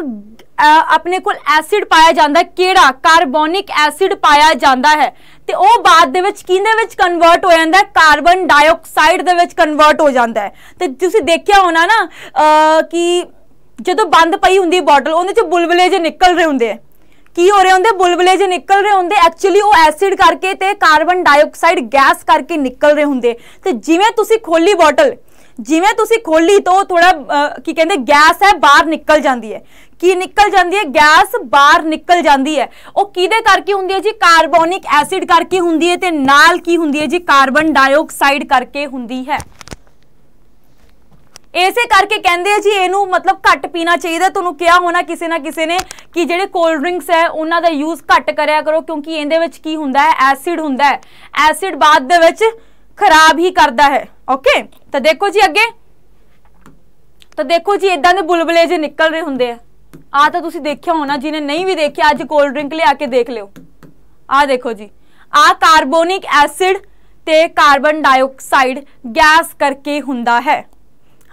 ਆਪਣੇ ਕੋਲ ਐਸਿਡ ਪਾਇਆ ਜਾਂਦਾ ਕਿਹੜਾ ਕਾਰਬੋਨਿਕ ਐਸਿਡ ਪਾਇਆ ਜਾਂਦਾ ਹੈ ਤੇ ਉਹ ਬਾਅਦ ਦੇ ਵਿੱਚ ਕਿੰਦੇ ਵਿੱਚ ਕਨਵਰਟ ਹੋ ਜਾਂਦਾ ਕਾਰਬਨ ਡਾਈਆਕਸਾਈਡ ਦੇ ਵਿੱਚ ਕਨਵਰਟ ਹੋ ਜਾਂਦਾ ਤੇ ਤੁਸੀਂ ਦੇਖਿਆ ਹੋਣਾ ਨਾ ਕਿ ਜਦੋਂ ਬੰਦ ਪਈ ਹੁੰਦੀ ਬੋਟਲ ਉਹਦੇ ਚ ਬੁਲਬਲੇ ਜੇ ਨਿਕਲ ਰਹੇ ਹੁੰਦੇ ਆ ਕੀ ਹੋ ਰਹੇ ਹੁੰਦੇ ਬੁਲਬਲੇ ਜੇ ਨਿਕਲ ਰਹੇ ਹੁੰਦੇ ਐਕਚੁਅਲੀ ਉਹ ਐਸਿਡ ਕਰਕੇ ਤੇ ਕਾਰਬਨ ਡਾਈਆਕਸਾਈਡ ਗੈਸ ਕਰਕੇ ਨਿਕਲ ਰਹੇ ਹੁੰਦੇ ਤੇ ਜਿਵੇਂ ਤੁਸੀਂ ਖੋਲੀ ਬੋਟਲ ਜਿਵੇਂ ਤੁਸੀਂ ਖੋਲੀ ਤਾਂ ਥੋੜਾ ਕੀ ਕਹਿੰਦੇ ਗੈਸ ਹੈ ਬਾਹਰ ਨਿਕਲ ਜਾਂਦੀ ਹੈ ਕੀ ਨਿਕਲ ਜਾਂਦੀ ਹੈ ਗੈਸ ਬਾਹਰ ਨਿਕਲ ਜਾਂਦੀ ਹੈ ਉਹ ਕਿਹਦੇ ਕਰਕੇ ਹੁੰਦੀ ਹੈ ਜੀ ਕਾਰਬੋਨਿਕ ਐਸਿਡ ਕਰਕੇ ਹੁੰਦੀ ਹੈ ਤੇ ਨਾਲ ਕੀ ਹੁੰਦੀ ਹੈ ਜੀ ਕਾਰਬਨ ਡਾਈਆਕਸਾਈਡ ਕਰਕੇ ਹੁੰਦੀ ਹੈ ਇਸੇ ਕਰਕੇ ਕਹਿੰਦੇ ਆ ਜੀ ਇਹਨੂੰ ਮਤਲਬ ਘੱਟ ਪੀਣਾ ਚਾਹੀਦਾ ਤੁਹਾਨੂੰ ਕਿਹਾ ਹੋਣਾ ਕਿਸੇ ਨਾ ਕਿਸੇ ਨੇ ਕਿ ਜਿਹੜੇ ਕੋਲਡ ਡਰਿੰਕਸ ਹੈ ਉਹਨਾਂ ਦਾ ਯੂਜ਼ ਘੱਟ ਕਰਿਆ ਕਰੋ ਕਿਉਂਕਿ ਇਹਦੇ ਵਿੱਚ ਕੀ ਹੁੰਦਾ ਹੈ ਐਸਿਡ ਹੁੰਦਾ ਹੈ ਐਸਿਡ ਬਾਅਦ ਦੇ ਵਿੱਚ ਖਰਾਬ ਹੀ ਕਰਦਾ ਹੈ ਓਕੇ ਤਾਂ ਦੇਖੋ ਜੀ ਅੱਗੇ ਤਾਂ ਦੇਖੋ ਜੀ ਇਦਾਂ ਦੇ ਬੁਲਬਲੇ ਜੇ ਨਿਕਲ ਰਹੇ ਹੁੰਦੇ ਆ ਆ ਤਾਂ ਤੁਸੀਂ ਦੇਖਿਆ ਹੋਣਾ ਜਿਹਨੇ ਨਹੀਂ ਵੀ ਦੇਖਿਆ ਅੱਜ ਕੋਲਡ ਡਰਿੰਕ ਲਿਆ ਕੇ ਦੇਖ ਲਿਓ ਆ ਦੇਖੋ ਜੀ ਆ ਕਾਰਬੋਨਿਕ ਐਸਿਡ ਤੇ ਕਾਰਬਨ ਡਾਈਆਕਸਾਈਡ ਗੈਸ ਕਰਕੇ ਹੁੰਦਾ ਹੈ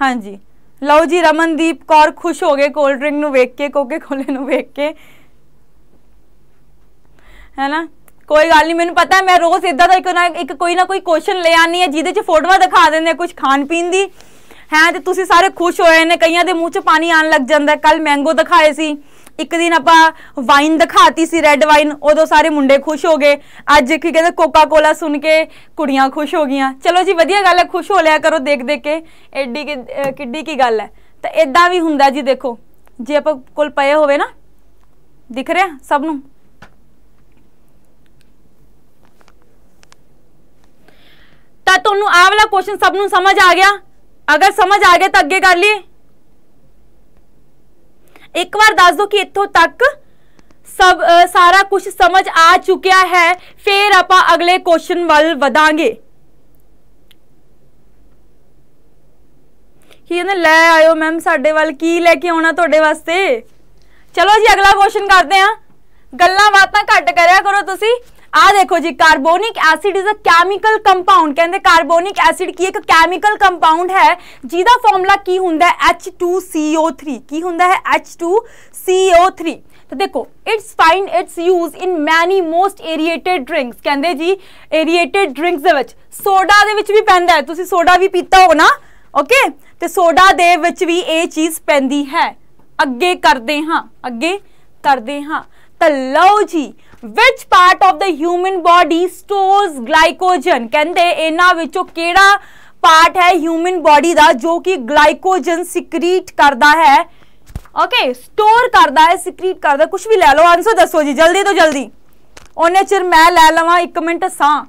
ਹਾਂਜੀ ਲਓ ਜੀ ਰਮਨਦੀਪ ਕੌਰ ਖੁਸ਼ ਹੋ ਗਏ ਕੋਲਡ ਡਰਿੰਕ ਨੂੰ ਵੇਖ ਕੇ ਕੋਕੇ ਕੋਲੇ ਨੂੰ ਵੇਖ ਕੇ ਹੈ ਨਾ ਕੋਈ ਗੱਲ ਨਹੀਂ ਮੈਨੂੰ ਪਤਾ ਮੈਂ ਰੋਜ਼ ਇਦਾਂ ਦਾ ਇੱਕ ਨਾ ਇੱਕ ਕੋਈ ਨਾ ਕੋਈ ਕੁਐਸਚਨ ਲੈ ਆਨੀ ਹੈ ਜਿਹਦੇ 'ਚ ਫੋਟੋਆਂ ਦਿਖਾ ਦਿੰਦੇ ਆ ਕੁਝ ਖਾਣ ਪੀਣ ਦੀ ਹੈ ਤੇ ਤੁਸੀਂ ਸਾਰੇ ਖੁਸ਼ ਹੋਏ ਨੇ ਕਈਆਂ ਦੇ ਮੂੰਹ 'ਚ ਪਾਣੀ ਆਣ ਲੱਗ ਜਾਂਦਾ ਕੱਲ ਮੈਂਗੋ ਦਿਖਾਏ ਸੀ ਇੱਕ ਦਿਨ ਆਪਾਂ ਵਾਈਨ ਦਿਖਾਤੀ ਸੀ ਰੈੱਡ ਵਾਈਨ ਉਦੋਂ ਸਾਰੇ ਮੁੰਡੇ ਖੁਸ਼ ਹੋ ਗਏ ਅੱਜ ਕੀ ਕਹਿੰਦੇ ਕੋਕਾ ਕੋਲਾ ਸੁਣ ਕੇ ਕੁੜੀਆਂ ਖੁਸ਼ ਹੋ ਗਈਆਂ ਚਲੋ ਜੀ ਵਧੀਆ ਗੱਲ ਹੈ ਖੁਸ਼ ਹੋ ਲਿਆ ਕਰੋ ਦੇਖ ਦੇਖ ਕੇ ਐਡੀ ਕਿੱਡੀ ਕੀ ਗੱਲ ਹੈ ਤਾਂ ਇਦਾਂ ਵੀ ਹੁੰਦਾ ਜੀ ਦੇਖੋ ਜੇ ਆਪਾਂ ਕੋਲ ਪਏ ਹੋਵੇ ਨਾ ਦਿਖ ਰਿਹਾ ਸਭ ਨੂੰ ਤਾਂ ਤੁਹਾਨੂੰ ਆਹ ਵਾਲਾ ਕੁਐਸਚਨ ਸਭ ਨੂੰ ਸਮਝ ਆ ਗਿਆ ਅਗਰ ਸਮਝ ਆ ਗਿਆ ਤਾਂ ਅੱਗੇ ਕਰ ਲਈਏ ਇੱਕ ਵਾਰ ਦੱਸ ਦਿਓ ਕਿ ਇੱਥੋਂ ਤੱਕ ਸਭ ਸਾਰਾ ਕੁਝ ਸਮਝ ਆ ਚੁੱਕਿਆ ਹੈ ਫਿਰ ਆਪਾਂ ਅਗਲੇ ਕੁਐਸਚਨ ਵੱਲ ਵਧਾਂਗੇ ਕੀ ਇਹਨੇ ਲੈ ਆਇਓ ਮੈਮ ਸਾਡੇ ਵੱਲ ਕੀ ਲੈ ਕੇ ਆਉਣਾ ਤੁਹਾਡੇ ਵਾਸਤੇ ਚਲੋ ਜੀ ਅਗਲਾ ਕੁਐਸਚਨ ਕਰਦੇ ਆ ਗੱਲਾਂ ਬਾਤਾਂ ਘੱਟ ਕਰਿਆ ਕਰੋ ਤੁਸੀਂ ਆ ਦੇਖੋ ਜੀ carbonic acid is a chemical compound ਕਹਿੰਦੇ ਕਾਰਬੋਨਿਕ ਐਸਿਡ ਕੀ ਇੱਕ ਕੈਮੀਕਲ ਕੰਪਾਊਂਡ ਹੈ ਜਿਹਦਾ ਫਾਰਮੂਲਾ ਕੀ ਹੁੰਦਾ ਹੈ H2CO3 ਕੀ ਹੁੰਦਾ ਹੈ H2CO3 ਤਾਂ ਦੇਖੋ its find its use in many most ਏਰੀਏਟਡ drinks ਕਹਿੰਦੇ ਜੀ ਏਰੀਏਟਡ ਡਰਿੰਕਸ ਦੇ ਵਿੱਚ ਸੋਡਾ ਦੇ ਵਿੱਚ ਵੀ ਪੈਂਦਾ ਹੈ ਤੁਸੀਂ ਸੋਡਾ ਵੀ ਪੀਤਾ ਹੋ ਨਾ ਓਕੇ ਤੇ ਸੋਡਾ ਦੇ ਵਿੱਚ ਵੀ ਇਹ ਚੀਜ਼ ਪੈਂਦੀ ਹੈ ਅੱਗੇ ਕਰਦੇ ਹਾਂ ਅੱਗੇ ਕਰਦੇ ਹਾਂ ਤਾਂ ਲਓ ਜੀ which part of the human body stores glycogen ਕਹਿੰਦੇ ਇਹਨਾਂ ਵਿੱਚੋਂ ਕਿਹੜਾ ਪਾਰਟ ਹੈ ਹਿਊਮਨ ਬਾਡੀ ਦਾ ਜੋ ਕਿ ਗਲਾਈਕੋਜਨ ਸਿਕ੍ਰੀਟ ਕਰਦਾ ਹੈ ਓਕੇ ਸਟੋਰ ਕਰਦਾ ਹੈ ਸਿਕ੍ਰੀਟ ਕਰਦਾ ਕੁਝ ਵੀ ਲੈ ਲਓ ਆਨਸਰ ਦੱਸੋ ਜੀ ਜਲਦੀ ਤੋਂ ਜਲਦੀ ਉਹਨੇ ਚਿਰ ਮੈਂ ਲੈ ਲਵਾਂ 1 ਮਿੰਟ ਸਾਂ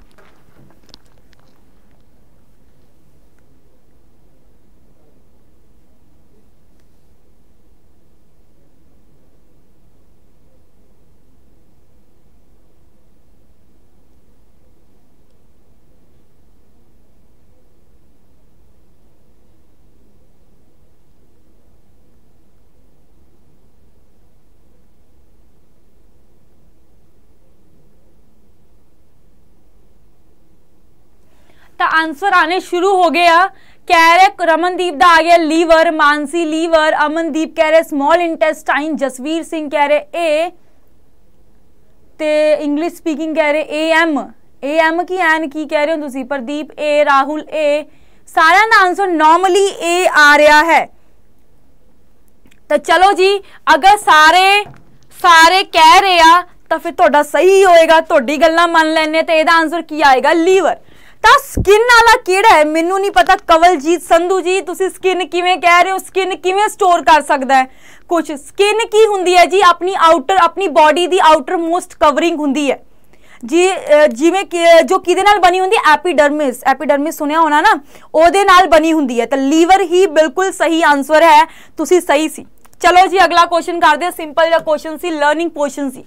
ਤਾਂ ਆਨਸਰ ਆਨੇ ਸ਼ੁਰੂ ਹੋ ਗਏ ਆ ਕਹਿ ਰਿਹਾ ਰਮਨਦੀਪ ਦਾ ਆ ਗਿਆ ਲੀਵਰ ਮਾਨਸੀ ਲੀਵਰ ਅਮਨਦੀਪ ਕਹਿ ਰਿਹਾ ਸਮਾਲ ਇੰਟੈਸਟਾਈਨ ਜਸਵੀਰ ਸਿੰਘ ਕਹਿ ਰਿਹਾ ਏ ਤੇ ਇੰਗਲਿਸ਼ ਸਪੀਕਿੰਗ ਕਹਿ ਰਿਹਾ ਏ ਐਮ ਏ ਐਮ ਕੀ ਐਨ ਕੀ ਕਹਿ ਰਹੇ ਹੋ ਤੁਸੀਂ ਪ੍ਰਦੀਪ ਏ ਰਾਹੁਲ ਏ ਸਾਰਿਆਂ ਦਾ ਆਨਸਰ ਨਾਰਮਲੀ ਏ ਆ ਰਿਹਾ ਹੈ ਤਾਂ ਚਲੋ ਜੀ ਅਗਰ ਸਾਰੇ ਸਾਰੇ ਕਹਿ ਰਹੇ ਆ ਤਾਂ ਫਿਰ ਤੁਹਾਡਾ ਸਹੀ ਹੋਏਗਾ ਤੁਹਾਡੀ ਗੱਲਾਂ ਮੰਨ ਲੈਣੇ ਤੇ ਇਹਦਾ ਆਨਸਰ ਕੀ ਆਏਗਾ ਲੀਵਰ ਤਾਂ ਸਕਿਨ ਵਾਲਾ ਕਿਹੜਾ ਹੈ ਮੈਨੂੰ ਨਹੀਂ ਪਤਾ ਕਵਲਜੀਤ ਸੰਧੂ ਜੀ ਤੁਸੀਂ ਸਕਿਨ ਕਿਵੇਂ ਕਹਿ ਰਹੇ ਹੋ ਸਕਿਨ ਕਿਵੇਂ ਸਟੋਰ ਕਰ ਸਕਦਾ ਹੈ ਕੁਝ ਸਕਿਨ ਕੀ ਹੁੰਦੀ ਹੈ ਜੀ ਆਪਣੀ ਆਊਟਰ ਆਪਣੀ ਬਾਡੀ ਦੀ ਆਊਟਰ ਮੋਸਟ ਕਵਰਿੰਗ ਹੁੰਦੀ ਹੈ ਜੀ ਜਿਵੇਂ ਜੋ ਕਿਦੇ ਨਾਲ ਬਣੀ ਹੁੰਦੀ ਹੈ ਐਪੀਡਰਮਿਸ ਐਪੀਡਰਮਿਸ ਸੁਣਿਆ ਹੋਣਾ ਨਾ ਉਹਦੇ ਨਾਲ ਬਣੀ ਹੁੰਦੀ ਹੈ ਤਾਂ ਲੀਵਰ ਹੀ ਬਿਲਕੁਲ ਸਹੀ ਆਨਸਰ ਹੈ ਤੁਸੀਂ ਸਹੀ ਸੀ ਚਲੋ ਜੀ ਅਗਲਾ ਕੁਐਸਚਨ ਕਰਦੇ ਹਾਂ ਸਿੰਪਲ ਜਿਹਾ ਕੁਐਸਚਨ ਸੀ ਲਰਨਿੰਗ ਪੋਰਸ਼ਨ ਸੀ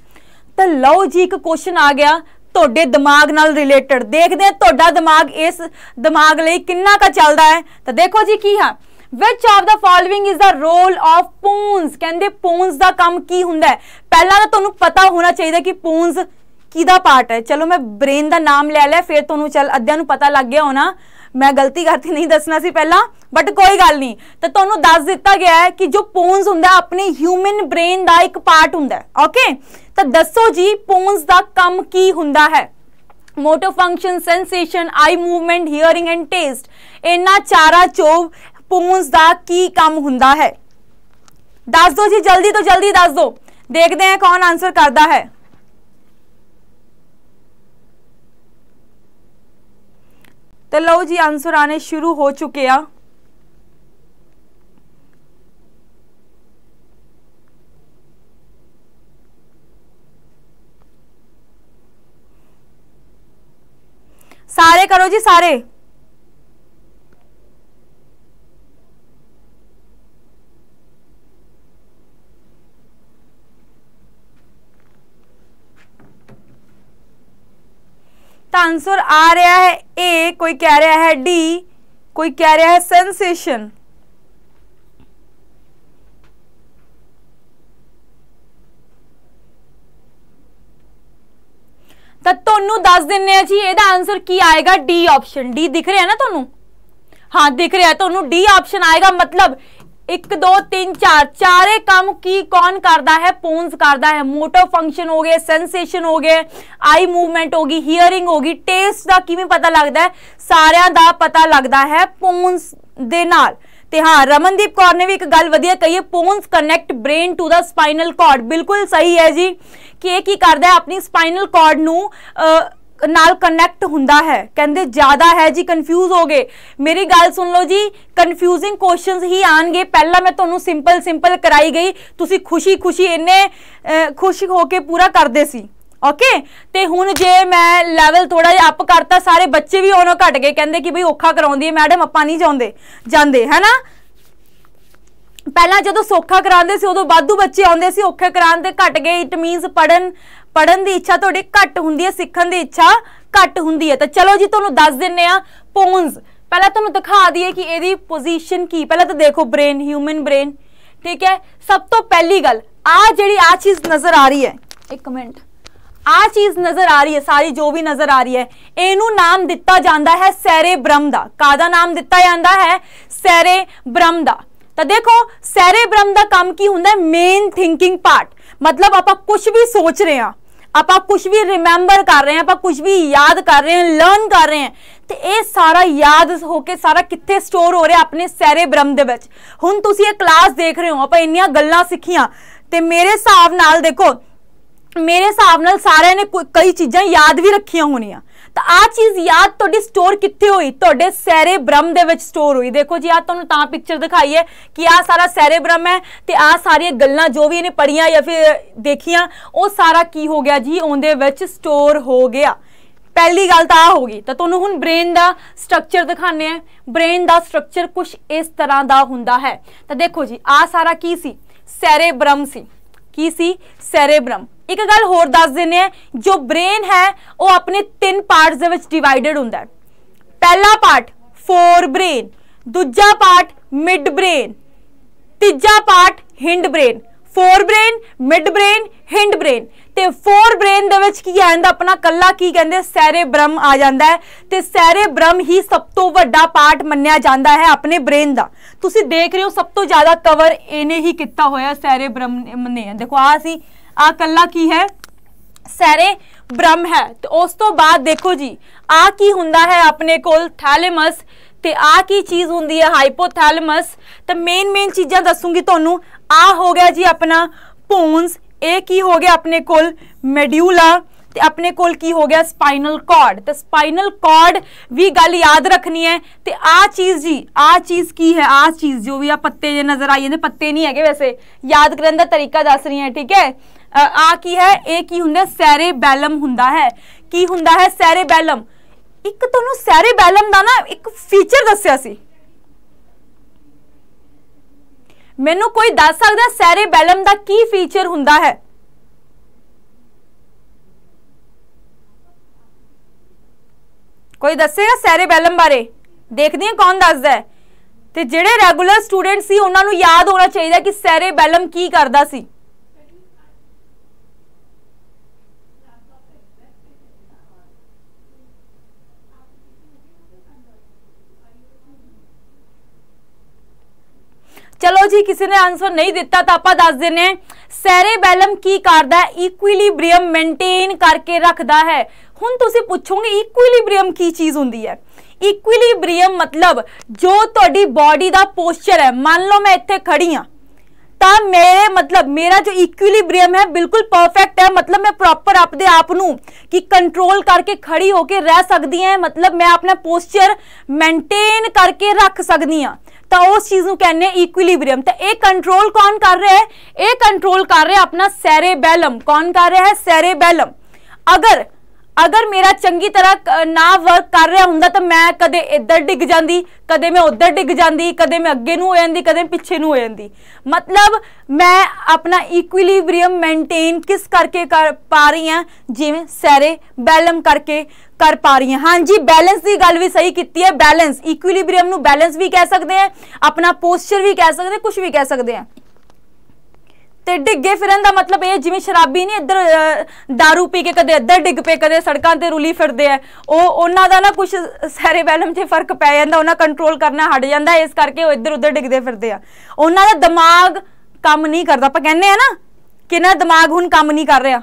ਤਾਂ ਲਓ ਜੀ ਇੱਕ ਕੁਐਸਚਨ ਆ ਗਿਆ ਤੁਹਾਡੇ ਦਿਮਾਗ ਨਾਲ ਰਿਲੇਟਡ ਦੇਖਦੇ ਆ ਤੁਹਾਡਾ ਦਿਮਾਗ ਇਸ ਦਿਮਾਗ ਲਈ ਕਿੰਨਾ ਕਾ ਚੱਲਦਾ ਹੈ ਤਾਂ ਦੇਖੋ ਜੀ ਕੀ ਹੈ which of the following is the role of pons ਕਹਿੰਦੇ ਪੂਨਸ ਦਾ ਕੰਮ ਕੀ ਹੁੰਦਾ ਹੈ ਪਹਿਲਾਂ ਤਾਂ ਤੁਹਾਨੂੰ ਪਤਾ ਹੋਣਾ ਚਾਹੀਦਾ ਕਿ ਪੂਨਸ ਕਿਹਦਾ ਪਾਰਟ ਹੈ ਚਲੋ ਮੈਂ ਬ੍ਰੇਨ ਦਾ ਨਾਮ ਲੈ ਲਿਆ ਫਿਰ ਤੁਹਾਨੂੰ ਚਲ ਅੱਧਿਆਂ ਨੂੰ ਪਤਾ ਲੱਗ ਗਿਆ ਹੋਣਾ ਮੈਂ ਗਲਤੀ ਕਰਤੀ ਨਹੀਂ ਦੱਸਣਾ ਸੀ ਪਹਿਲਾਂ ਬਟ ਕੋਈ ਗੱਲ ਨਹੀਂ ਤਾਂ ਤੁਹਾਨੂੰ ਦੱਸ ਦਿੱਤਾ ਗਿਆ ਹੈ ਕਿ ਜੋ ਪੂਨਸ ਹੁੰਦਾ ਆਪਣੇ ਹਿਊਮਨ ਬ੍ਰੇਨ ਦਾ ਇੱਕ ਪਾਰਟ ਹੁੰਦਾ ਓਕੇ तो दसो जी पोन्स का कम की हों motor function sensation eye movement hearing and taste इन्हों चारा चोब पोन्स का की काम हों दस दो जी जल्दी तो जल्दी दस दो देखते हैं कौन आंसर करता है तो लो जी आंसर आने शुरू हो चुके हैं सारे करो जी सारे तो आंसर आ रहा है ए कोई कह रहा है डी कोई कह रहा है सेंसेशन ਤੁਹਾਨੂੰ ਦੱਸ ਦਿੰਨੇ ਆ ਜੀ ਇਹਦਾ ਆਨਸਰ ਕੀ ਆਏਗਾ ਡੀ ਆਪਸ਼ਨ ਡੀ ਦਿਖ ਰਿਹਾ ਨਾ ਤੁਹਾਨੂੰ ਹਾਂ ਦਿਖ ਰਿਹਾ ਤੁਹਾਨੂੰ ਡੀ ਆਪਸ਼ਨ ਆਏਗਾ ਮਤਲਬ 1 2 3 4 ਚਾਰੇ ਕੰਮ ਕੀ ਕੌਣ ਕਰਦਾ ਹੈ ਪੋਨਸ ਕਰਦਾ ਹੈ ਮੋਟਰ ਫੰਕਸ਼ਨ ਹੋ ਗਏ ਸੈਂਸੇਸ਼ਨ ਹੋ ਗਏ ਆਈ ਮੂਵਮੈਂਟ ਹੋ ਗਈ ਹੀਅਰਿੰਗ ਹੋ ਗਈ ਟੇਸਟ ਦਾ ਕਿਵੇਂ ਪਤਾ ਲੱਗਦਾ ਹੈ ਸਾਰਿਆਂ ਦਾ ਪਤਾ ਲੱਗਦਾ ਹੈ ਪੋਨਸ ਦੇ ਨਾਲ ਤੇ ਹਾਂ ਰਮਨਦੀਪ ਕੌਰ ਨੇ ਵੀ ਇੱਕ ਗੱਲ ਵਧੀਆ ਕਹੀ ਹੈ pons connect brain to the spinal cord ਬਿਲਕੁਲ ਸਹੀ ਹੈ ਜੀ ਕਿ ਇਹ ਕੀ ਕਰਦਾ ਹੈ ਆਪਣੀ ਸਪਾਈਨਲ ਕਾਰਡ ਨੂੰ ਨਾਲ ਕਨੈਕਟ ਹੁੰਦਾ ਹੈ ਕਹਿੰਦੇ ਜ਼ਿਆਦਾ ਹੈ ਜੀ ਕਨਫਿਊਜ਼ ਹੋ ਗਏ ਮੇਰੀ ਗੱਲ ਸੁਣ ਲਓ ਜੀ ਕਨਫਿਊਜ਼ਿੰਗ ਕੁਐਸਚਨਸ ਹੀ ਆਣਗੇ ਪਹਿਲਾਂ ਮੈਂ ਤੁਹਾਨੂੰ ਸਿੰਪਲ ਸਿੰਪਲ ਕਰਾਈ ਗਈ ਤੁਸੀਂ ਖੁਸ਼ੀ ਖੁਸ਼ੀ ਇੰਨੇ ਖੁਸ਼ ਹੋ ਕੇ ਪੂਰਾ ਕਰਦੇ ਸੀ ਓਕੇ ਤੇ ਹੁਣ ਜੇ ਮੈਂ ਲੈਵਲ ਥੋੜਾ ਜਿਹਾ ਅਪ ਕਰਤਾ ਸਾਰੇ ਬੱਚੇ ਵੀ ਉਹਨੋਂ ਘਟ ਗਏ ਕਹਿੰਦੇ ਕਿ ਭਈ ਔਖਾ ਕਰਾਉਂਦੀ ਹੈ ਮੈਡਮ ਆਪਾਂ ਨਹੀਂ ਚਾਹੁੰਦੇ ਜਾਂਦੇ ਹੈਨਾ ਪਹਿਲਾਂ ਜਦੋਂ ਸੋਖਾ ਕਰਾਉਂਦੇ ਸੀ ਉਦੋਂ ਬਾਧੂ ਬੱਚੇ ਆਉਂਦੇ ਸੀ ਔਖੇ ਕਰਾਉਣ ਤੇ ਘਟ ਗਏ ਇਟ ਮੀਨਸ ਪੜਨ ਪੜਨ ਦੀ ਇੱਛਾ ਤੁਹਾਡੀ ਘਟ ਹੁੰਦੀ ਹੈ ਸਿੱਖਣ ਦੀ ਇੱਛਾ ਘਟ ਹੁੰਦੀ ਹੈ ਤਾਂ ਚਲੋ ਜੀ ਤੁਹਾਨੂੰ ਦੱਸ ਦਿੰਨੇ ਆ ਪੋਨਸ ਪਹਿਲਾਂ ਤੁਹਾਨੂੰ ਦਿਖਾ ਦਈਏ ਕਿ ਇਹਦੀ ਪੋਜੀਸ਼ਨ ਕੀ ਪਹਿਲਾਂ ਤਾਂ ਦੇਖੋ ਬ੍ਰੇਨ ਹਿਊਮਨ ਬ੍ਰੇਨ ਠੀਕ ਹੈ ਸਭ ਤੋਂ ਪਹਿਲੀ ਗੱਲ ਆ ਜਿਹੜੀ ਆ ਚੀਜ਼ ਨਜ਼ਰ ਆ ਰਹੀ ਹੈ ਇੱਕ ਮਿੰਟ ਆ ਚੀਜ਼ ਨਜ਼ਰ ਆ ਰਹੀ ਹੈ ਸਾਰੀ ਜੋ ਵੀ ਨਜ਼ਰ ਆ ਰਹੀ ਹੈ ਇਹਨੂੰ ਨਾਮ ਦਿੱਤਾ ਜਾਂਦਾ ਹੈ ਸੈਰੇਬ੍ਰਮ ਦਾ ਕਾਦਾ ਨਾਮ ਦਿੱਤਾ ਜਾਂਦਾ ਹੈ ਸੈਰੇਬ੍ਰਮ ਦਾ ਤਾਂ ਦੇਖੋ ਸੈਰੇਬ੍ਰਮ ਦਾ ਕੰਮ ਕੀ ਹੁੰਦਾ ਹੈ ਮੇਨ ਥਿੰਕਿੰਗ ਪਾਰਟ ਮਤਲਬ ਆਪਾਂ ਕੁਝ ਵੀ ਸੋਚ ਰਹੇ ਆ ਆਪਾਂ ਕੁਝ ਵੀ ਰਿਮੈਂਬਰ ਕਰ ਰਹੇ ਆ ਆਪਾਂ ਕੁਝ ਵੀ ਯਾਦ ਕਰ ਰਹੇ ਆ ਲਰਨ ਕਰ ਰਹੇ ਆ ਤੇ ਇਹ ਸਾਰਾ ਯਾਦ ਹੋ ਕੇ ਸਾਰਾ ਕਿੱਥੇ ਸਟੋਰ ਹੋ ਰਿਹਾ ਆਪਣੇ ਸੈਰੇਬ੍ਰਮ ਦੇ ਵਿੱਚ ਹੁਣ ਤੁਸੀਂ ਇਹ ਕਲਾਸ ਦੇਖ ਰਹੇ ਹੋ ਆਪਾਂ ਇੰਨੀਆਂ ਗੱਲਾਂ ਸਿੱਖੀਆਂ ਤੇ ਮੇਰੇ ਹਿਸਾਬ ਨਾਲ ਦੇਖੋ ਮੇਰੇ ਹਿਸਾਬ ਨਾਲ ਸਾਰਿਆਂ ਨੇ ਕਈ ਚੀਜ਼ਾਂ ਯਾਦ ਵੀ ਰੱਖੀਆਂ ਹੋਣੀਆਂ ਤਾਂ ਆ ਚੀਜ਼ ਯਾਦ ਤੁਹਾਡੀ ਸਟੋਰ ਕਿੱਥੇ ਹੋਈ ਤੁਹਾਡੇ ਸੈਰੇਬ੍ਰਮ ਦੇ ਵਿੱਚ ਸਟੋਰ ਹੋਈ ਦੇਖੋ ਜੀ ਆ ਤੁਹਾਨੂੰ ਤਾਂ ਪਿਕਚਰ ਦਿਖਾਈ ਹੈ ਕਿ ਆ ਸਾਰਾ ਸੈਰੇਬ੍ਰਮ ਹੈ ਤੇ ਆ ਸਾਰੀਆਂ ਗੱਲਾਂ ਜੋ ਵੀ ਇਹਨੇ ਪੜੀਆਂ ਜਾਂ ਫਿਰ ਦੇਖੀਆਂ ਉਹ ਸਾਰਾ ਕੀ ਹੋ ਗਿਆ ਜੀ ਉਹਦੇ ਵਿੱਚ ਸਟੋਰ ਹੋ ਗਿਆ ਪਹਿਲੀ ਗੱਲ ਤਾਂ ਆ ਹੋ ਗਈ ਤਾਂ ਤੁਹਾਨੂੰ ਹੁਣ ਬ੍ਰੇਨ ਦਾ ਸਟਰਕਚਰ ਦਿਖਾਣੇ ਆ ਬ੍ਰੇਨ ਦਾ ਸਟਰਕਚਰ ਕੁਝ ਇਸ ਤਰ੍ਹਾਂ ਦਾ ਹੁੰਦਾ ਹੈ ਤਾਂ ਦੇਖੋ ਜੀ ਆ ਸਾਰਾ ਕੀ ਸੀ ਸੈਰੇਬ੍ਰਮ ਸੀ ਕੀ ਸੀ ਸੈਰੇਬ੍ਰਮ ਇੱਕ ਗੱਲ ਹੋਰ ਦੱਸ ਦਿੰਨੇ ਆ ਜੋ ਬ੍ਰੇਨ ਹੈ ਉਹ ਆਪਣੇ ਤਿੰਨ ਪਾਰਟਸ ਦੇ ਵਿੱਚ ਡਿਵਾਈਡਡ ਹੁੰਦਾ ਹੈ ਪਹਿਲਾ ਪਾਰਟ ਫੋਰ ਬ੍ਰੇਨ ਦੂਜਾ ਪਾਰਟ ਮਿਡ ਬ੍ਰੇਨ ਤੀਜਾ part hindbrain forebrain midbrain hindbrain ਤੇ ਫੋਰ ਬ੍ਰੇਨ ਦੇ ਵਿੱਚ ਕੀ ਆ ਜਾਂਦਾ ਆਪਣਾ ਕੱਲਾ ਕੀ ਕਹਿੰਦੇ ਬ੍ਰਹਮ ਆ ਜਾਂਦਾ ਤੇ ਤੇ ਬ੍ਰਹਮ ਹੀ ਸਭ ਤੋਂ ਵੱਡਾ ਪਾਰਟ ਮੰਨਿਆ ਜਾਂਦਾ ਹੈ ਆਪਣੇ ਬ੍ਰੇਨ ਦਾ ਤੁਸੀਂ ਦੇਖ ਰਹੇ ਹੋ ਸਭ ਤੋਂ ਜ਼ਿਆਦਾ ਕਵਰ ਇਹਨੇ ਹੀ ਕੀਤਾ ਹੋਇਆ ਬ੍ਰਹਮ ਨੇ ਦੇਖੋ ਆ ਸੀ ਆ ਕੱਲਾ ਕੀ ਹੈ ਸਾਰੇ ਬ੍ਰਹਮ ਹੈ ਤੇ ਉਸ ਤੋਂ ਬਾਅਦ ਦੇਖੋ ਜੀ ਆ ਕੀ ਹੁੰਦਾ ਹੈ ਆਪਣੇ ਕੋਲ ਥੈਲੇਮਸ ਤੇ ਆ ਕੀ ਚੀਜ਼ ਹੁੰਦੀ ਹੈ ਹਾਈਪੋਥੈਲੇਮਸ ਤੇ ਮੇਨ ਮੇਨ ਚੀਜ਼ਾਂ ਦੱਸੂਗੀ ਤੁਹਾਨੂੰ ਆ ਹੋ ਗਿਆ ਜੀ ਆਪਣਾ ਪੋਨਸ ਇਹ ਕੀ ਹੋ ਗਿਆ ਆਪਣੇ ਕੋਲ ਮੈਡਿਊਲਾ ਤੇ ਆਪਣੇ ਕੋਲ ਕੀ ਹੋ ਗਿਆ ਸਪਾਈਨਲ ਕਾਰਡ ਤੇ ਸਪਾਈਨਲ ਕਾਰਡ ਵੀ ਗੱਲ ਯਾਦ ਰੱਖਣੀ ਹੈ ਤੇ ਆ ਚੀਜ਼ ਜੀ ਆ ਚੀਜ਼ ਕੀ ਹੈ ਆ ਚੀਜ਼ ਜੋ ਵੀ ਆ ਪੱਤੇ ਜੇ ਨਜ਼ਰ ਆਈ ਜਾਂਦੇ ਪੱਤੇ ਨਹੀਂ ਹੈਗੇ ਵੈਸੇ ਯਾਦ ਕਰਨ ਦਾ ਤਰੀਕਾ ਦੱਸ ਰਹੀ ਹਾਂ ਠੀਕ ਹੈ ਆ ਕੀ ਹੈ ਇਹ ਕੀ ਹੁੰਦਾ ਸੈਰੇਬੈਲਮ ਹੁੰਦਾ ਹੈ ਕੀ ਹੁੰਦਾ ਹੈ ਸੈਰੇਬੈਲਮ ਇੱਕ ਤੁਹਾਨੂੰ ਸੈਰੇਬੈਲਮ ਦਾ ਨਾ ਇੱਕ ਫੀਚਰ ਦੱਸਿਆ ਸੀ ਮੈਨੂੰ ਕੋਈ ਦੱਸ ਸਕਦਾ ਸੈਰੇਬੈਲਮ ਦਾ ਕੀ ਫੀਚਰ ਹੁੰਦਾ ਹੈ ਕੋਈ ਦੱਸੇਗਾ ਸੈਰੇਬੈਲਮ ਬਾਰੇ ਦੇਖਦੇ ਹਾਂ ਕੌਣ ਦੱਸਦਾ ਹੈ ਤੇ ਜਿਹੜੇ ਰੈਗੂਲਰ ਸਟੂਡੈਂਟ ਸੀ ਉਹਨਾਂ ਨੂੰ ਯਾਦ ਹੋਣਾ ਚਾਹੀਦਾ ਕਿ ਸੈਰੇਬੈਲਮ ਕੀ ਕਰਦਾ ਸੀ चलो जी किसी ने आंसर नहीं दिता तो आप दस दें सैरेबैलम की करता है इक्विलीब्रियम मेनटेन करके रखता है हूँ तुम पूछोगे इक्विलीब्रियम की चीज़ होंगी है इक्विलीब्रियम मतलब जो थोड़ी तो बॉडी का पोस्चर है मान लो मैं इतने खड़ी हाँ तो मेरे मतलब मेरा जो इक्विलीब्रियम है बिल्कुल परफेक्ट है मतलब मैं प्रॉपर अपने आप कि कंट्रोल करके खड़ी होकर रह सकती हैं मतलब मैं अपना पोस्चर मेनटेन करके रख सकती हाँ ਤਾਂ ਉਸ ਚੀਜ਼ ਨੂੰ ਕਹਿੰਦੇ ਇਕੁਇਲੀਬ੍ਰੀਅਮ ਤਾਂ ਇਹ ਕੰਟਰੋਲ ਕੌਣ ਕਰ ਰਿਹਾ ਹੈ ਇਹ ਕੰਟਰੋਲ ਕਰ ਰਿਹਾ ਆਪਣਾ ਸੈਰੇਬੈਲਮ ਕੌਣ ਕਰ ਰਿਹਾ ਹੈ ਸੈਰੇਬੈਲਮ ਅਗਰ ਅਗਰ ਮੇਰਾ ਚੰਗੀ ਤਰ੍ਹਾਂ ਨਾ ਵਰਕ ਕਰ ਰਿਹਾ ਹੁੰਦਾ ਤਾਂ ਮੈਂ ਕਦੇ ਇੱਧਰ ਡਿੱਗ ਜਾਂਦੀ ਕਦੇ ਮੈਂ ਉੱਧਰ ਡਿੱਗ ਜਾਂਦੀ ਕਦੇ ਮੈਂ ਅੱਗੇ ਨੂੰ ਹੋ ਜਾਂਦੀ ਕਦੇ ਪਿੱਛੇ ਨੂੰ ਹੋ ਜਾਂਦੀ ਮਤਲਬ ਮੈਂ ਆਪਣਾ ਇਕੁਇਲੀਬ੍ਰੀਅਮ ਮੇਨਟੇਨ ਕਿਸ ਕਰਕੇ ਕਰ ਪਾ ਰਹੀ ਹਾਂ ਜਿਵੇਂ ਸਾਰੇ ਬੈਲਮ ਕਰਕੇ ਕਰ ਪਾ ਰਹੀ ਹਾਂ ਹਾਂਜੀ ਬੈਲੈਂਸ ਦੀ ਗੱਲ ਵੀ ਸਹੀ ਕੀਤੀ ਹੈ ਬੈਲੈਂਸ ਇਕੁਇਲੀਬ੍ਰੀਅਮ ਨੂੰ ਬੈਲੈਂਸ ਵੀ ਕਹਿ ਸਕਦੇ ਆ ਆਪਣਾ ਪੋਸਚਰ ਵੀ ਕਹਿ ਸਕਦੇ ਕੁਝ ਵੀ ਕਹਿ ਸਕਦੇ ਆ ਤੇ ਡਿੱਗੇ ਫਿਰਨ ਦਾ ਮਤਲਬ ਇਹ ਜਿਵੇਂ ਸ਼ਰਾਬੀ ਨਹੀਂ ਇੱਧਰ दारू ਪੀ ਕੇ ਕਦੇ ਇੱਧਰ ਡਿੱਗ ਪਏ ਕਦੇ ਸੜਕਾਂ ਤੇ ਰੁਲੀ ਫਿਰਦੇ ਆ ਉਹ ਉਹਨਾਂ ਦਾ ਨਾ ਕੁਝ ਸੈਰੇਬੈਲਮ 'ਚ ਫਰਕ ਪੈ ਜਾਂਦਾ ਉਹਨਾਂ ਕੰਟਰੋਲ ਕਰਨਾ ਹਟ ਜਾਂਦਾ ਇਸ ਕਰਕੇ ਉਹ ਇੱਧਰ ਉੱਧਰ ਡਿੱਗਦੇ ਫਿਰਦੇ ਆ ਉਹਨਾਂ ਦਾ ਦਿਮਾਗ ਕੰਮ ਨਹੀਂ ਕਰਦਾ ਆਪਾਂ ਕਹਿੰਦੇ ਆ ਨਾ ਕਿ ਨਾ ਦਿਮਾਗ ਹੁਣ ਕੰਮ ਨਹੀਂ ਕਰ ਰਿਹਾ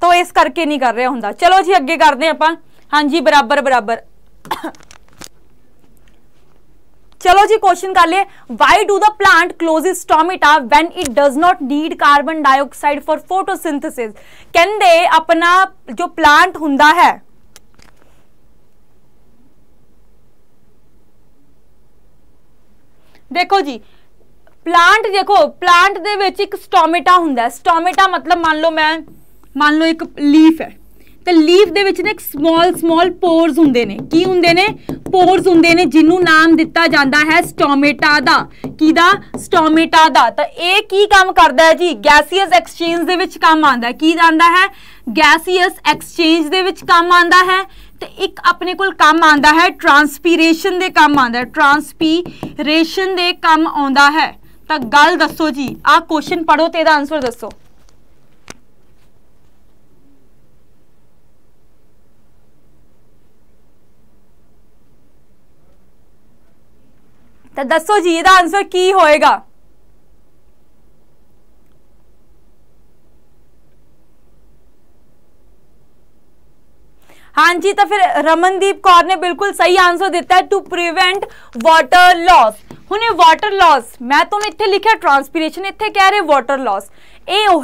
ਤਾਂ ਇਸ ਕਰਕੇ ਨਹੀਂ ਕਰ ਰਿਹਾ ਹੁੰਦਾ ਚਲੋ ਜੀ ਅੱਗੇ ਕਰਦੇ ਆਪਾਂ ਹਾਂਜੀ ਬਰਾਬਰ ਬਰਾਬਰ चलो जी क्वेश्चन कर ले why do the plant is stomata when it does not need carbon dioxide for photosynthesis कहते अपना जो प्लांट हों है देखो जी प्लांट देखो प्लांट दे एक स्टोमेटा होंगे स्टोमेटा मतलब मान लो मैं मान लो एक लीफ है ਤੇ ਲੀਫ ਦੇ ਵਿੱਚ ਨੇ ਇੱਕ ਸਮਾਲ ਸਮਾਲ ਪੋਰਸ ਹੁੰਦੇ ਨੇ ਕੀ ਹੁੰਦੇ ਨੇ ਪੋਰਸ ਹੁੰਦੇ ਨੇ ਜਿਹਨੂੰ ਨਾਮ ਦਿੱਤਾ ਜਾਂਦਾ ਹੈ ਸਟੋਮੇਟਾ ਦਾ ਦਾ ਸਟੋਮੇਟਾ ਦਾ ਤਾਂ ਇਹ ਕੀ ਕੰਮ ਕਰਦਾ ਹੈ ਜੀ ਗੈਸੀਅਸ ਐਕਸਚੇਂਜ ਦੇ ਵਿੱਚ ਕੰਮ ਆਉਂਦਾ ਕੀ ਜਾਂਦਾ ਹੈ ਗੈਸੀਅਸ ਐਕਸਚੇਂਜ ਦੇ ਵਿੱਚ ਕੰਮ ਆਉਂਦਾ ਹੈ ਤੇ ਇੱਕ ਆਪਣੇ ਕੋਲ ਕੰਮ ਆਉਂਦਾ ਹੈ ਟ੍ਰਾਂਸਪੀਰੇਸ਼ਨ ਦੇ ਕੰਮ ਆਉਂਦਾ ਹੈ ਟ੍ਰਾਂਸਪੀਰੇਸ਼ਨ ਦੇ ਕੰਮ ਆਉਂਦਾ ਹੈ ਤਾਂ ਗੱਲ ਦੱਸੋ ਜੀ ਆਹ ਕੁਐਸਚਨ ਪੜੋ ਤੇ ਇਹਦਾ ਆਨਸਰ ਦੱਸੋ तो दसो जी यदा आंसर की होएगा हाँ जी तो फिर रमनदीप कौर ने बिल्कुल सही आंसर दिता है टू प्रिवेंट वाटर लॉस हूँ वाटर लॉस मैं तो इतने लिखा ट्रांसपीरेशन इतने कह रहे वाटर लॉस ये उ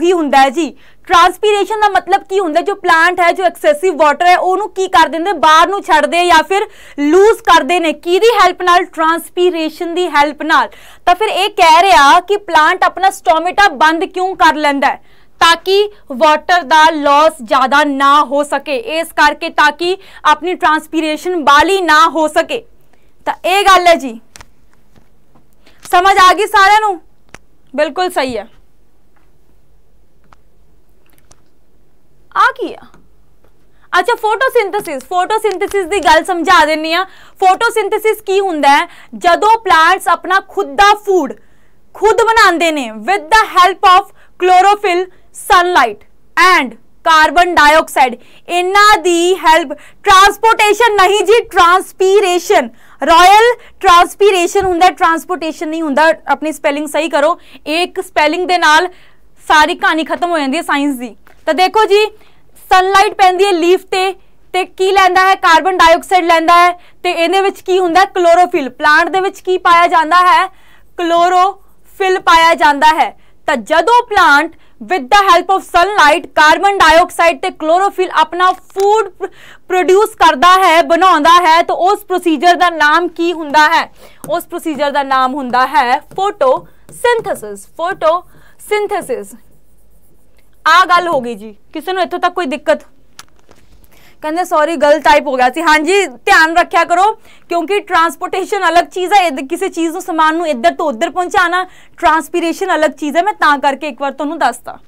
जी ਟ੍ਰਾਂਸਪੀਰੇਸ਼ਨ ਦਾ ਮਤਲਬ ਕੀ ਹੁੰਦਾ ਜੋ ਪਲਾਂਟ ਹੈ ਜੋ ਐਕਸੈਸਿਵ ਵਾਟਰ ਹੈ ਉਹਨੂੰ ਕੀ ਕਰ ਦਿੰਦੇ ਬਾਹਰ ਨੂੰ ਛੱਡਦੇ ਜਾਂ ਫਿਰ ਲੂਜ਼ ਕਰਦੇ ਨੇ ਕਿਹਦੀ ਹੈਲਪ ਨਾਲ ਟ੍ਰਾਂਸਪੀਰੇਸ਼ਨ ਦੀ ਹੈਲਪ ਨਾਲ ਤਾਂ ਫਿਰ ਇਹ ਕਹਿ ਰਿਹਾ ਕਿ ਪਲਾਂਟ ਆਪਣਾ ਸਟੋਮੇਟਾ ਬੰਦ ਕਿਉਂ ਕਰ ਲੈਂਦਾ ਤਾਂ ਕਿ ਵਾਟਰ ਦਾ ਲਾਸ ਜ਼ਿਆਦਾ ਨਾ ਹੋ ਸਕੇ ਇਸ ਕਰਕੇ ਤਾਂ ਕਿ ਆਪਣੀ ਟ੍ਰਾਂਸਪੀਰੇਸ਼ਨ ਬਾਲੀ ਨਾ ਹੋ ਸਕੇ ਤਾਂ ਇਹ ਗੱਲ ਹੈ ਜੀ ਸਮਝ ਆ ਗਈ ਸਾਰਿਆਂ ਨੂੰ ਬਿਲਕੁਲ ਸਹੀ ਹੈ ਆ ਕੀ ਆ ਅੱਛਾ ਫੋਟੋਸਿੰਥੇਸਿਸ ਫੋਟੋਸਿੰਥੇਸਿਸ ਦੀ ਗੱਲ ਸਮਝਾ ਦਿੰਨੀ ਆ ਫੋਟੋਸਿੰਥੇਸਿਸ ਕੀ ਹੁੰਦਾ ਹੈ ਜਦੋਂ ਪਲਾਂਟਸ ਆਪਣਾ ਖੁਦ ਦਾ ਫੂਡ ਖੁਦ ਬਣਾਉਂਦੇ ਨੇ with the help of chlorophyll sunlight and carbon dioxide ਇਹਨਾਂ ਦੀ ਹੈਲਪ ਟਰਾਂਸਪੋਰਟੇਸ਼ਨ ਨਹੀਂ ਜੀ ਟਰਾਂਸਪੀਰੇਸ਼ਨ ਰਾਇਲ ਟਰਾਂਸਪੀਰੇਸ਼ਨ ਹੁੰਦਾ ਟਰਾਂਸਪੋਰਟੇਸ਼ਨ ਨਹੀਂ ਹੁੰਦਾ ਆਪਣੀ ਸਪੈਲਿੰਗ ਸਹੀ ਕਰੋ ਇੱਕ ਸਪੈਲਿੰਗ ਦੇ ਨਾਲ ਸਾਰੀ ਕਹਾਣੀ ਖਤਮ ਹੋ ਜਾਂਦੀ ਹੈ ਸਾਇੰਸ ਦੀ ਤਾਂ ਦੇਖੋ ਜੀ ਸਨਲਾਈਟ ਪੈਂਦੀ ਹੈ ਲੀਫ ਤੇ ਤੇ ਕੀ ਲੈਂਦਾ ਹੈ ਕਾਰਬਨ ਡਾਈਆਕਸਾਈਡ ਲੈਂਦਾ ਹੈ ਤੇ ਇਹਦੇ ਵਿੱਚ ਕੀ ਹੁੰਦਾ ਕਲੋਰੋਫਿਲ ਪਲਾਂਟ ਦੇ ਵਿੱਚ ਕੀ ਪਾਇਆ ਜਾਂਦਾ ਹੈ ਕਲੋਰੋਫਿਲ ਪਾਇਆ ਜਾਂਦਾ ਹੈ ਤਾਂ ਜਦੋਂ plant with the help of sunlight carbon dioxide ਤੇ ਕਲੋਰੋਫਿਲ ਆਪਣਾ ਫੂਡ ਪ੍ਰੋਡਿਊਸ ਕਰਦਾ ਹੈ ਬਣਾਉਂਦਾ ਹੈ ਤਾਂ ਉਸ ਪ੍ਰੋਸੀਜਰ ਦਾ ਨਾਮ ਕੀ ਹੁੰਦਾ ਹੈ ਉਸ ਪ੍ਰੋਸੀਜਰ ਦਾ ਨਾਮ ਹੁੰਦਾ ਹੈ ਫੋਟੋਸਿੰਥੇਸਿਸ ਫੋਟੋਸਿੰਥੇਸਿਸ ਆ ਗੱਲ ਹੋ ਗਈ ਜੀ ਕਿਸੇ ਨੂੰ ਇੱਥੋਂ ਤੱਕ ਕੋਈ ਦਿੱਕਤ ਕਹਿੰਦੇ ਸੌਰੀ ਗਲਤ ਟਾਈਪ ਹੋ ਗਿਆ ਸੀ ਹਾਂਜੀ ਧਿਆਨ ਰੱਖਿਆ ਕਰੋ ਕਿਉਂਕਿ ਟਰਾਂਸਪੋਰਟੇਸ਼ਨ ਅਲੱਗ ਚੀਜ਼ ਹੈ ਕਿਸੇ ਚੀਜ਼ ਨੂੰ ਸਮਾਨ ਨੂੰ ਇੱਧਰ ਤੋਂ ਉੱਧਰ ਪਹੁੰਚਾਣਾ ਟਰਾਂਸਪੀਰੇਸ਼ਨ ਅਲੱਗ ਚੀਜ਼ ਹੈ ਮੈਂ ਤਾਂ ਕਰਕੇ ਇੱਕ ਵਾਰ ਤੁਹਾਨੂੰ ਦੱਸਤਾ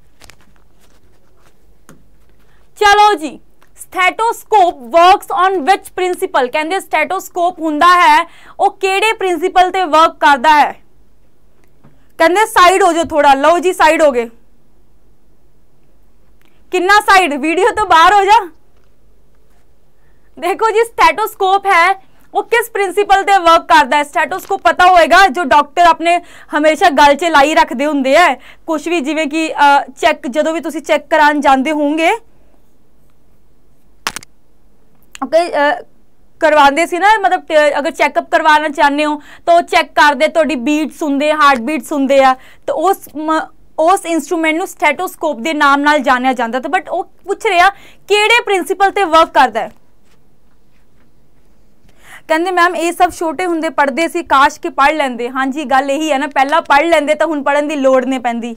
ਚਲੋ ਜੀ stethoscope works on which principle ਕਹਿੰਦੇ ਸਟੈਟੋਸਕੋਪ ਹੁੰਦਾ ਹੈ ਉਹ ਕਿਹੜੇ ਪ੍ਰਿੰਸੀਪਲ ਤੇ ਵਰਕ ਕਰਦਾ ਹੈ ਕਹਿੰਦੇ ਸਾਈਡ ਹੋ ਜਾਓ ਥੋੜਾ ਲਓ ਜੀ ਸਾਈਡ ਹੋ ਗਏ ਕਿੰਨਾ ਸਾਈਡ ਵੀਡੀਓ ਤੋਂ ਬਾਹਰ ਹੋ ਜਾ ਦੇਖੋ ਜੀ ਸਟੈਟੋਸਕੋਪ ਹੈ ਉਹ ਕਿਸ ਪ੍ਰਿੰਸੀਪਲ ਤੇ ਵਰਕ ਕਰਦਾ ਹੈ ਸਟੈਟੋਸਕੋਪ ਪਤਾ ਹੋਏਗਾ ਜੋ ਡਾਕਟਰ ਆਪਣੇ ਹਮੇਸ਼ਾ ਗੱਲ 'ਚ ਲਾਈ ਰੱਖਦੇ ਹੁੰਦੇ ਆ ਕੁਝ ਵੀ ਜਿਵੇਂ ਕਿ ਚੈੱਕ ਜਦੋਂ ਵੀ ਤੁਸੀਂ ਚੈੱਕ ਕਰਾਉਣ ਜਾਂਦੇ ਹੋਵੋਗੇ ਓਕੇ ਕਰਵਾਉਂਦੇ ਸੀ ਨਾ ਮਤਲਬ ਅਗਰ ਚੈੱਕਅਪ ਕਰਵਾਉਣਾ ਚਾਹੁੰਦੇ ਹੋ ਤਾਂ ਉਹ ਚੈੱਕ ਕਰਦੇ ਤੁਹਾਡੀ ਬੀਟਸ ਹੁੰਦੇ ਹਾਰਟ ਬੀਟਸ ਹੁੰਦੇ ਆ ਤਾਂ ਉਸ ਉਸ ਇਨਸਟਰੂਮੈਂਟ ਨੂੰ ਸਟੈਥੋਸਕੋਪ ਦੇ ਨਾਮ ਨਾਲ ਜਾਣਿਆ ਜਾਂਦਾ ਤਾਂ ਬਟ ਉਹ ਪੁੱਛ ਰਿਹਾ ਕਿਹੜੇ ਪ੍ਰਿੰਸੀਪਲ ਤੇ ਵਰਕ ਕਰਦਾ ਹੈ ਕਹਿੰਦੇ ਮੈਮ ਇਹ ਸਭ ਛੋਟੇ ਹੁੰਦੇ ਪੜਦੇ ਸੀ ਕਾਸ਼ ਕਿ ਪੜ ਲੈਂਦੇ ਹਾਂਜੀ ਗੱਲ ਇਹੀ ਹੈ ਨਾ ਪਹਿਲਾਂ ਪੜ ਲੈਂਦੇ ਤਾਂ ਹੁਣ ਪੜਨ ਦੀ ਲੋੜ ਨਹੀਂ ਪੈਂਦੀ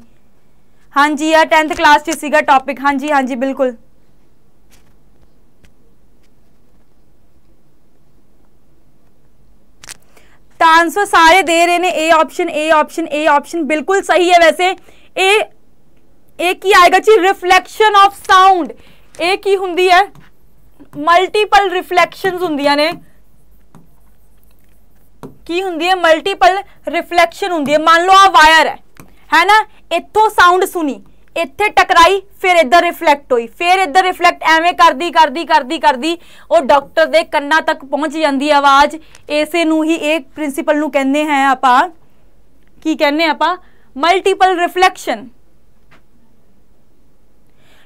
ਹਾਂਜੀ ਆ 10th ਕਲਾਸ 'ਚ ਸੀਗਾ ਟੌਪਿਕ ਹਾਂਜੀ ਹਾਂਜੀ ਬਿਲਕੁਲ ਤਾਂ ਆਨਸਰ ਸਾਰੇ ਦੇ ਰਹੇ ਨੇ A option A option A option ਬਿਲਕੁਲ ਸਹੀ ਹੈ ਵੈਸੇ ਇਹ ਇਹ ਕੀ ਆਏਗਾ ਜੀ ਰਿਫਲੈਕਸ਼ਨ ਆਫ ਸਾਊਂਡ ਇਹ ਕੀ ਹੁੰਦੀ ਹੈ ਮਲਟੀਪਲ ਰਿਫਲੈਕਸ਼ਨਸ ਹੁੰਦੀਆਂ ਨੇ ਕੀ ਹੁੰਦੀ ਹੈ ਮਲਟੀਪਲ ਰਿਫਲੈਕਸ਼ਨ ਹੁੰਦੀ ਹੈ ਮੰਨ ਲਓ ਆ ਵਾਇਰ ਹੈ ਹੈ ਨਾ ਇੱਥੋਂ ਸਾਊਂਡ ਸੁਣੀ ਇੱਥੇ ਟਕਰਾਈ ਫਿਰ ਇੱਧਰ ਰਿਫਲੈਕਟ ਹੋਈ ਫਿਰ ਇੱਧਰ ਰਿਫਲੈਕਟ ਐਵੇਂ ਕਰਦੀ ਕਰਦੀ ਕਰਦੀ ਕਰਦੀ ਉਹ ਡਾਕਟਰ ਦੇ ਕੰਨਾਂ ਤੱਕ ਪਹੁੰਚ ਜਾਂਦੀ ਆਵਾਜ਼ ਇਸੇ ਨੂੰ ਹੀ ਇਹ ਪ੍ਰਿੰਸੀਪਲ ਨੂੰ ਕਹਿੰਦੇ ਹੈ ਆਪਾਂ ਕੀ ਕਹਿੰਦੇ ਆਪਾਂ ਮਲਟੀਪਲ ਰਿਫਲੈਕਸ਼ਨ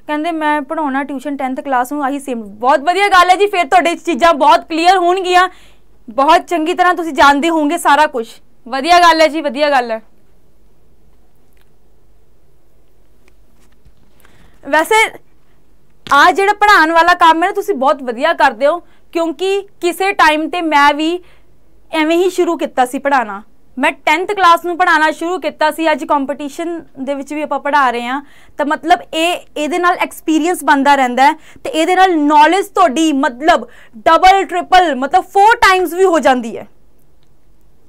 ਕਹਿੰਦੇ ਮੈਂ ਪੜਾਉਣਾ ਟਿਊਸ਼ਨ 10th ਕਲਾਸ ਨੂੰ ਆਹੀ ਸੇਮ ਬਹੁਤ ਵਧੀਆ ਗੱਲ ਹੈ ਜੀ ਫਿਰ ਤੁਹਾਡੇ ਚੀਜ਼ਾਂ ਬਹੁਤ ਕਲੀਅਰ ਹੋਣਗੀਆਂ ਬਹੁਤ ਚੰਗੀ ਤਰ੍ਹਾਂ ਤੁਸੀਂ ਜਾਣਦੇ ਹੋਵੋਗੇ ਸਾਰਾ ਕੁਝ ਵਧੀਆ ਗੱਲ ਹੈ ਜੀ ਵਧੀਆ ਗੱਲ ਹੈ ਵੈਸੇ ਆ ਜਿਹੜਾ ਪੜਾਉਣ ਵਾਲਾ ਕੰਮ ਹੈ ਤੁਸੀਂ ਬਹੁਤ ਵਧੀਆ ਕਰਦੇ ਹੋ ਕਿਉਂਕਿ ਕਿਸੇ ਟਾਈਮ ਤੇ ਮੈਂ ਵੀ ਐਵੇਂ ਹੀ ਸ਼ੁਰੂ ਕੀਤਾ ਸੀ ਪੜਾਉਣਾ ਮੈਂ 10th ਕਲਾਸ ਨੂੰ ਪੜਾਉਣਾ ਸ਼ੁਰੂ ਕੀਤਾ ਸੀ ਅੱਜ ਕੰਪੀਟੀਸ਼ਨ ਦੇ ਵਿੱਚ ਵੀ ਆਪਾਂ ਪੜਾ ਰਹੇ ਆ ਤਾਂ ਮਤਲਬ ਇਹ ਇਹਦੇ ਨਾਲ ਐਕਸਪੀਰੀਅੰਸ ਬੰਦਾ ਰਹਿੰਦਾ ਤੇ ਇਹਦੇ ਨਾਲ ਨੌਲੇਜ ਤੁਹਾਡੀ ਮਤਲਬ ਡਬਲ ਟ੍ਰਿਪਲ ਮਤਲਬ 4 ਟਾਈਮਸ ਵੀ ਹੋ ਜਾਂਦੀ ਹੈ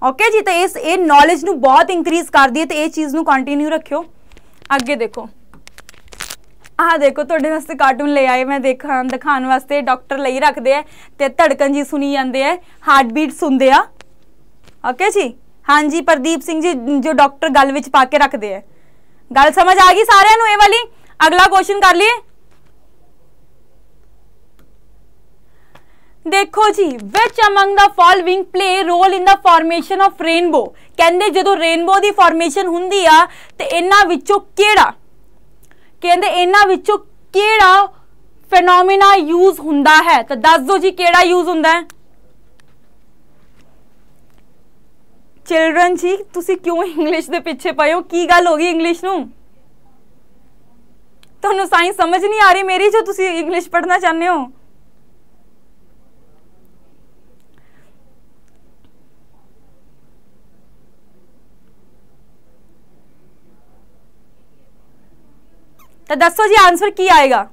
ਓਕੇ ਜੀ ਤਾਂ ਇਸ ਇਹ ਨੌਲੇਜ ਨੂੰ ਬਹੁਤ ਇਨਕਰੀਜ਼ ਕਰਦੀ ਹੈ ਤੇ ਇਹ ਚੀਜ਼ ਨੂੰ ਕੰਟੀਨਿਊ ਰੱਖਿਓ ਅੱਗੇ ਦੇਖੋ ਆਹ ਦੇਖੋ ਤੁਹਾਡੇ ਵਾਸਤੇ ਕਾਰਟੂਨ ਲੈ ਆਏ ਮੈਂ ਦੇਖਾਂ ਦਿਖਾਉਣ ਵਾਸਤੇ ਡਾਕਟਰ ਲਈ ਰੱਖਦੇ ਆ ਤੇ ਧੜਕਣ ਜੀ ਸੁਣੀ ਜਾਂਦੇ ਆ ਹਾਰਟ ਬੀਟ ਸੁਣਦੇ ਆ ਓਕੇ ਜੀ ਹਾਂਜੀ ਪ੍ਰਦੀਪ ਸਿੰਘ ਜੀ ਜੋ ਡਾਕਟਰ ਗੱਲ ਵਿੱਚ ਪਾ ਕੇ ਰੱਖਦੇ ਆ ਗੱਲ ਸਮਝ ਆ ਗਈ ਸਾਰਿਆਂ ਨੂੰ ਇਹ ਵਾਲੀ ਅਗਲਾ ਕੁਐਸਚਨ ਕਰ ਲਈਏ ਦੇਖੋ ਜੀ which among the following play role in the formation of rainbow ਕਹਿੰਦੇ ਜਦੋਂ ਰੇਨਬੋ ਦੀ ਫਾਰਮੇਸ਼ਨ ਹੁੰਦੀ ਆ ਤੇ ਇਹਨਾਂ ਵਿੱਚੋਂ ਕਿਹੜਾ ਕਹਿੰਦੇ ਇਹਨਾਂ ਵਿੱਚੋਂ ਕਿਹੜਾ ਫੀਨੋਮੀਨਾ ਯੂਜ਼ ਹੁੰਦਾ ਹੈ ਤਾਂ ਦੱਸ ਦਿਓ ਜੀ ਕਿਹੜਾ ਯੂਜ਼ ਹੁੰਦਾ ਹੈ ਚਿਲड्रन ਜੀ ਤੁਸੀਂ ਕਿਉਂ ਇੰਗਲਿਸ਼ ਦੇ ਪਿੱਛੇ ਪਏ ਹੋ ਕੀ ਗੱਲ ਹੋ ਗਈ ਇੰਗਲਿਸ਼ ਨੂੰ ਤੁਹਾਨੂੰ ਸਾਇੰਸ ਸਮਝ ਨਹੀਂ ਆ ਰਹੀ ਮੇਰੀ ਜੋ ਤੁਸੀਂ ਇੰਗਲਿਸ਼ ਪੜ੍ਹਨਾ ਚਾਹੁੰਦੇ ਹੋ ਤਾਂ ਦੱਸੋ ਜੀ ਆਨਸਰ ਕੀ ਆਏਗਾ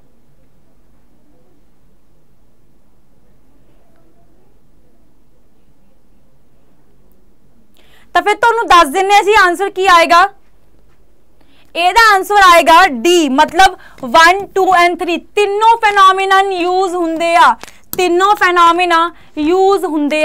दस ਦਿੰਨੇ ਆ ਜੀ ਆਨਸਰ ਕੀ ਆਏਗਾ ਇਹਦਾ ਆਨਸਰ ਆਏਗਾ ਡੀ ਮਤਲਬ 1 2 ਐਂਡ 3 ਤਿੰਨੋਂ ਫੈਨੋਮੀਨਨ ਯੂਜ਼ ਹੁੰਦੇ ਆ ਤਿੰਨੋਂ ਫੈਨੋਮੀਨਾ ਯੂਜ਼ ਹੁੰਦੇ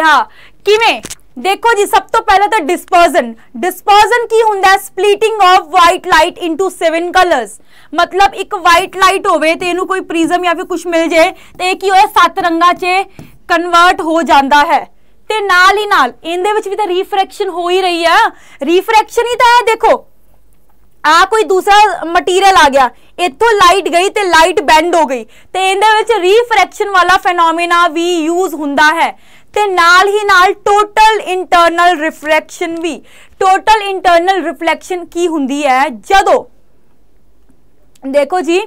देखो जी सब तो पहले तो डिस्पर्जन डिस्पर्जन की होंगे splitting of white light into seven colours मतलब एक वाइट लाइट हो तो कोई प्रिज्म या फिर कुछ मिल जाए तो यह की होए सत रंगा च कन्वर्ट हो जाता है ਤੇ ਨਾਲ ਹੀ ਨਾਲ ਇਹਦੇ ਵਿੱਚ ਵੀ ਤਾਂ ਰੀਫ੍ਰੈਕਸ਼ਨ ਹੋ ਹੀ ਰਹੀ ਆ ਰੀਫ੍ਰੈਕਸ਼ਨ ਹੀ ਤਾਂ ਹੈ ਦੇਖੋ ਆ ਕੋਈ ਦੂਸਰਾ ਮਟੀਰੀਅਲ ਆ ਗਿਆ ਇੱਥੋਂ ਲਾਈਟ ਗਈ ਤੇ ਲਾਈਟ ਬੈਂਡ ਹੋ ਗਈ ਤੇ ਇਹਦੇ ਵਿੱਚ ਰੀਫ੍ਰੈਕਸ਼ਨ ਵਾਲਾ ਫੈਨੋਮੀਨਾ ਵੀ ਯੂਜ਼ ਹੁੰਦਾ ਹੈ ਤੇ ਨਾਲ ਹੀ ਨਾਲ ਟੋਟਲ ਇੰਟਰਨਲ ਰਿਫ੍ਰੈਕਸ਼ਨ ਵੀ ਟੋਟਲ ਇੰਟਰਨਲ ਰਿਫਲੈਕਸ਼ਨ ਕੀ ਹੁੰਦੀ ਹੈ ਜਦੋਂ ਦੇਖੋ ਜੀ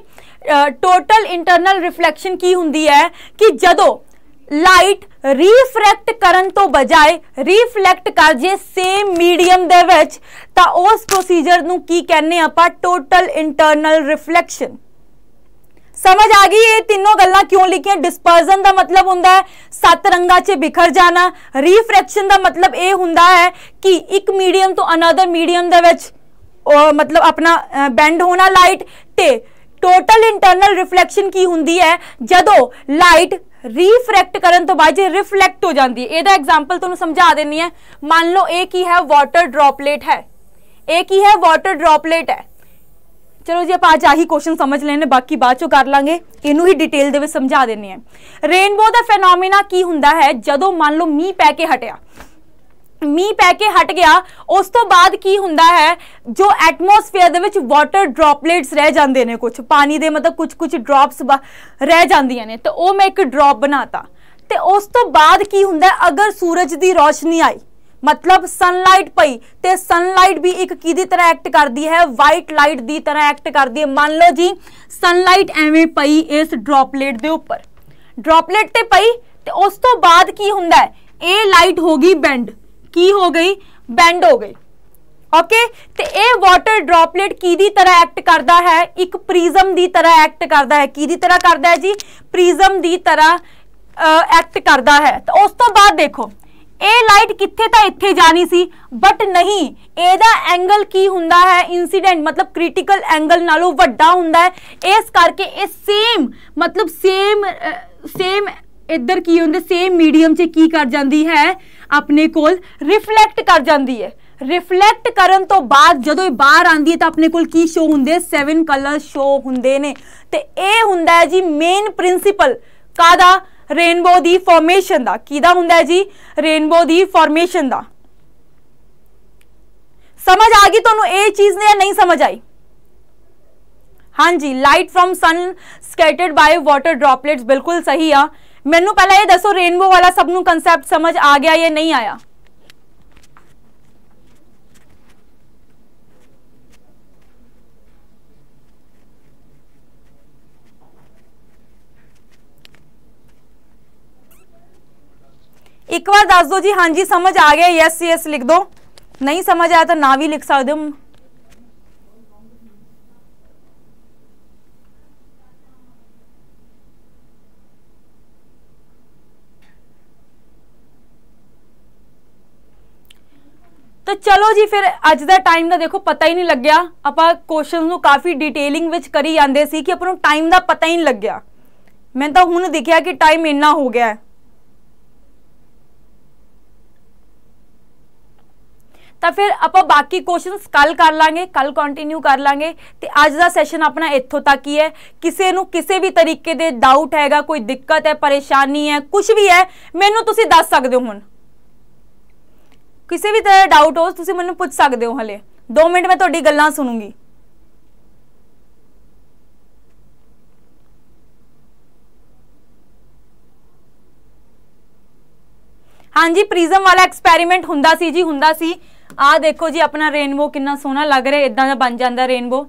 ਟੋਟਲ ਇੰਟਰਨਲ ਰਿਫਲੈਕਸ਼ਨ ਕੀ ਹੁੰਦੀ ਹੈ ਕਿ ਜਦੋਂ ਲਾਈਟ ਰਿਫ੍ਰੈਕਟ ਕਰਨ ਤੋਂ ਬਜਾਏ ਰਿਫਲੈਕਟ ਕਰ ਜੇ ਸੇਮ ਮੀਡੀਅਮ ਦੇ ਵਿੱਚ ਤਾਂ ਉਸ ਪ੍ਰੋਸੀਜਰ ਨੂੰ ਕੀ ਕਹਿੰਦੇ ਆਪਾਂ ਟੋਟਲ ਇੰਟਰਨਲ ਰਿਫਲੈਕਸ਼ਨ ਸਮਝ ਆ ਗਈ ਇਹ ਤਿੰਨੋਂ ਗੱਲਾਂ ਕਿਉਂ ਲਿਖੀਆਂ ਡਿਸਪਰਸ਼ਨ ਦਾ ਮਤਲਬ ਹੁੰਦਾ ਹੈ ਸੱਤ ਰੰਗਾਂ 'ਚ ਬਿਖਰ ਜਾਣਾ ਰਿਫ੍ਰੈਕਸ਼ਨ ਦਾ ਮਤਲਬ ਇਹ ਹੁੰਦਾ ਹੈ ਕਿ ਇੱਕ ਮੀਡੀਅਮ ਤੋਂ ਅਨਦਰ ਮੀਡੀਅਮ ਦੇ ਵਿੱਚ ਮਤਲਬ ਆਪਣਾ ਬੈਂਡ ਹੋਣਾ ਲਾਈਟ ਤੇ ਟੋਟਲ ਇੰਟਰਨਲ ਰਿਫਲੈਕਸ਼ਨ ਕੀ ਹੁੰਦੀ ਹੈ ਜਦੋਂ ਲਾਈਟ ਰੀਫ੍ਰੈਕਟ ਕਰਨ ਤੋਂ ਬਾਅਦ ਜੇ ਰਿਫਲੈਕਟ ਹੋ ਜਾਂਦੀ ਹੈ ਇਹਦਾ ਐਗਜ਼ਾਮਪਲ ਤੁਹਾਨੂੰ ਸਮਝਾ ਦੇਣੀ ਹੈ ਮੰਨ ਲਓ ਇਹ ਕੀ ਹੈ ਵਾਟਰ ਡ੍ਰੌਪਲੇਟ ਹੈ ਇਹ ਕੀ ਹੈ ਵਾਟਰ ਡ੍ਰੌਪਲੇਟ ਹੈ ਚਲੋ ਜੀ ਆਪਾਂ ਅੱਜ ਆਹੀ ਕੁਐਸਚਨ ਸਮਝ ਲੈਨੇ ਬਾਕੀ ਬਾਅਦ ਚੋਂ ਕਰ ਲਾਂਗੇ ਇਹਨੂੰ ਹੀ ਡਿਟੇਲ ਦੇ ਵਿੱਚ ਸਮਝਾ ਦਿੰਨੇ ਆ ਰੇਨਬੋ ਦਾ ਫੈਨੋਮੀਨਾ ਕੀ ਹੁੰਦਾ ਹੈ ਜਦੋਂ ਮੰਨ ਲਓ ਮੀਂਹ ਪੈ ਕੇ ਹਟਿਆ ਮੀ ਪੈ ਕੇ ਹਟ ਗਿਆ ਉਸ ਤੋਂ ਬਾਅਦ ਕੀ ਹੁੰਦਾ ਹੈ ਜੋ ਐਟਮੋਸਫੇਅਰ ਦੇ ਵਿੱਚ ਵਾਟਰ ਡ੍ਰੌਪਲੇਟਸ ਰਹਿ ਜਾਂਦੇ ਨੇ ਕੁਝ ਪਾਣੀ ਦੇ ਮਤਲਬ ਕੁਝ ਕੁਝ ਡ੍ਰੌਪਸ ਰਹਿ ਜਾਂਦੀਆਂ ਨੇ ਤੇ ਉਹ ਮੈਂ ਇੱਕ ਡ੍ਰੌਪ ਬਣਾਤਾ ਤੇ ਉਸ ਤੋਂ ਬਾਅਦ ਕੀ ਹੁੰਦਾ ਅਗਰ ਸੂਰਜ ਦੀ ਰੋਸ਼ਨੀ ਆਈ ਮਤਲਬ ਸਨਲਾਈਟ ਪਈ ਤੇ ਸਨਲਾਈਟ ਵੀ ਇੱਕ ਕਿਹਦੀ ਤਰ੍ਹਾਂ ਐਕਟ ਕਰਦੀ ਹੈ ਵਾਈਟ ਲਾਈਟ ਦੀ ਤਰ੍ਹਾਂ ਐਕਟ ਕਰਦੀ ਹੈ ਮੰਨ ਲਓ ਜੀ ਸਨਲਾਈਟ ਐਵੇਂ ਪਈ ਇਸ ਡ੍ਰੌਪਲੇਟ ਦੇ ਉੱਪਰ ਡ੍ਰੌਪਲੇਟ ਤੇ ਪਈ ਤੇ ਉਸ ਤੋਂ ਬਾਅਦ ਕੀ ਹੁੰਦਾ ਹੈ ਇਹ ਲਾਈਟ ਹੋ ਗਈ ਬੈਂਡ ਕੀ ਹੋ ਗਈ ਬੈਂਡ ਹੋ ਗਈ ਓਕੇ ਤੇ ਇਹ ਵਾਟਰ ਡ੍ਰੌਪਲੇਟ ਕੀ ਦੀ ਤਰ੍ਹਾਂ ਐਕਟ ਕਰਦਾ ਹੈ ਇੱਕ ਪ੍ਰਿਜ਼ਮ ਦੀ ਤਰ੍ਹਾਂ ਐਕਟ ਕਰਦਾ ਹੈ ਕੀ ਦੀ ਤਰ੍ਹਾਂ ਕਰਦਾ ਹੈ ਜੀ ਪ੍ਰਿਜ਼ਮ ਦੀ ਤਰ੍ਹਾਂ ਐਕਟ ਕਰਦਾ ਹੈ ਤਾਂ ਉਸ ਤੋਂ ਬਾਅਦ ਦੇਖੋ ਇਹ ਲਾਈਟ ਕਿੱਥੇ ਤਾਂ ਇੱਥੇ ਜਾਣੀ ਸੀ ਬਟ ਨਹੀਂ ਇਹਦਾ ਐਂਗਲ ਕੀ ਹੁੰਦਾ ਹੈ ਇਨਸੀਡੈਂਟ ਮਤਲਬ ਕ੍ਰਿਟੀਕਲ ਐਂਗਲ ਨਾਲੋਂ ਵੱਡਾ ਹੁੰਦਾ ਹੈ ਇਸ ਕਰਕੇ ਇਹ ਸੇਮ ਮਤਲਬ ਸੇਮ ਸੇਮ ਇੱਧਰ ਕੀ ਹੁੰਦਾ ਸੇਮ ਮੀਡੀਅਮ 'ਚ ਕੀ ਕਰ ਜਾਂਦੀ ਹੈ ਆਪਣੇ ਕੋਲ ਰਿਫਲੈਕਟ ਕਰ ਜਾਂਦੀ ਹੈ ਰਿਫਲੈਕਟ ਕਰਨ ਤੋਂ ਬਾਅਦ ਜਦੋਂ ਇਹ ਬਾਹਰ ਆਂਦੀ ਹੈ ਤਾਂ ਆਪਣੇ ਕੋਲ ਕੀ ਸ਼ੋ ਹੁੰਦੇ ਸੈਵਨ ਕਲਰ ਸ਼ੋ ਹੁੰਦੇ ਨੇ ਤੇ ਇਹ ਹੁੰਦਾ ਹੈ ਜੀ ਮੇਨ ਪ੍ਰਿੰਸੀਪਲ ਕਾਦਾ ਰੇਨਬੋ ਦੀ ਫਾਰਮੇਸ਼ਨ ਦਾ ਕਿਦਾ ਹੁੰਦਾ ਹੈ ਜੀ ਰੇਨਬੋ ਦੀ ਫਾਰਮੇਸ਼ਨ ਦਾ ਸਮਝ ਆ ਗਈ ਤੁਹਾਨੂੰ ਇਹ ਚੀਜ਼ ਨੇ ਨਹੀਂ ਸਮਝ ਆਈ ਹਾਂਜੀ light from sun scattered by water droplets ਬਿਲਕੁਲ ਸਹੀ ਆ ਮੈਨੂੰ ਪਹਿਲਾਂ ਇਹ ਦੱਸੋ ਰੇਨਬੋ ਵਾਲਾ ਸਭ ਨੂੰ ਕਨਸੈਪਟ ਸਮਝ ਆ ਗਿਆ ਜਾਂ ਨਹੀਂ ਆਇਆ ਇੱਕ ਵਾਰ ਦੱਸ ਦਿਓ ਜੀ ਹਾਂਜੀ ਸਮਝ ਆ ਗਿਆ ਯੈਸ ਯੈਸ ਲਿਖ ਦਿਓ ਨਹੀਂ ਸਮਝ ਆਇਆ ਤਾਂ ਨਾ ਵੀ ਲਿਖ ਸਕਦੇ ਹੋ ਤਾਂ ਚਲੋ ਜੀ ਫਿਰ ਅੱਜ ਦਾ ਟਾਈਮ ਦਾ ਦੇਖੋ ਪਤਾ ਹੀ ਨਹੀਂ ਲੱਗਿਆ ਆਪਾਂ ਕੁਐਸਚਨਸ ਨੂੰ ਕਾਫੀ ਡਿਟੇਲਿੰਗ ਵਿੱਚ ਕਰੀ ਜਾਂਦੇ ਸੀ ਕਿ ਆਪਾਂ ਨੂੰ ਟਾਈਮ ਦਾ ਪਤਾ ਹੀ ਨਹੀਂ ਲੱਗਿਆ ਮੈਂ ਤਾਂ ਹੁਣ ਦੇਖਿਆ ਕਿ ਟਾਈਮ ਇੰਨਾ ਹੋ ਗਿਆ ਤਾਂ ਫਿਰ ਆਪਾਂ ਬਾਕੀ ਕੁਐਸਚਨਸ ਕੱਲ ਕਰ ਲਾਂਗੇ ਕੱਲ ਕੰਟੀਨਿਊ ਕਰ ਲਾਂਗੇ ਤੇ ਅੱਜ ਦਾ ਸੈਸ਼ਨ ਆਪਣਾ ਇੱਥੋਂ ਤੱਕ ਹੀ ਹੈ ਕਿਸੇ ਨੂੰ ਕਿਸੇ ਵੀ ਤਰੀਕੇ ਦੇ ਡਾਊਟ ਹੈਗਾ ਕੋਈ ਦਿੱਕਤ ਹੈ ਪਰੇਸ਼ਾਨੀ ਹੈ ਕੁਝ ਵੀ ਹੈ ਮੈਨੂੰ ਤੁਸੀਂ ਦੱਸ ਸਕਦੇ ਹੋ ਹੁਣ ਕਿਸੇ ਵੀ ਤਰ੍ਹਾਂ ਡਾਊਟ ਹੋ ਤੁਸੀਂ ਮੈਨੂੰ ਪੁੱਛ ਸਕਦੇ ਹੋ ਹਲੇ 2 ਮਿੰਟ ਮੈਂ ਤੁਹਾਡੀ ਗੱਲਾਂ ਸੁਣੂੰਗੀ ਹਾਂਜੀ ਪ੍ਰਿਜ਼ਮ ਵਾਲਾ ਐਕਸਪੈਰੀਮੈਂਟ ਹੁੰਦਾ ਸੀ ਜੀ ਹੁੰਦਾ ਸੀ ਆ ਦੇਖੋ ਜੀ ਆਪਣਾ ਰੇਨਬੋ ਕਿੰਨਾ ਸੋਹਣਾ ਲੱਗ ਰਿਹਾ ਇਦਾਂ ਦਾ ਬਣ ਜਾਂਦਾ ਰੇਨਬੋ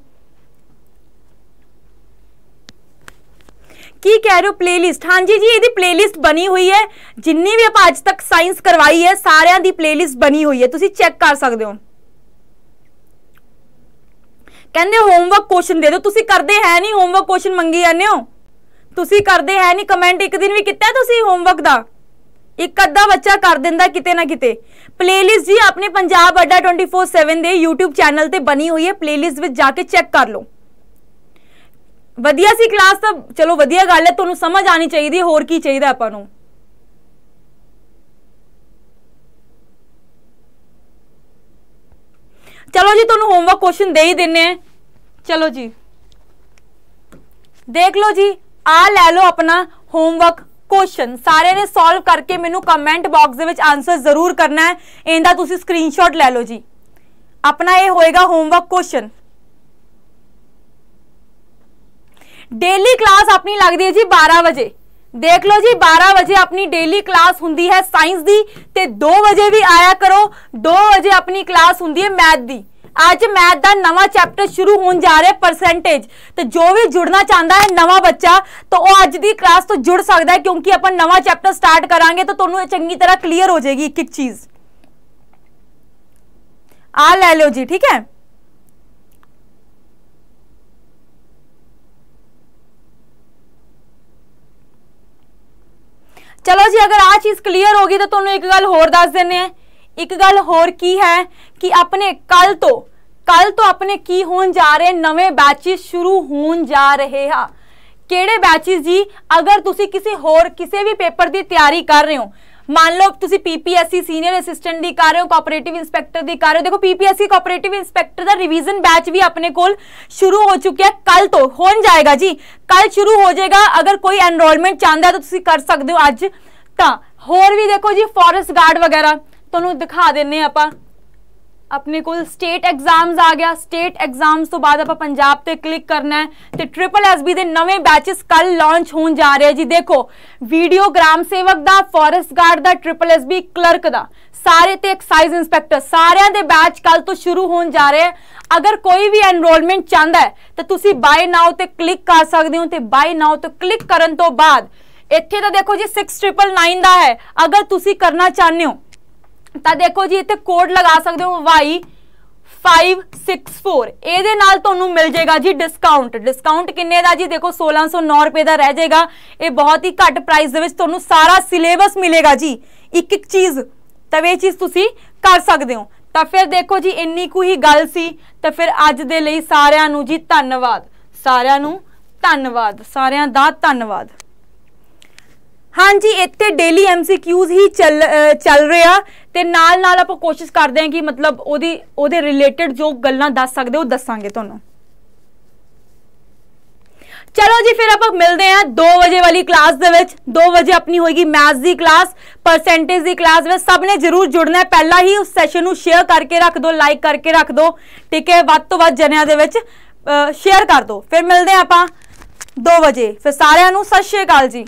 ਕੀ ਕਹਿ ਰਹੇ ਹੋ ਪਲੇਲਿਸਟ ਹਾਂਜੀ ਜੀ ਇਹਦੀ ਪਲੇਲਿਸਟ ਬਣੀ ਹੋਈ ਹੈ ਜਿੰਨੀ ਵੀ ਆਪਾਂ ਅੱਜ ਤੱਕ ਸਾਇੰਸ ਕਰਵਾਈ ਹੈ ਸਾਰਿਆਂ ਦੀ ਪਲੇਲਿਸਟ ਬਣੀ ਹੋਈ ਹੈ ਤੁਸੀਂ ਚੈੱਕ ਕਰ ਸਕਦੇ ਹੋ ਕਹਿੰਦੇ ਹੋਮਵਰਕ ਕੁਐਸਚਨ ਦੇ ਦਿਓ ਤੁਸੀਂ ਕਰਦੇ ਹੈ ਨਹੀਂ ਹੋਮਵਰਕ ਕੁਐਸਚਨ ਮੰਗੀ ਜਾਂਦੇ ਹੋ ਤੁਸੀਂ ਕਰਦੇ ਹੈ ਨਹੀਂ ਕਮੈਂਟ ਇੱਕ ਦਿਨ ਵੀ ਕੀਤਾ ਤੁਸੀਂ ਹੋਮਵਰਕ ਦਾ ਇੱਕ ਅੱਧਾ ਬੱਚਾ ਕਰ ਦਿੰਦਾ ਕਿਤੇ ਨਾ ਕਿਤੇ ਪਲੇਲਿਸਟ ਜੀ ਆਪਣੇ ਪੰਜਾਬ ਅੱਡਾ 24/7 ਦੇ YouTube ਚੈਨਲ ਤੇ ਬਣੀ ਹੋਈ ਹੈ ਪਲੇਲਿਸਟ ਵਿੱਚ ਜਾ ਕੇ ਚੈੱਕ ਕਰ ਲਓ ਵਧੀਆ ਸੀ ਕਲਾਸ ਤਾਂ ਚਲੋ ਵਧੀਆ ਗੱਲ ਹੈ ਤੁਹਾਨੂੰ ਸਮਝ ਆਣੀ ਚਾਹੀਦੀ ਹੋਰ ਕੀ ਚਾਹੀਦਾ ਆਪਾਂ ਨੂੰ ਚਲੋ ਜੀ ਤੁਹਾਨੂੰ ਹੋਮਵਰਕ ਕੁਐਸਚਨ ਦੇ ਹੀ ਦਿੰਨੇ ਆ ਚਲੋ ਜੀ ਦੇਖ ਲਓ ਜੀ ਆ ਲੈ ਲਓ ਆਪਣਾ ਹੋਮਵਰਕ ਕੁਐਸਚਨ ਸਾਰੇ ਨੇ ਸੋਲਵ ਕਰਕੇ ਮੈਨੂੰ ਕਮੈਂਟ ਬਾਕਸ ਦੇ ਵਿੱਚ ਆਨਸਰ ਜ਼ਰੂਰ ਕਰਨਾ ਹੈ ਇਹਦਾ ਤੁਸੀਂ ਸਕਰੀਨਸ਼ਾਟ ਲੈ ਲਓ ਜੀ ਆਪਣਾ ਇਹ ਹੋਏਗਾ ਹੋਮਵਰਕ ਕੁਐਸਚਨ ਡੇਲੀ ਕਲਾਸ ਆਪਣੀ ਲੱਗਦੀ ਹੈ ਜੀ 12 ਵਜੇ ਦੇਖ ਲਓ ਜੀ 12 ਵਜੇ ਆਪਣੀ ਡੇਲੀ ਕਲਾਸ ਹੁੰਦੀ ਹੈ ਸਾਇੰਸ ਦੀ ਤੇ 2 ਵਜੇ ਵੀ ਆਇਆ ਕਰੋ 2 ਵਜੇ ਆਪਣੀ ਕਲਾਸ ਹੁੰਦੀ ਹੈ ਮੈਥ ਦੀ ਅੱਜ ਮੈਥ ਦਾ ਨਵਾਂ ਚੈਪਟਰ ਸ਼ੁਰੂ ਹੋਣ ਜਾ ਰਿਹਾ ਪਰਸੈਂਟੇਜ ਤੇ ਜੋ ਵੀ ਜੁੜਨਾ ਚਾਹੁੰਦਾ ਹੈ ਨਵਾਂ ਬੱਚਾ ਤਾਂ ਉਹ ਅੱਜ ਦੀ ਕਲਾਸ ਤੋਂ ਜੁੜ ਸਕਦਾ ਹੈ ਕਿਉਂਕਿ ਆਪਾਂ ਨਵਾਂ ਚੈਪਟਰ ਸਟਾਰਟ ਕਰਾਂਗੇ ਤਾਂ ਤੁਹਾਨੂੰ ਇਹ ਚੰਗੀ ਤਰ੍ਹਾਂ ਕਲੀਅਰ ਹੋ ਜਾਏਗੀ ਇੱਕ ਇੱਕ ਚੀਜ਼ ਆ ਲੈ ਲਓ ਜੀ ਠੀਕ ਹੈ ਚਲੋ ਜੀ ਅਗਰ ਆ ਚੀਜ਼ ਕਲੀਅਰ ਹੋ ਗਈ ਤਾਂ ਤੁਹਾਨੂੰ ਇੱਕ ਗੱਲ ਹੋਰ ਦੱਸ ਦਿੰਨੇ ਆ ਇੱਕ ਗੱਲ ਹੋਰ ਕੀ ਹੈ ਕਿ ਆਪਣੇ ਕੱਲ ਤੋਂ ਕੱਲ ਤੋਂ ਆਪਣੇ ਕੀ ਹੋਣ ਜਾ ਰਹੇ ਨਵੇਂ ਬੈਚਸ ਸ਼ੁਰੂ ਹੋਣ ਜਾ ਰਹੇ ਆ ਕਿਹੜੇ ਬੈਚਸ ਜੀ ਅਗਰ ਤੁਸੀਂ ਕਿਸੇ ਹੋਰ ਕਿਸੇ ਵੀ ਪੇਪਰ ਦੀ ਤਿਆਰੀ ਕਰ ਰਹੇ ਹੋ ਮੰਨ ਲਓ ਤੁਸੀਂ ਪੀਪੀਐਸਸੀ ਸੀਨੀਅਰ ਅਸਿਸਟੈਂਟ ਦੀ ਕਰ ਰਹੇ ਹੋ ਕੋਆਪਰੇਟਿਵ ਇਨਸਪੈਕਟਰ ਦੀ ਕਰ ਰਹੇ ਹੋ ਦੇਖੋ ਪੀਪੀਐਸਸੀ ਕੋਆਪਰੇਟਿਵ ਇਨਸਪੈਕਟਰ ਦਾ ਰਿਵੀਜ਼ਨ ਬੈਚ ਵੀ ਆਪਣੇ ਕੋਲ ਸ਼ੁਰੂ ਹੋ ਚੁੱਕਿਆ ਕੱਲ ਤੋਂ ਹੋਣ ਜਾਏਗਾ ਜੀ ਕੱਲ ਸ਼ੁਰੂ ਹੋ ਜਾਏਗਾ ਅਗਰ ਕੋਈ ਐਨਰੋਲਮੈਂਟ ਚਾਹੁੰਦਾ ਤਾਂ ਤੁਸੀਂ ਕਰ ਸਕਦੇ ਹੋ ਅੱਜ ਤਾਂ ਹੋਰ ਵੀ ਦੇਖੋ ਜੀ ਫੋਰੈਸਟ ਗਾਰਡ ਵਗੈਰਾ ਤੁਹਾਨੂੰ ਦਿਖਾ ਦਿੰਨੇ ਆਪਾਂ ਆਪਣੇ ਕੋਲ ਸਟੇਟ ਐਗਜ਼ਾਮਸ ਆ ਗਿਆ ਸਟੇਟ ਐਗਜ਼ਾਮਸ ਤੋਂ ਬਾਅਦ ਆਪਾਂ ਪੰਜਾਬ ਤੇ ਕਲਿੱਕ ਕਰਨਾ ਹੈ ਤੇ ਟ੍ਰਿਪਲ ਐਸਬੀ ਦੇ ਨਵੇਂ ਬੈਚਸ ਕੱਲ ਲਾਂਚ ਹੋਣ ਜਾ ਰਹੇ ਜੀ ਦੇਖੋ ਵੀਡੀਓ ਗ੍ਰਾਮ ਸੇਵਕ ਦਾ ਫੋਰੈਸਟ ਗਾਰਡ ਦਾ ਟ੍ਰਿਪਲ ਐਸਬੀ ਕਲਰਕ ਦਾ ਸਾਰੇ ਤੇ ਐਕਸਾਈਜ਼ ਇੰਸਪੈਕਟਰ ਸਾਰਿਆਂ ਦੇ ਬੈਚ ਕੱਲ ਤੋਂ ਸ਼ੁਰੂ ਹੋਣ ਜਾ ਰਹੇ ਅਗਰ ਕੋਈ ਵੀ ਐਨਰੋਲਮੈਂਟ ਚਾਹੁੰਦਾ ਹੈ ਤਾਂ ਤੁਸੀਂ ਬਾਏ ਨਾਓ ਤੇ ਕਲਿੱਕ ਕਰ ਸਕਦੇ ਹੋ ਤੇ ਬਾਏ ਨਾਓ ਤੇ ਕਲਿੱਕ ਕਰਨ ਤੋਂ ਬਾਅਦ ਇੱਥੇ ਤਾਂ ਦੇਖੋ ਜੀ 6999 ਦਾ ਹੈ ਅਗਰ ਤੁਸੀਂ ਕਰਨਾ ਚਾਹੁੰਦੇ ਹੋ ਤਾਂ ਦੇਖੋ ਜੀ ਇੱਥੇ ਕੋਡ ਲਗਾ ਸਕਦੇ ਹੋ y 564 ਇਹਦੇ ਨਾਲ ਤੁਹਾਨੂੰ ਮਿਲ ਜਾਏਗਾ ਜੀ ਡਿਸਕਾਊਂਟ ਡਿਸਕਾਊਂਟ ਕਿੰਨੇ ਦਾ ਜੀ ਦੇਖੋ 1609 ਰੁਪਏ ਦਾ ਰਹਿ ਜਾਏਗਾ ਇਹ ਬਹੁਤ ਹੀ ਘੱਟ ਪ੍ਰਾਈਸ ਦੇ ਵਿੱਚ ਤੁਹਾਨੂੰ ਸਾਰਾ ਸਿਲੇਬਸ ਮਿਲੇਗਾ ਜੀ ਇੱਕ ਇੱਕ ਚੀਜ਼ ਤਾਂ ਇਹ ਚੀਜ਼ ਤੁਸੀਂ ਕਰ ਸਕਦੇ ਹੋ ਤਾਂ ਫਿਰ ਦੇਖੋ ਜੀ ਇੰਨੀ ਕੁ ਹੀ ਗੱਲ ਸੀ ਤਾਂ ਫਿਰ ਅੱਜ ਦੇ ਲਈ ਸਾਰਿਆਂ ਨੂੰ ਜੀ ਧੰਨਵਾਦ ਸਾਰਿਆਂ ਨੂੰ ਧੰਨਵਾਦ ਸਾਰਿਆਂ ਦਾ ਧੰਨਵਾਦ ਹਾਂਜੀ ਇੱਥੇ ਡੇਲੀ ਐਮਸੀਕਿਊਜ਼ ਹੀ ਚੱਲ ਚੱਲ ਰਿਹਾ ਤੇ ਨਾਲ ਨਾਲ ਆਪਾਂ ਕੋਸ਼ਿਸ਼ ਕਰਦੇ ਹਾਂ ਕਿ ਮਤਲਬ ਉਹਦੀ ਉਹਦੇ ਰਿਲੇਟਡ ਜੋ ਗੱਲਾਂ ਦੱਸ ਸਕਦੇ ਉਹ ਦੱਸਾਂਗੇ ਤੁਹਾਨੂੰ ਚਲੋ ਜੀ ਫਿਰ ਆਪਾਂ ਮਿਲਦੇ ਆਂ 2 ਵਜੇ ਵਾਲੀ ਕਲਾਸ ਦੇ ਵਿੱਚ 2 ਵਜੇ ਆਪਣੀ ਹੋਏਗੀ ਮੈਥ ਦੀ ਕਲਾਸ ਪਰਸੈਂਟੇਜ ਦੀ ਕਲਾਸ ਵਿੱਚ ਸਭ ਨੇ ਜ਼ਰੂਰ ਜੁੜਨਾ ਹੈ ਪਹਿਲਾਂ ਹੀ ਉਸ ਸੈਸ਼ਨ ਨੂੰ ਸ਼ੇਅਰ ਕਰਕੇ ਰੱਖ ਦਿਓ ਲਾਈਕ ਕਰਕੇ ਰੱਖ ਦਿਓ ਠੀਕ ਹੈ ਵੱਧ ਤੋਂ ਵੱਧ ਜਨਿਆਂ ਦੇ ਵਿੱਚ ਸ਼ੇਅਰ ਕਰ ਦਿਓ ਫਿਰ ਮਿਲਦੇ ਆਂ ਆਪਾਂ 2 ਵਜੇ ਫਿਰ ਸਾਰਿਆਂ ਨੂੰ ਸਤਿ ਸ਼੍ਰੀ ਅਕਾਲ ਜੀ